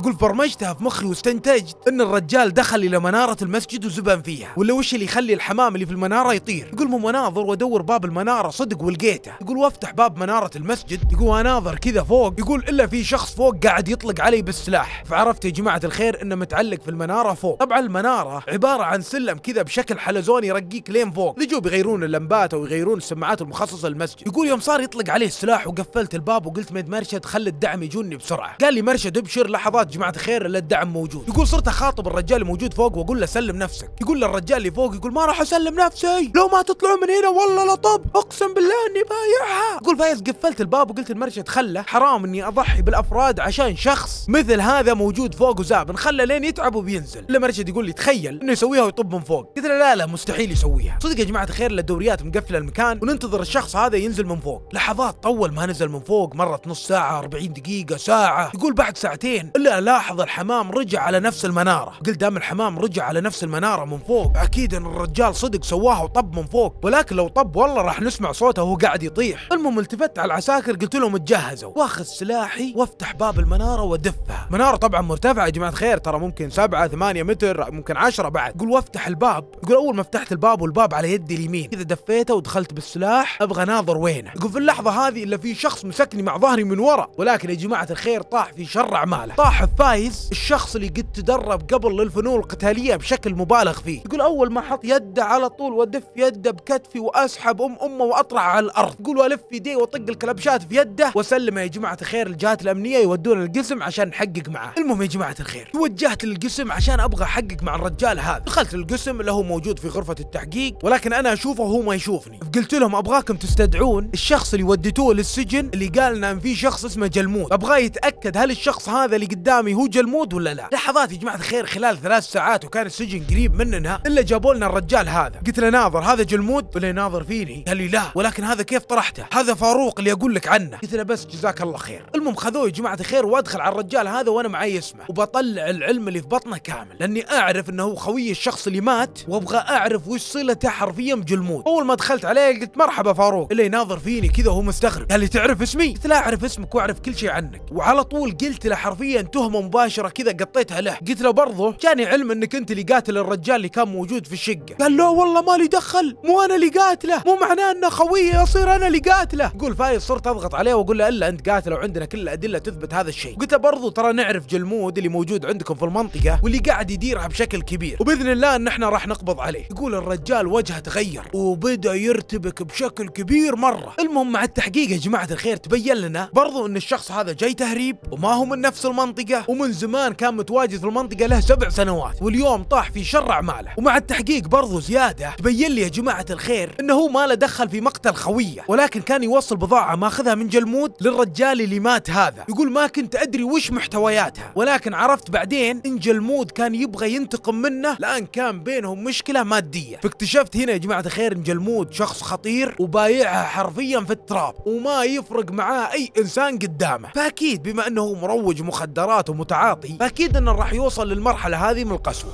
يقول برمجتها في مخي واستنتجت ان الرجال دخل الى مناره المسجد وزبن فيها ولا وش اللي يخلي الحمام اللي في المناره يطير يقول مو مناظر وادور باب المناره صدق ولقيته يقول وافتح باب مناره المسجد يقول اناظر كذا فوق يقول الا في شخص فوق قاعد يطلق علي بالسلاح فعرفت يا جماعه الخير انه متعلق في المناره فوق طبعا المناره عباره عن سلم كذا بشكل حلزوني يرقيك لين فوق لجوا بيغيرون اللمبات او يغيرون السماعات المخصصه للمسجد يقول يوم صار يطلق عليه السلاح وقفلت الباب وقلت مد مرشد خلي الدعم يجوني بسرعه قال لي مرشد ابشر لحظات جماعه الخير الا الدعم موجود يقول صرت اخاطب الرجال اللي موجود فوق واقول له سلم نفسك يقول للرجال اللي فوق يقول ما راح اسلم نفسي لو ما تطلعون من هنا والله لطب اقسم بالله اني بايعها يقول فايز قفلت الباب وقلت المرشد خله حرام اني اضحي بالافراد عشان شخص مثل هذا موجود فوق وزاب نخله لين يتعب وبينزل المرشد يقول لي تخيل انه يسويها ويطب من فوق قلت له لا لا مستحيل يسويها صدق يا جماعه الخير الدوريات مقفله المكان وننتظر الشخص هذا ينزل من فوق لحظات طول ما نزل من فوق مرت نص ساعه 40 دقيقه ساعه يقول بعد ساعتين الا لاحظ الحمام رجع على نفس المناره قلت دام الحمام رجع على نفس المناره من فوق اكيد ان الرجال صدق سواها وطب من فوق ولكن لو طب والله راح نسمع صوته وهو قاعد يطيح المهم التفت على العساكر قلت لهم اتجهزوا واخذ سلاحي وافتح باب المناره وادفها مناره طبعا مرتفعه يا جماعه خير ترى ممكن سبعة 8 متر ممكن 10 بعد قل وافتح الباب قل اول ما فتحت الباب والباب على يدي اليمين كذا دفيته ودخلت بالسلاح ابغى ناظر وينه قل في اللحظه هذه الا في شخص مسكني مع ظهري من ورا ولكن يا جماعه الخير طاح في شر اعماله طاح فايز الشخص اللي قد تدرب قبل للفنون القتاليه بشكل مبالغ فيه يقول اول ما حط يده على طول وادف يده بكتفي واسحب ام امه واطلع على الارض يقول والف يديه واطق الكلبشات في يده واسلم يا جماعه الخير الجهات الامنيه يودون القسم عشان نحقق معاه المهم يا جماعه الخير توجهت للقسم عشان ابغى احقق مع الرجال هذا دخلت القسم اللي هو موجود في غرفه التحقيق ولكن انا اشوفه وهو ما يشوفني قلت لهم ابغاكم تستدعون الشخص اللي وديتوه للسجن اللي قال ان في شخص اسمه جلمود ابغى يتاكد هل الشخص هذا اللي قدام قدامي هو جلمود ولا لا لحظات يا جماعه الخير خلال ثلاث ساعات وكان السجن قريب مننا الا جابوا لنا الرجال هذا قلت له ناظر هذا جلمود ولا يناظر فيني قال لي لا ولكن هذا كيف طرحته هذا فاروق اللي اقول لك عنه قلت له بس جزاك الله خير المهم خذوه يا جماعه الخير وادخل على الرجال هذا وانا معي اسمه وبطلع العلم اللي في بطنه كامل لاني اعرف انه هو خوي الشخص اللي مات وابغى اعرف وش صلته حرفيا بجلمود اول ما دخلت عليه قلت مرحبا فاروق اللي يناظر فيني كذا وهو مستغرب قال لي تعرف اسمي قلت له اعرف اسمك واعرف كل شيء عنك وعلى طول قلت له حرفيا انتهى تهمه مباشره كذا قطيتها له قلت له برضه جاني علم انك انت اللي قاتل الرجال اللي كان موجود في الشقه قال لا والله مالي دخل مو انا اللي قاتله مو معناه انه خويه يصير انا اللي قاتله يقول فايز صرت اضغط عليه واقول له الا انت قاتله وعندنا كل الادله تثبت هذا الشيء قلت له برضه ترى نعرف جلمود اللي موجود عندكم في المنطقه واللي قاعد يديرها بشكل كبير وباذن الله ان احنا راح نقبض عليه يقول الرجال وجهه تغير وبدا يرتبك بشكل كبير مره المهم مع التحقيق يا جماعه الخير تبين لنا برضو ان الشخص هذا جاي تهريب وما هو من نفس المنطقه المنطقة ومن زمان كان متواجد في المنطقة له سبع سنوات واليوم طاح في شر أعماله ومع التحقيق برضو زيادة تبين لي يا جماعة الخير أنه هو ما له دخل في مقتل خوية ولكن كان يوصل بضاعة ماخذها من جلمود للرجال اللي مات هذا يقول ما كنت أدري وش محتوياتها ولكن عرفت بعدين إن جلمود كان يبغى ينتقم منه لأن كان بينهم مشكلة مادية فاكتشفت هنا يا جماعة الخير إن جلمود شخص خطير وبايعها حرفيا في التراب وما يفرق معاه أي إنسان قدامه فأكيد بما أنه مروج مخدرات ومتعاطي فأكيد أنه راح يوصل للمرحلة هذه من القسوة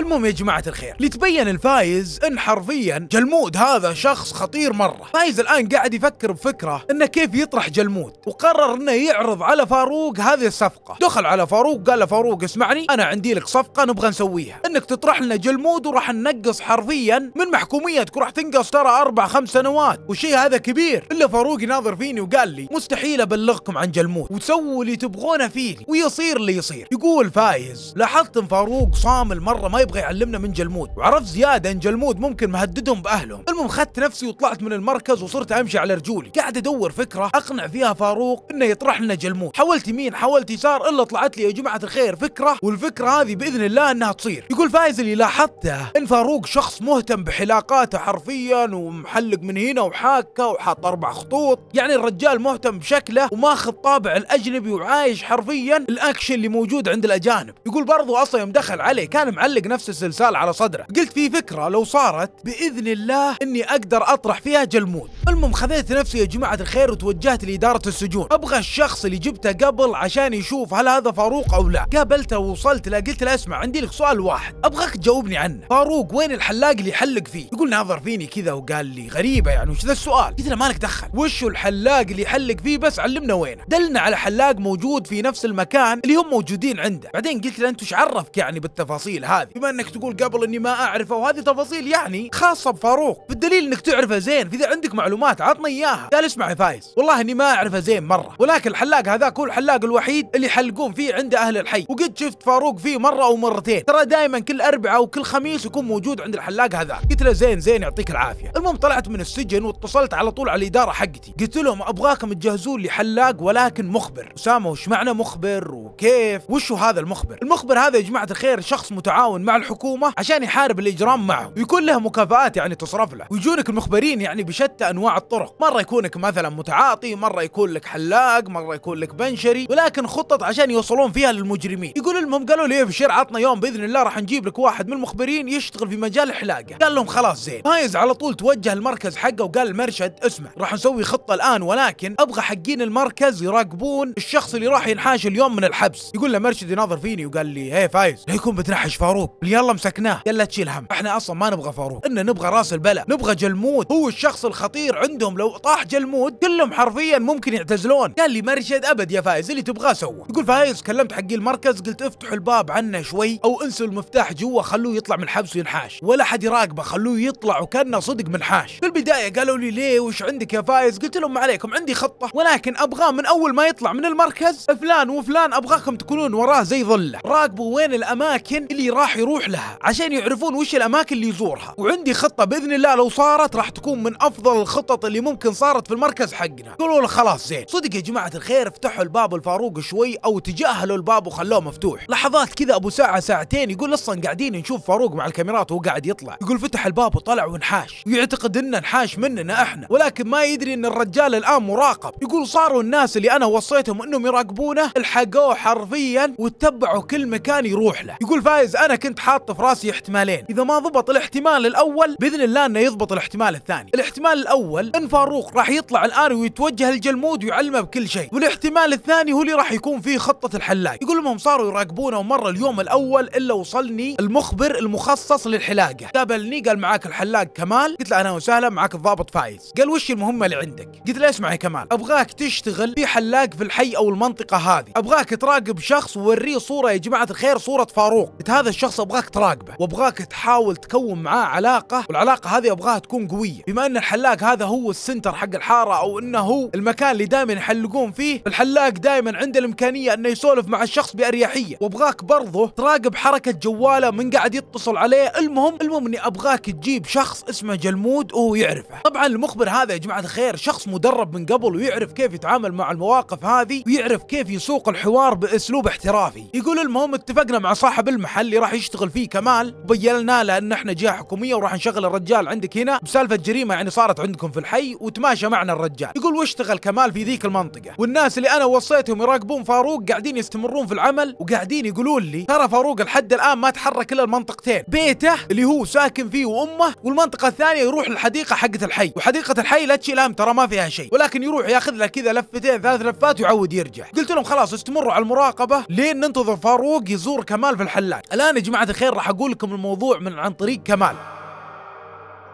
المهم يا جماعة الخير لتبين الفايز ان حرفيا جلمود هذا شخص خطير مرة فايز الان قاعد يفكر بفكرة انه كيف يطرح جلمود وقرر انه يعرض على فاروق هذه الصفقة دخل على فاروق قال له فاروق اسمعني انا عندي لك صفقة نبغى نسويها انك تطرح لنا جلمود وراح ننقص حرفيا من محكوميتك وراح تنقص ترى اربع خمس سنوات والشيء هذا كبير الا فاروق يناظر فيني وقال لي مستحيل ابلغكم عن جلمود وتسووا اللي تبغونه فيني ويصير اللي يصير يقول فايز لاحظت ان فاروق صامل مرة ما يبغى يعلمنا من جلمود وعرفت زياده ان جلمود ممكن مهددهم باهلهم المهم خدت نفسي وطلعت من المركز وصرت امشي على رجولي قاعد ادور فكره اقنع فيها فاروق انه يطرح لنا جلمود حاولت يمين حاولت يسار الا طلعت لي يا جماعه الخير فكره والفكره هذه باذن الله انها تصير يقول فايز اللي لاحظته ان فاروق شخص مهتم بحلاقاته حرفيا ومحلق من هنا وحاكه وحاط اربع خطوط يعني الرجال مهتم بشكله وماخذ طابع الاجنبي وعايش حرفيا الاكشن اللي موجود عند الاجانب يقول برضو اصلا يوم دخل عليه كان معلق نفس الزلزال على صدره قلت في فكرة لو صارت بإذن الله أني أقدر أطرح فيها جلمود المهم خذيت نفسي يا جماعة الخير وتوجهت لإدارة السجون أبغى الشخص اللي جبته قبل عشان يشوف هل هذا فاروق أو لا قابلته ووصلت له قلت له اسمع عندي لك سؤال واحد أبغاك تجاوبني عنه فاروق وين الحلاق اللي يحلق فيه يقول ناظر فيني كذا وقال لي غريبة يعني وش ذا السؤال قلت له مالك دخل وش الحلاق اللي يحلق فيه بس علمنا وينه دلنا على حلاق موجود في نفس المكان اللي هم موجودين عنده بعدين قلت له انت وش عرفك يعني بالتفاصيل هذه انك تقول قبل اني ما اعرفه وهذه تفاصيل يعني خاصه بفاروق بالدليل انك تعرفه زين فاذا عندك معلومات عطني اياها قال اسمع يا فايز والله اني ما اعرفه زين مره ولكن الحلاق هذاك هو الحلاق الوحيد اللي يحلقون فيه عند اهل الحي وقد شفت فاروق فيه مره او مرتين ترى دائما كل اربعاء وكل خميس يكون موجود عند الحلاق هذاك قلت له زين زين يعطيك العافيه المهم طلعت من السجن واتصلت على طول على الاداره حقتي قلت لهم ابغاكم تجهزون لي حلاق ولكن مخبر اسامه وش معنى مخبر وكيف وشو هذا المخبر المخبر هذا يا جماعه الخير شخص متعاون مع الحكومه عشان يحارب الاجرام معه ويكون له مكافآت يعني تصرف له ويجونك المخبرين يعني بشتى انواع الطرق مره يكونك مثلا متعاطي مره يكون لك حلاق مره يكون لك بنشري ولكن خطط عشان يوصلون فيها للمجرمين يقول لهم قالوا لي ابشر عطنا يوم باذن الله راح نجيب لك واحد من المخبرين يشتغل في مجال الحلاقه قال لهم خلاص زين فايز على طول توجه المركز حقه وقال المرشد اسمع راح نسوي خطه الان ولكن ابغى حقين المركز يراقبون الشخص اللي راح ينحاش اليوم من الحبس يقول له مرشد يناظر فيني وقال لي هي فايز لا يكون بتنحش فاروق يلا مسكناه يلا تشيل هم احنا اصلا ما نبغى فاروق انه نبغى راس البلا نبغى جلمود هو الشخص الخطير عندهم لو طاح جلمود كلهم حرفيا ممكن يعتزلون قال لي مرشد ابد يا فايز اللي تبغاه سوى يقول فايز كلمت حقي المركز قلت افتحوا الباب عنا شوي او انسوا المفتاح جوا خلوه يطلع من الحبس وينحاش ولا حد يراقبه خلوه يطلع وكانه صدق منحاش في البدايه قالوا لي ليه وش عندك يا فايز قلت لهم ما عليكم عندي خطه ولكن ابغاه من اول ما يطلع من المركز فلان وفلان ابغاكم تكونون وراه زي ظله راقبوا وين الاماكن اللي راح يروح يروح لها عشان يعرفون وش الاماكن اللي يزورها وعندي خطه باذن الله لو صارت راح تكون من افضل الخطط اللي ممكن صارت في المركز حقنا قولوا له خلاص زين صدق يا جماعه الخير افتحوا الباب الفاروق شوي او تجاهلوا الباب وخلوه مفتوح لحظات كذا ابو ساعه ساعتين يقول اصلا قاعدين نشوف فاروق مع الكاميرات وهو قاعد يطلع يقول فتح الباب وطلع ونحاش ويعتقد انه انحاش مننا احنا ولكن ما يدري ان الرجال الان مراقب يقول صاروا الناس اللي انا وصيتهم انهم يراقبونه الحقوه حرفيا واتبعوا كل مكان يروح له يقول فايز انا كنت كنت حاط في راسي احتمالين اذا ما ضبط الاحتمال الاول باذن الله انه يضبط الاحتمال الثاني الاحتمال الاول ان فاروق راح يطلع الان ويتوجه للجلمود ويعلمه بكل شيء والاحتمال الثاني هو اللي راح يكون فيه خطه الحلاق يقول لهم صاروا يراقبونه ومره اليوم الاول الا وصلني المخبر المخصص للحلاقه قابلني قال معاك الحلاق كمال قلت له اهلا وسهلا معاك الضابط فايز قال وش المهمه اللي عندك قلت له اسمع يا كمال ابغاك تشتغل في حلاق في الحي او المنطقه هذه ابغاك تراقب شخص ووريه صوره يا جماعه الخير صوره فاروق قلت هذا الشخص ابغاك تراقبه وابغاك تحاول تكون معاه علاقه والعلاقه هذه ابغاها تكون قويه بما ان الحلاق هذا هو السنتر حق الحاره او انه هو المكان اللي دائما يحلقون فيه الحلاق دائما عنده الامكانيه انه يسولف مع الشخص باريحيه وابغاك برضه تراقب حركه جواله من قاعد يتصل عليه المهم المهم اني ابغاك تجيب شخص اسمه جلمود وهو يعرفه طبعا المخبر هذا يا جماعه الخير شخص مدرب من قبل ويعرف كيف يتعامل مع المواقف هذه ويعرف كيف يسوق الحوار باسلوب احترافي يقول المهم اتفقنا مع صاحب المحل اللي راح يشتغل يشتغل فيه كمال بينا له ان احنا جهه حكوميه وراح نشغل الرجال عندك هنا بسالفه جريمه يعني صارت عندكم في الحي وتماشى معنا الرجال يقول واشتغل كمال في ذيك المنطقه والناس اللي انا وصيتهم يراقبون فاروق قاعدين يستمرون في العمل وقاعدين يقولون لي ترى فاروق لحد الان ما تحرك الا المنطقتين بيته اللي هو ساكن فيه وامه والمنطقه الثانيه يروح الحديقه حقت الحي وحديقه الحي لا تشيل هم ترى ما فيها شيء ولكن يروح ياخذ له كذا لفتين ثلاث لفات ويعود يرجع قلت لهم خلاص استمروا على المراقبه لين ننتظر فاروق يزور كمال في الحلاق الان يا جماعه الخير راح اقول لكم الموضوع من عن طريق كمال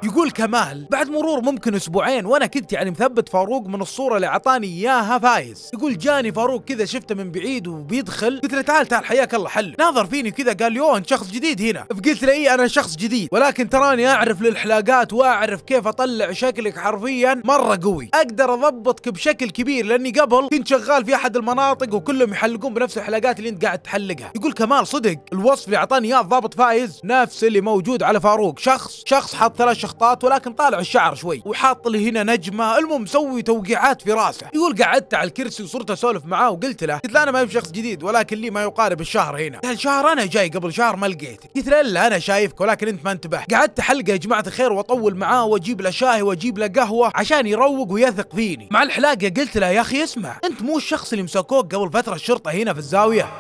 يقول كمال بعد مرور ممكن اسبوعين وانا كنت يعني مثبت فاروق من الصوره اللي اعطاني اياها فايز يقول جاني فاروق كذا شفته من بعيد وبيدخل قلت له تعال تعال حياك الله حل ناظر فيني كذا قال يوه انت شخص جديد هنا فقلت له اي انا شخص جديد ولكن تراني اعرف للحلاقات واعرف كيف اطلع شكلك حرفيا مره قوي اقدر اضبطك بشكل كبير لاني قبل كنت شغال في احد المناطق وكلهم يحلقون بنفس الحلاقات اللي انت قاعد تحلقها يقول كمال صدق الوصف اللي اعطاني اياه الضابط فايز نفس اللي موجود على فاروق شخص شخص حط ثلاث لقطات ولكن طالع الشعر شوي وحاط لي هنا نجمه المهم مسوي توقيعات في راسه يقول قعدت على الكرسي وصرت اسولف معاه وقلت له قلت له انا ما شخص جديد ولكن لي ما يقارب الشهر هنا قال شهر انا جاي قبل شهر ما لقيتك قلت له لا انا شايفك ولكن انت ما انتبهت قعدت حلقه يا جماعه الخير واطول معاه واجيب له شاي واجيب له قهوه عشان يروق ويثق فيني مع الحلاقه قلت له يا اخي اسمع انت مو الشخص اللي مسكوك قبل فتره الشرطه هنا في الزاويه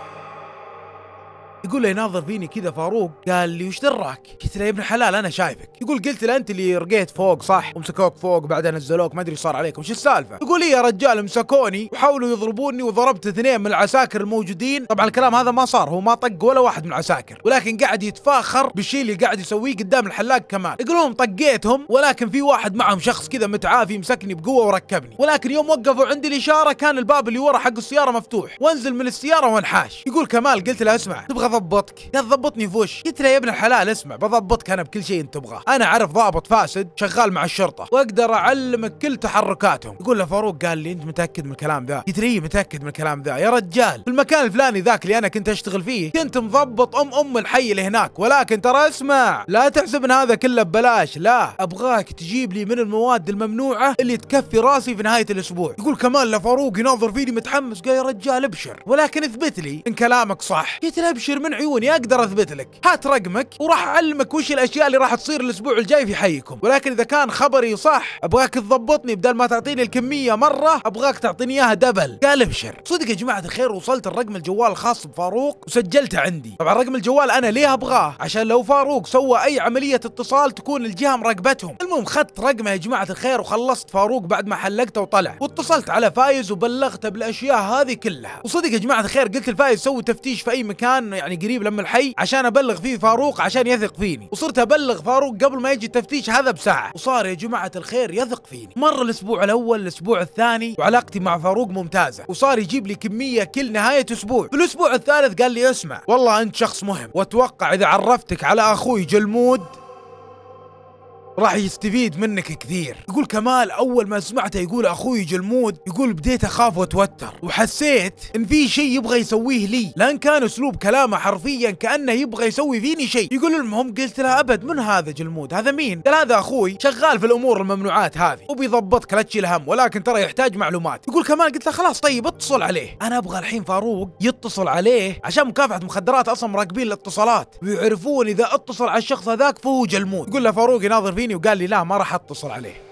يقول له يناظر فيني كذا فاروق قال لي وش دراك؟ قلت له يا ابن حلال انا شايفك يقول قلت له انت اللي رقيت فوق صح ومسكوك فوق بعدين نزلوك ما ادري صار عليكم شو السالفه؟ يقول لي إيه يا رجال مسكوني وحاولوا يضربوني وضربت اثنين من العساكر الموجودين طبعا الكلام هذا ما صار هو ما طق ولا واحد من العساكر ولكن قاعد يتفاخر بالشيء اللي قاعد يسويه قدام الحلاق كمان يقولون طقيتهم ولكن في واحد معهم شخص كذا متعافي مسكني بقوه وركبني ولكن يوم وقفوا عندي الاشاره كان الباب اللي ورا حق السياره مفتوح وانزل من السياره وانحاش يقول كمال قلت له اسمع تبغى بضبطك لا تضبطني فوش قلت له يا ابن الحلال اسمع بضبطك انا بكل شيء انت تبغاه انا اعرف ضابط فاسد شغال مع الشرطه واقدر اعلمك كل تحركاتهم يقول له فاروق قال لي انت متاكد من الكلام ذا قلت له إيه، متاكد من الكلام ذا يا رجال في المكان الفلاني ذاك اللي انا كنت اشتغل فيه كنت مضبط ام ام الحي اللي هناك ولكن ترى اسمع لا تحسب ان هذا كله ببلاش لا ابغاك تجيب لي من المواد الممنوعه اللي تكفي راسي في نهايه الاسبوع يقول كمان لفاروق يناظر فيني متحمس قال يا رجال ابشر ولكن اثبت لي ان كلامك صح قلت له ابشر من عيوني اقدر اثبت لك هات رقمك وراح اعلمك وش الاشياء اللي راح تصير الاسبوع الجاي في حيكم ولكن اذا كان خبري صح ابغاك تضبطني بدل ما تعطيني الكميه مره ابغاك تعطيني اياها دبل قال ابشر صدق يا جماعه الخير وصلت الرقم الجوال الخاص بفاروق وسجلته عندي طبعا رقم الجوال انا ليه ابغاه عشان لو فاروق سوى اي عمليه اتصال تكون الجهه مراقبتهم المهم خدت رقمه يا جماعه الخير وخلصت فاروق بعد ما حلقته وطلع واتصلت على فايز وبلغته بالاشياء هذه كلها وصدق يا جماعه الخير قلت الفايز سوي تفتيش في اي مكان يعني يعني قريب لما الحي عشان ابلغ فيه فاروق عشان يثق فيني وصرت ابلغ فاروق قبل ما يجي التفتيش هذا بساعه وصار يا جماعه الخير يثق فيني مر الاسبوع الاول الاسبوع الثاني وعلاقتي مع فاروق ممتازه وصار يجيب لي كميه كل نهايه اسبوع في الاسبوع الثالث قال لي اسمع والله انت شخص مهم واتوقع اذا عرفتك على اخوي جلمود راح يستفيد منك كثير يقول كمال اول ما سمعته يقول اخوي جلمود يقول بديت اخاف واتوتر وحسيت ان في شيء يبغى يسويه لي لان كان اسلوب كلامه حرفيا كانه يبغى يسوي فيني شيء يقول المهم قلت له ابد من هذا جلمود هذا مين قال هذا اخوي شغال في الامور الممنوعات هذه وبيضبطك لا تشيل هم ولكن ترى يحتاج معلومات يقول كمال قلت له خلاص طيب اتصل عليه انا ابغى الحين فاروق يتصل عليه عشان مكافحه مخدرات اصلا مراقبين الاتصالات ويعرفون اذا اتصل على الشخص هذاك فهو جلمود يقول له فاروق يناظر فيه فابينيو وقال لي لا ما راح اتصل عليه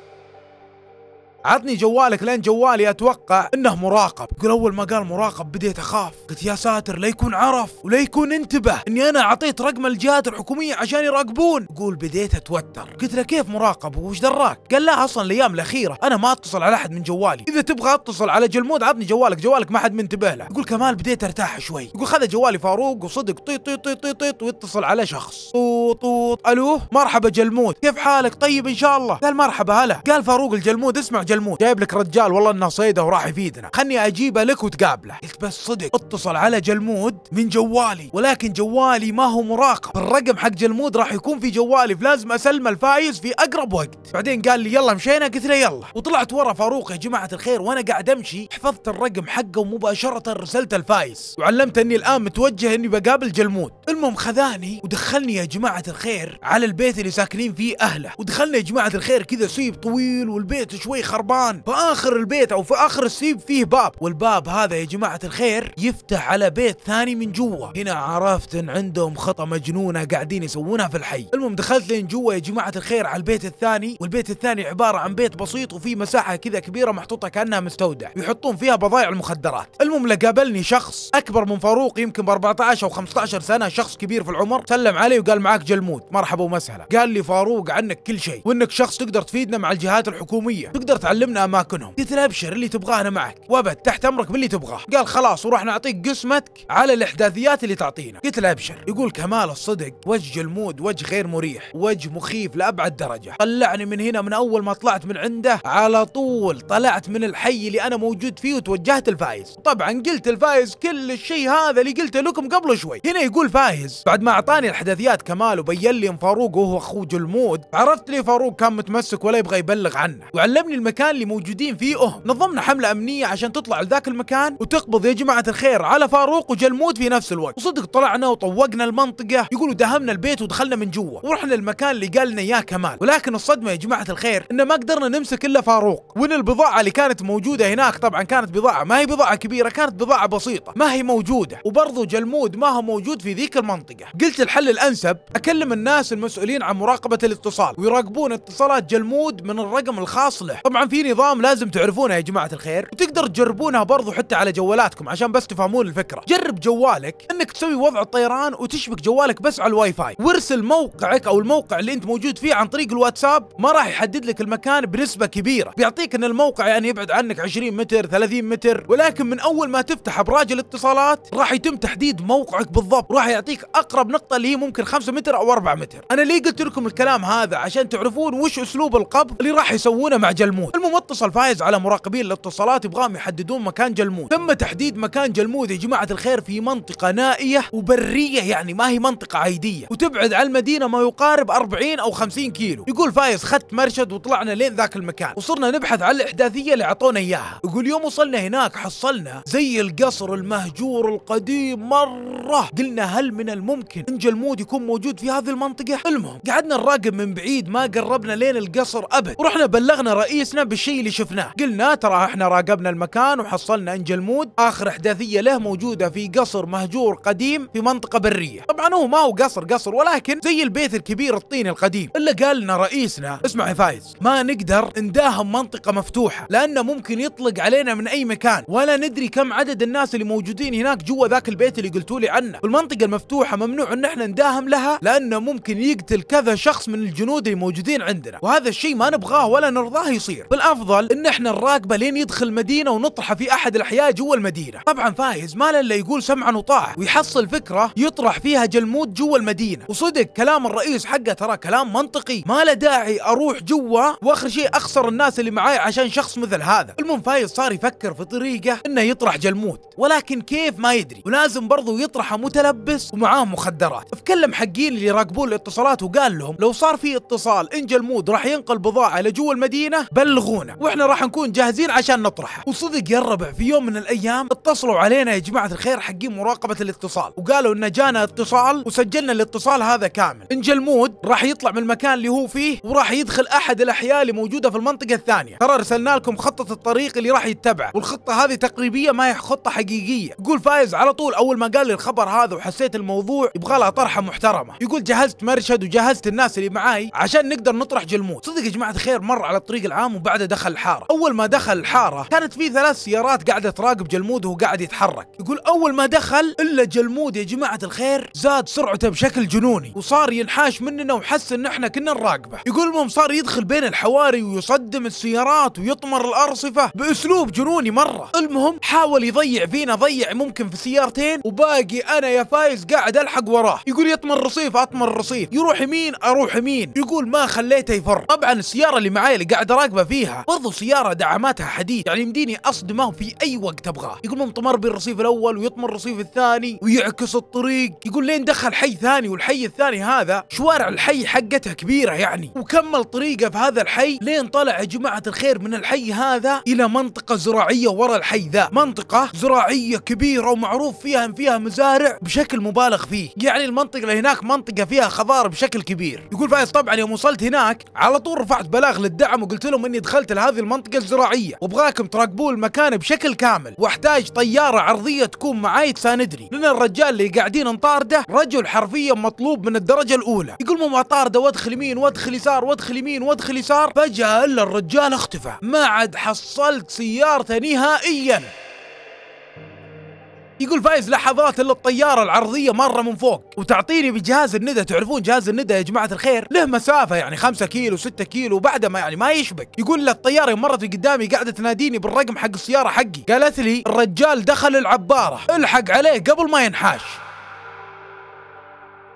عطني جوالك لين جوالي اتوقع انه مراقب يقول اول ما قال مراقب بديت اخاف قلت يا ساتر لا يكون عرف ولا يكون انتبه اني انا اعطيت رقم الجهات الحكوميه عشان يراقبون يقول بديت اتوتر قلت له كيف مراقب وش دراك قال لا اصلا الايام الاخيره انا ما اتصل على احد من جوالي اذا تبغى اتصل على جلمود عطني جوالك جوالك ما حد منتبه له يقول كمال بديت ارتاح شوي يقول خذ جوالي فاروق وصدق طيط طيط طيط طيط, طيط ويتصل على شخص طوط طوط الو مرحبا جلمود كيف حالك طيب ان شاء الله قال مرحبا هلا قال فاروق الجلمود اسمع جلموت جايب لك رجال والله انه صيده وراح يفيدنا خلني اجيبه لك وتقابله قلت بس صدق اتصل على جلمود من جوالي ولكن جوالي ما هو مراقب الرقم حق جلمود راح يكون في جوالي فلازم اسلم الفايز في اقرب وقت بعدين قال لي يلا مشينا قلت له يلا وطلعت ورا فاروق يا جماعه الخير وانا قاعد امشي حفظت الرقم حقه ومباشره رسلت الفايز وعلمت اني الان متوجه اني بقابل جلمود المهم خذاني ودخلني يا جماعه الخير على البيت اللي ساكنين فيه اهله ودخلنا يا جماعه الخير كذا سيب طويل والبيت شوي خراب في اخر البيت او في اخر السيب فيه باب والباب هذا يا جماعه الخير يفتح على بيت ثاني من جوا هنا عرفت ان عندهم خطه مجنونه قاعدين يسوونها في الحي المهم دخلت لين جوا يا جماعه الخير على البيت الثاني والبيت الثاني عباره عن بيت بسيط وفيه مساحه كذا كبيره محطوطه كانها مستودع يحطون فيها بضائع المخدرات المهم لقابلني شخص اكبر من فاروق يمكن ب 14 او 15 سنه شخص كبير في العمر سلم علي وقال معاك جلمود مرحبا ومسهلا قال لي فاروق عنك كل شيء وانك شخص تقدر تفيدنا مع الجهات الحكوميه تقدر تعلمنا اماكنهم قلت له ابشر اللي تبغاه انا معك وابد تحت امرك باللي تبغاه قال خلاص وراح نعطيك قسمتك على الاحداثيات اللي تعطينا قلت له ابشر يقول كمال الصدق وجه جلمود وجه غير مريح وجه مخيف لابعد درجه طلعني من هنا من اول ما طلعت من عنده على طول طلعت من الحي اللي انا موجود فيه وتوجهت الفايز طبعا قلت الفايز كل الشيء هذا اللي قلته لكم قبل شوي هنا يقول فايز بعد ما اعطاني الاحداثيات كمال وبين لي فاروق وهو اخوه جلمود عرفت لي فاروق كان متمسك ولا يبغى يبلغ عنه وعلمني المكان المكان اللي موجودين فيه أهم نظمنا حملة أمنية عشان تطلع لذاك المكان وتقبض يا جماعة الخير على فاروق وجلمود في نفس الوقت وصدق طلعنا وطوقنا المنطقة يقولوا دهمنا البيت ودخلنا من جوا ورحنا المكان اللي قال لنا اياه كمال ولكن الصدمة يا جماعة الخير إن ما قدرنا نمسك إلا فاروق وإن البضاعة اللي كانت موجودة هناك طبعا كانت بضاعة ما هي بضاعة كبيرة كانت بضاعة بسيطة ما هي موجودة وبرضه جلمود ما هو موجود في ذيك المنطقة قلت الحل الأنسب أكلم الناس المسؤولين عن مراقبة الاتصال ويراقبون اتصالات جلمود من الرقم الخاص له طبعا في نظام لازم تعرفونه يا جماعه الخير وتقدر تجربونها برضو حتى على جوالاتكم عشان بس تفهمون الفكره جرب جوالك انك تسوي وضع الطيران وتشبك جوالك بس على الواي فاي وارسل موقعك او الموقع اللي انت موجود فيه عن طريق الواتساب ما راح يحدد لك المكان بنسبه كبيره بيعطيك ان الموقع يعني يبعد عنك 20 متر 30 متر ولكن من اول ما تفتح ابراج الاتصالات راح يتم تحديد موقعك بالضبط راح يعطيك اقرب نقطه اللي هي ممكن 5 متر او 4 متر انا ليه قلت لكم الكلام هذا عشان تعرفون وش اسلوب القبض اللي راح يسوونه مع جلمود المهم اتصل فايز على مراقبين الاتصالات يبغاهم يحددون مكان جلمود تم تحديد مكان جلمود يا جماعه الخير في منطقه نائيه وبريه يعني ما هي منطقه عيديه وتبعد عن المدينه ما يقارب 40 او 50 كيلو يقول فايز خدت مرشد وطلعنا لين ذاك المكان وصرنا نبحث عن الاحداثيه اللي اعطونا اياها يقول يوم وصلنا هناك حصلنا زي القصر المهجور القديم مره قلنا هل من الممكن ان جلمود يكون موجود في هذه المنطقه المهم قعدنا نراقب من بعيد ما قربنا لين القصر ابد ورحنا بلغنا رئيسنا بالشيء اللي شفناه قلنا ترى احنا راقبنا المكان وحصلنا انجل مود اخر احداثيه له موجوده في قصر مهجور قديم في منطقه بريه طبعا هو ما هو قصر قصر ولكن زي البيت الكبير الطيني القديم الا قال لنا رئيسنا اسمع يا فايز ما نقدر نداهم منطقه مفتوحه لانه ممكن يطلق علينا من اي مكان ولا ندري كم عدد الناس اللي موجودين هناك جوا ذاك البيت اللي قلتوا لي عنه والمنطقه المفتوحه ممنوع ان احنا نداهم لها لانه ممكن يقتل كذا شخص من الجنود اللي موجودين عندنا وهذا الشيء ما نبغاه ولا نرضاه يصير الافضل ان احنا نراقبه لين يدخل المدينه ونطرحه في احد الاحياء جوا المدينه طبعا فايز ما الا يقول سمعا وطاعه ويحصل فكره يطرح فيها جلمود جوا المدينه وصدق كلام الرئيس حقه ترى كلام منطقي ما له داعي اروح جوا واخر شيء اخسر الناس اللي معاي عشان شخص مثل هذا المهم فايز صار يفكر في طريقه انه يطرح جلمود ولكن كيف ما يدري ولازم برضه يطرحه متلبس ومعاه مخدرات فكلم حقين اللي يراقبون الاتصالات وقال لهم لو صار في اتصال ان جلمود راح ينقل بضاعه لجوا المدينه بلغ بلغونا واحنا راح نكون جاهزين عشان نطرحه وصدق يا الربع في يوم من الايام اتصلوا علينا يا جماعه الخير حقين مراقبه الاتصال وقالوا ان جانا اتصال وسجلنا الاتصال هذا كامل ان جلمود راح يطلع من المكان اللي هو فيه وراح يدخل احد الاحياء اللي موجوده في المنطقه الثانيه ترى ارسلنا لكم خطه الطريق اللي راح يتبعه والخطه هذه تقريبيه ما هي خطه حقيقيه يقول فايز على طول اول ما قال لي الخبر هذا وحسيت الموضوع يبغى لها طرحه محترمه يقول جهزت مرشد وجهزت الناس اللي معاي عشان نقدر نطرح جلمود صدق يا جماعه الخير مر على الطريق العام وبعد بعده دخل الحاره اول ما دخل الحاره كانت في ثلاث سيارات قاعده تراقب جلمود وهو قاعد يتحرك يقول اول ما دخل الا جلمود يا جماعه الخير زاد سرعته بشكل جنوني وصار ينحاش مننا وحس ان احنا كنا نراقبه يقول المهم صار يدخل بين الحواري ويصدم السيارات ويطمر الارصفه باسلوب جنوني مره المهم حاول يضيع فينا ضيع ممكن في سيارتين وباقي انا يا فايز قاعد الحق وراه يقول يطمر الرصيف اطمر الرصيف يروح يمين اروح يمين يقول ما خليته يفر طبعا السياره اللي معاي اللي قاعد اراقبه فيه فيها برضو سيارة دعاماتها حديد يعني يمديني أصدمه في أي وقت أبغاه يقول طمر بالرصيف الأول ويطمر الرصيف الثاني ويعكس الطريق يقول لين دخل حي ثاني والحي الثاني هذا شوارع الحي حقته كبيرة يعني وكمل طريقه في هذا الحي لين طلع يا جماعة الخير من الحي هذا إلى منطقة زراعية ورا الحي ذا منطقة زراعية كبيرة ومعروف فيها إن فيها مزارع بشكل مبالغ فيه يعني المنطقة اللي هناك منطقة فيها خضار بشكل كبير يقول فايز طبعا يوم وصلت هناك على طول رفعت بلاغ للدعم وقلت لهم اني دخلت لهذه المنطقة الزراعية وابغاكم تراقبون المكان بشكل كامل واحتاج طيارة عرضية تكون معاي تساندني لأن الرجال اللي قاعدين نطارده رجل حرفيا مطلوب من الدرجة الأولى يقول مو مطارده وادخل يمين وادخل يسار وادخل يمين وادخل يسار فجأة إلا الرجال اختفى ما عاد حصلت سيارته نهائيا يقول فايز لحظات الا الطياره العرضيه مره من فوق وتعطيني بجهاز الندى تعرفون جهاز الندى يا جماعه الخير له مسافه يعني 5 كيلو 6 كيلو وبعدها ما يعني ما يشبك يقول لها الطياره مرت قدامي قاعده تناديني بالرقم حق السياره حقي قالت لي الرجال دخل العباره الحق عليه قبل ما ينحاش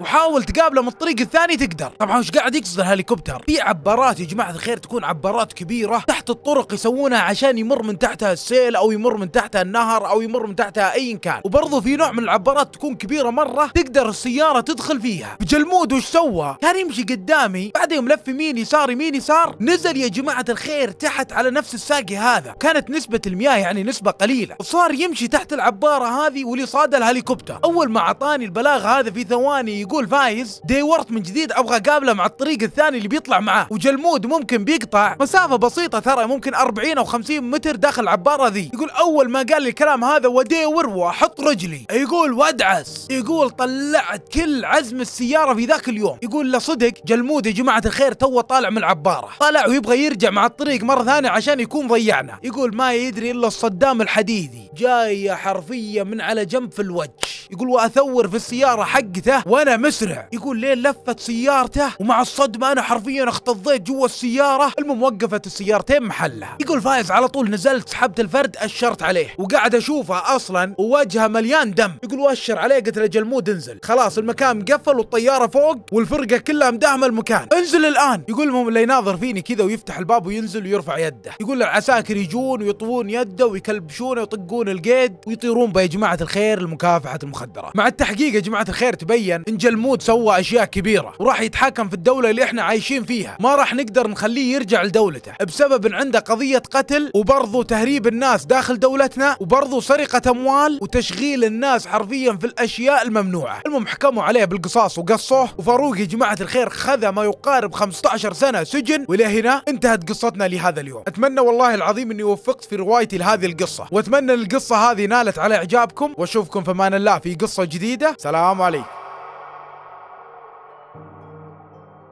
وحاول تقابله من الطريق الثاني تقدر طبعا وش قاعد يقصد الهليكوبتر في عبارات يا جماعه الخير تكون عبارات كبيره تحت الطرق يسوونها عشان يمر من تحتها السيل او يمر من تحتها النهر او يمر من تحتها ايا كان وبرضه في نوع من العبارات تكون كبيره مره تقدر السياره تدخل فيها بجلمود وش سوى كان يمشي قدامي بعدين لف يمين يسار يمين يسار نزل يا جماعه الخير تحت على نفس الساقي هذا كانت نسبه المياه يعني نسبه قليله وصار يمشي تحت العباره هذه واللي صاد الهليكوبتر اول ما اعطاني البلاغ هذا في ثواني يقول فايز ديورت من جديد ابغى اقابله مع الطريق الثاني اللي بيطلع معاه وجلمود ممكن بيقطع مسافه بسيطه ترى ممكن 40 او 50 متر داخل العباره ذي يقول اول ما قال لي الكلام هذا وديور واحط رجلي يقول وادعس يقول طلعت كل عزم السياره في ذاك اليوم يقول له صدق جلمود يا جماعه الخير تو طالع من العباره طلع ويبغى يرجع مع الطريق مره ثانيه عشان يكون ضيعنا يقول ما يدري الا الصدام الحديدي جايه حرفيا من على جنب في الوجه يقول واثور في السياره حقته وانا مسرع يقول لين لفت سيارته ومع الصدمه انا حرفيا اختضيت جوا السياره المهم وقفت السيارتين محلها يقول فايز على طول نزلت سحبت الفرد اشرت عليه وقاعد اشوفه اصلا ووجهه مليان دم يقول واشر عليه قلت له جلمود انزل خلاص المكان مقفل والطياره فوق والفرقه كلها مداهمه المكان انزل الان يقول المهم اللي يناظر فيني كذا ويفتح الباب وينزل ويرفع يده يقول العساكر يجون ويطوون يده ويكلبشونه ويطقون القيد ويطيرون بيا جماعه الخير لمكافحه المخدرات مع التحقيق يا جماعه الخير تبين ان رجل موت سوى اشياء كبيره وراح يتحاكم في الدوله اللي احنا عايشين فيها ما راح نقدر نخليه يرجع لدولته بسبب ان عنده قضيه قتل وبرضه تهريب الناس داخل دولتنا وبرضه سرقه اموال وتشغيل الناس حرفيا في الاشياء الممنوعه المهم حكموا عليه بالقصاص وقصوه وفاروق يا جماعه الخير خذ ما يقارب 15 سنه سجن والى هنا انتهت قصتنا لهذا اليوم اتمنى والله العظيم اني وفقت في روايتي لهذه القصه واتمنى القصه هذه نالت على اعجابكم واشوفكم في امان الله في قصه جديده سلام عليكم